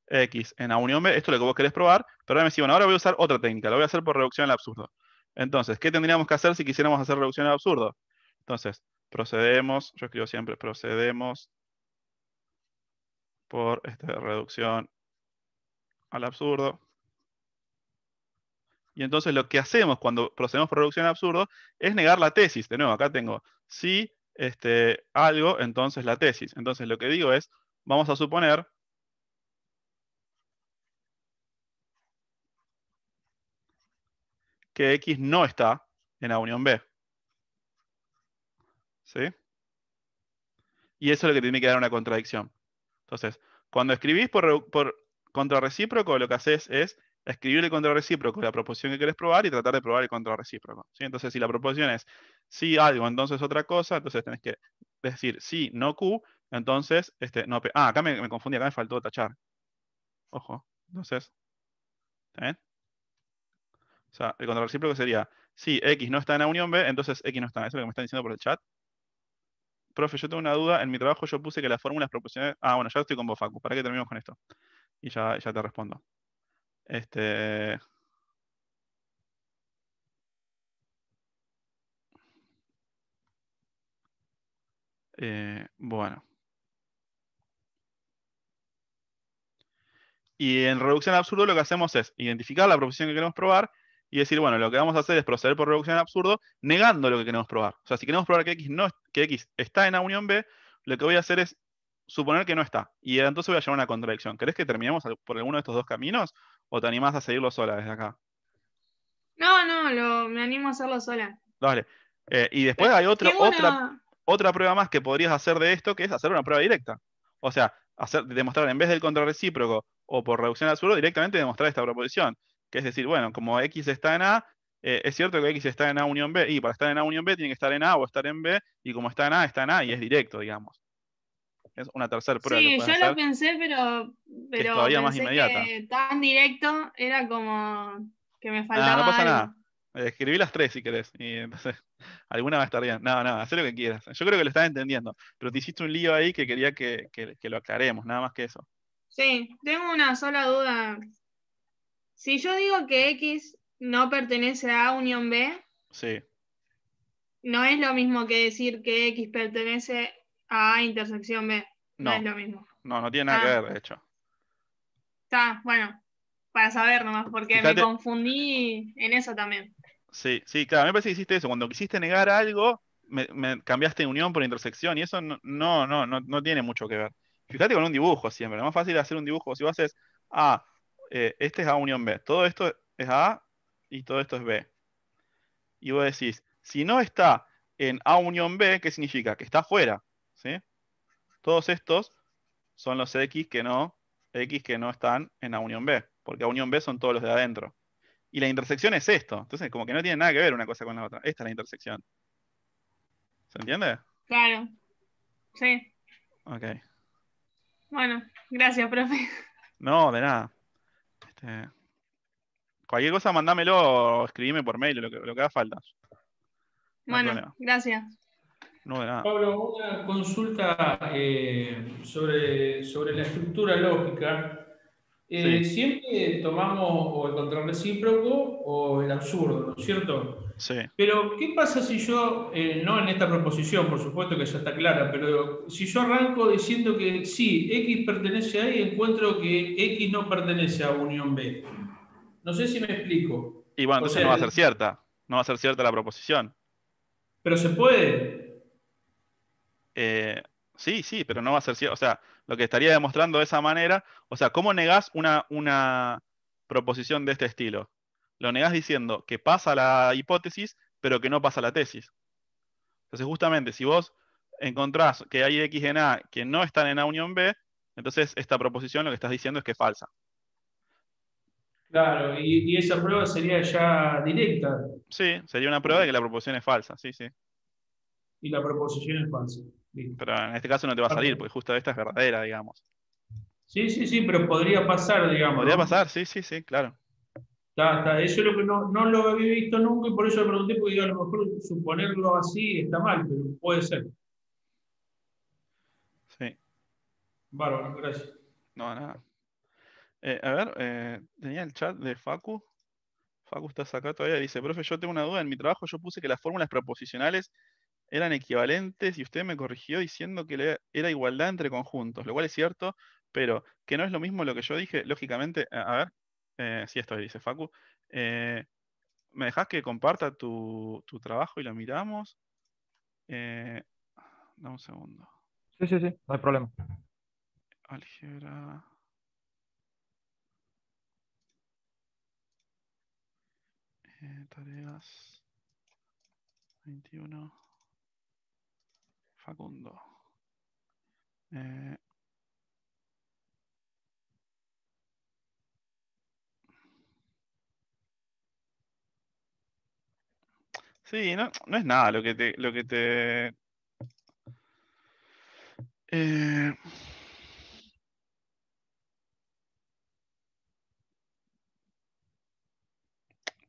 X en A unión B, esto es lo que vos querés probar, pero ahora me bueno, ahora voy a usar otra técnica, lo voy a hacer por reducción al absurdo. Entonces, ¿qué tendríamos que hacer si quisiéramos hacer reducción al absurdo? Entonces, procedemos, yo escribo siempre, procedemos por esta reducción al absurdo. Y entonces lo que hacemos cuando procedemos por reducción al absurdo es negar la tesis. De nuevo, acá tengo si este, algo, entonces la tesis. Entonces lo que digo es, vamos a suponer que X no está en la unión B. ¿Sí? Y eso es lo que tiene que dar una contradicción. Entonces, cuando escribís por, por contrarrecíproco, lo que haces es escribir el contrarrecíproco de la proposición que querés probar y tratar de probar el contrarrecíproco. ¿sí? Entonces, si la proposición es si algo, entonces otra cosa, entonces tenés que decir si no Q, entonces, este, no P. Ah, acá me, confundí, acá me faltó tachar. Ojo, entonces, ¿está bien? O sea, el contrarrecíproco sería, si X no está en la unión B, entonces X no está. Eso es lo que me están diciendo por el chat. Profe, yo tengo una duda. En mi trabajo yo puse que las fórmulas proporcionales... Ah, bueno, ya estoy con vos, ¿Para qué terminemos con esto? Y ya, ya te respondo. Este. Eh, bueno. Y en reducción absurdo lo que hacemos es identificar la proposición que queremos probar y decir, bueno, lo que vamos a hacer es proceder por reducción absurdo negando lo que queremos probar. O sea, si queremos probar que X, no, que X está en A unión B, lo que voy a hacer es suponer que no está. Y entonces voy a llevar una contradicción. crees que terminemos por alguno de estos dos caminos? ¿O te animás a seguirlo sola desde acá? No, no, me animo a hacerlo sola. Dale. Eh, y después hay otra, prueba más que podrías hacer de esto, que es hacer una prueba directa. O sea, demostrar en vez del contrarrecíproco o por reducción al suelo, directamente demostrar esta proposición. Que es decir, bueno, como X está en A, eh, es cierto que X está en A unión B, y para estar en A unión B tiene que estar en A o estar en B, y como está en A, está en A y es directo, digamos es una tercera prueba. Sí, yo lo pensé, pero, tan directo era como que me faltaba. no pasa nada. Escribí las tres si querés. Y entonces, alguna va a estar bien. No, no, haz lo que quieras. Yo creo que lo estás entendiendo. Pero te hiciste un lío ahí que quería que, lo aclaremos, nada más que eso. Sí, tengo una sola duda. Si yo digo que X no pertenece a A unión B, sí. no es lo mismo que decir que X pertenece a ah, intersección B. No, es lo mismo. No, no tiene nada ah. que ver, de hecho. Está, bueno, para saber nomás, porque me confundí en eso también. Sí, sí, claro, a me parece que hiciste eso. Cuando quisiste negar algo, me, cambiaste unión por intersección y eso no, no, no, tiene mucho que ver. Fíjate con un dibujo siempre, lo más fácil es hacer un dibujo. Si vos haces A, eh, este es A unión B, todo esto es A y todo esto es B. Y vos decís, si no está en A unión B, ¿qué significa? Que está fuera. ¿sí? Todos estos son los X que no, X que no están en la unión B, porque la unión B son todos los de adentro. Y la intersección es esto. Entonces, como que no tiene nada que ver una cosa con la otra. Esta es la intersección. ¿Se entiende? Claro. Sí. Ok. Bueno, gracias, profe. No, de nada. Este, cualquier cosa, mandámelo o escribime por mail, lo que, lo que haga falta. bueno, gracias. Pablo, una consulta eh, sobre, sobre la estructura lógica. Eh, Siempre tomamos o el contrarrecíproco o el absurdo, ¿no es cierto? Sí. Pero, ¿qué pasa si yo, eh, no en esta proposición, por supuesto que ya está clara, pero si yo arranco diciendo que sí, X pertenece a Y, encuentro que X no pertenece a Unión B? No sé si me explico. Y bueno, entonces no va a ser cierta, no va a ser cierta la proposición. Pero se puede. Eh, sí, sí, pero no va a ser cierto. O sea, lo que estaría demostrando de esa manera, o sea, ¿cómo negás una, proposición de este estilo? Lo negás diciendo que pasa la hipótesis, pero que no pasa la tesis. Entonces, justamente, si vos encontrás que hay X en A que no están en A unión B, entonces esta proposición lo que estás diciendo es que es falsa. Claro, y, y, esa prueba sería ya directa. Sí, sería una prueba de que la proposición es falsa, sí, sí. Y la proposición es falsa. Pero en este caso no te va a salir, porque justo esta es verdadera, digamos. Sí, sí, sí, pero podría pasar, digamos. Podría pasar, sí, sí, sí, claro. Eso es lo que no, lo había visto nunca y por eso le pregunté, porque digo, a lo mejor suponerlo así está mal, pero puede ser. Sí. Bárbaro, gracias. No, nada. Eh, a ver, eh, tenía el chat de Facu. Facu está acá todavía. Dice, profe, yo tengo una duda. En mi trabajo yo puse que las fórmulas proposicionales eran equivalentes y usted me corrigió diciendo que era igualdad entre conjuntos, lo cual es cierto, pero que no es lo mismo lo que yo dije, lógicamente, a ver, eh, si esto dice Facu, eh, ¿me dejas que comparta tu, trabajo y lo miramos? Eh, dame un segundo. Sí, sí, sí, no hay problema. Álgebra. tareas 21. Eh, sí, no, no, es nada lo que te. Lo que te eh,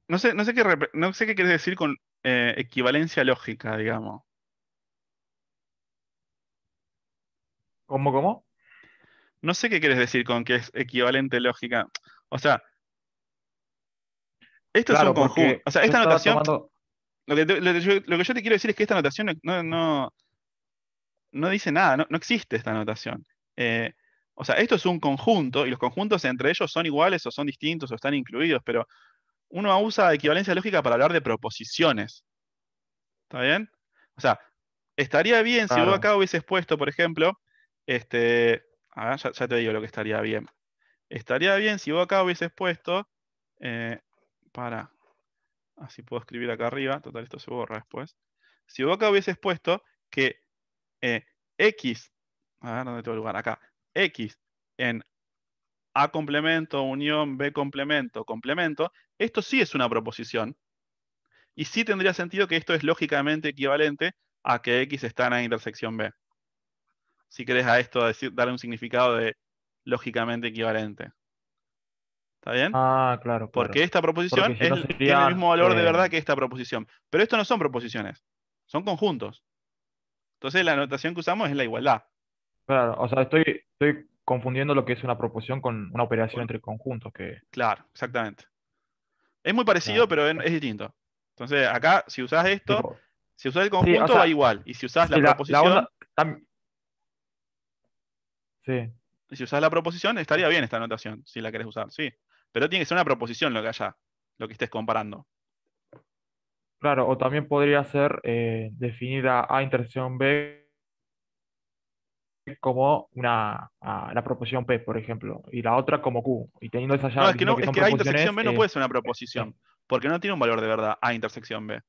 no, sé, no, sé qué, no sé qué quieres decir con eh, equivalencia lógica, digamos. ¿Cómo, cómo? No sé qué quieres decir con que es equivalente lógica. O sea, esto es un conjunto. O sea, esta notación. Lo, que, yo te quiero decir es que esta notación no, no, dice nada, no, existe esta notación. Eh, o sea, esto es un conjunto y los conjuntos entre ellos son iguales o son distintos o están incluidos, pero uno usa equivalencia lógica para hablar de proposiciones. ¿Está bien? O sea, estaría bien si vos acá hubieses puesto, por ejemplo, este, ya, te digo lo que estaría bien. Estaría bien si vos acá hubieses puesto, eh, para, así puedo escribir acá arriba, total esto se borra después. Si vos acá hubieses puesto que eh, X, a ver dónde tengo lugar, acá, X en A complemento, unión, B complemento, complemento, esto sí es una proposición. Y sí tendría sentido que esto es lógicamente equivalente a que X está en la intersección B si querés, a esto, decir, darle un significado de lógicamente equivalente. ¿Está bien? Ah, claro. Porque esta proposición tiene el mismo valor de eh, verdad que esta proposición. Pero esto no son proposiciones, son conjuntos. Entonces la anotación que usamos es la igualdad. Claro, o sea, estoy, confundiendo lo que es una proposición con una operación entre conjuntos. Que... Claro, exactamente. Es muy parecido, pero es, distinto. Entonces acá, si usás esto, si usás el conjunto va igual. Y si usás la, proposición... Sí. Si usas la proposición, estaría bien esta anotación, si la querés usar, sí. Pero tiene que ser una proposición lo que haya, lo que estés comparando. Claro, o también podría ser eh, definida a intersección B como una la proposición P, por ejemplo, y la otra como Q. Y teniendo esa llave. No, es que, A intersección B no puede eh, ser una proposición, eh, porque no tiene un valor de verdad A intersección B.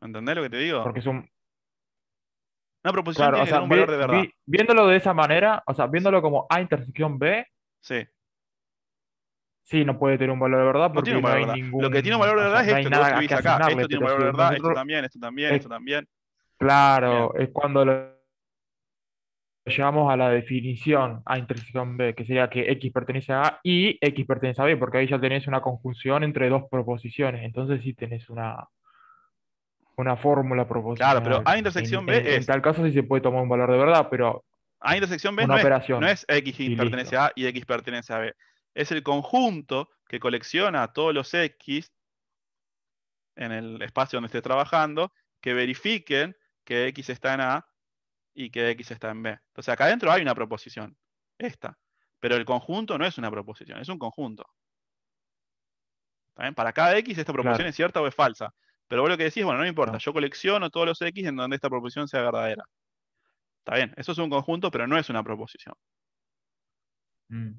¿Entendés lo que te digo? Porque es un, una proposición tiene un valor de verdad. viéndolo de esa manera, o sea, viéndolo como A intersección B. Sí. Sí, no puede tener un valor de verdad porque no, hay ningún... Lo que tiene un valor de verdad es esto que acá. esto tiene un valor de verdad, esto también, esto también, esto también. Claro, es cuando lo llegamos a la definición A intersección B, que sería que X pertenece a A y X pertenece a B, porque ahí ya tenés una conjunción entre dos proposiciones, entonces sí tenés una, una fórmula proporcional. Claro, pero A intersección en, B es. En tal caso sí se puede tomar un valor de verdad, pero. A intersección B no, Es, X y pertenece a A y X pertenece a B. Es el conjunto que colecciona todos los X en el espacio donde esté trabajando que verifiquen que X está en A y que X está en B. Entonces acá adentro hay una proposición, esta. Pero el conjunto no es una proposición, es un conjunto. bien? Para cada X esta proposición es cierta o es falsa. Pero vos lo que decís, bueno, no me importa, ah. yo colecciono todos los X en donde esta proposición sea verdadera. Está bien, eso es un conjunto, pero no es una proposición. Mm.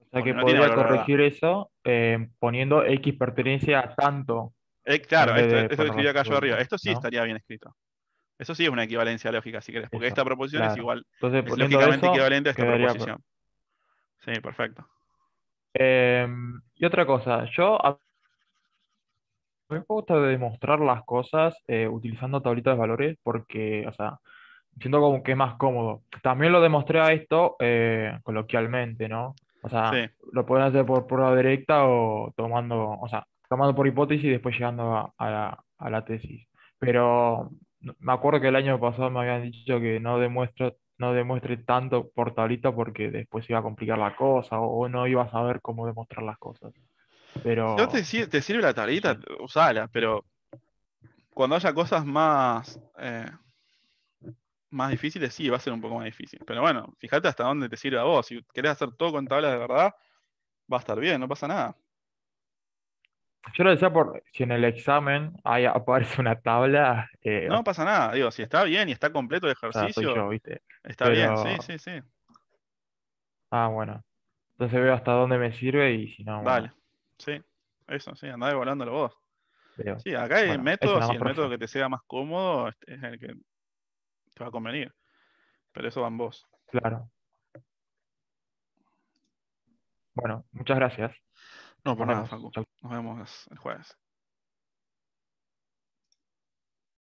O sea que podría corregir eso eh, poniendo X pertenencia a tanto. Eh, claro, esto, lo escribí acá yo arriba. Esto sí estaría bien escrito. Eso sí es una equivalencia lógica, si querés, porque esta proposición es igual. es lógicamente equivalente a esta proposición. Sí, perfecto. Em, y otra cosa, yo a mí me gusta demostrar las cosas eh, utilizando tablitas de valores porque, o sea, siento como que es más cómodo. También lo demostré a esto eh, coloquialmente, ¿no? O sea, lo pueden hacer por prueba directa o tomando, o sea, tomando por hipótesis y después llegando a, la, tesis. Pero me acuerdo que el año pasado me habían dicho que no demuestre, no demuestre tanto por tablita porque después iba a complicar la cosa o, o no iba a saber cómo demostrar las cosas. Pero... No te, sirve, la tablita, usala, pero cuando haya cosas más, eh, más difíciles, sí, va a ser un poco más difícil. Pero bueno, fíjate hasta dónde te sirve a vos. Si querés hacer todo con tablas de verdad, va a estar bien, no pasa nada. Yo lo decía por si en el examen aparece una tabla. Eh, no pasa nada, digo, si está bien y está completo el ah, ejercicio. Está bien, sí, sí, sí. Ah, bueno. Entonces veo hasta dónde me sirve y si no. Vale. Sí, eso, sí, andá evaluándolo vos. sí, acá hay métodos y el método que te sea más cómodo este, es el que te va a convenir. Pero eso van vos. Claro. Bueno, muchas gracias. No, por nada, Facu. Nos vemos el jueves.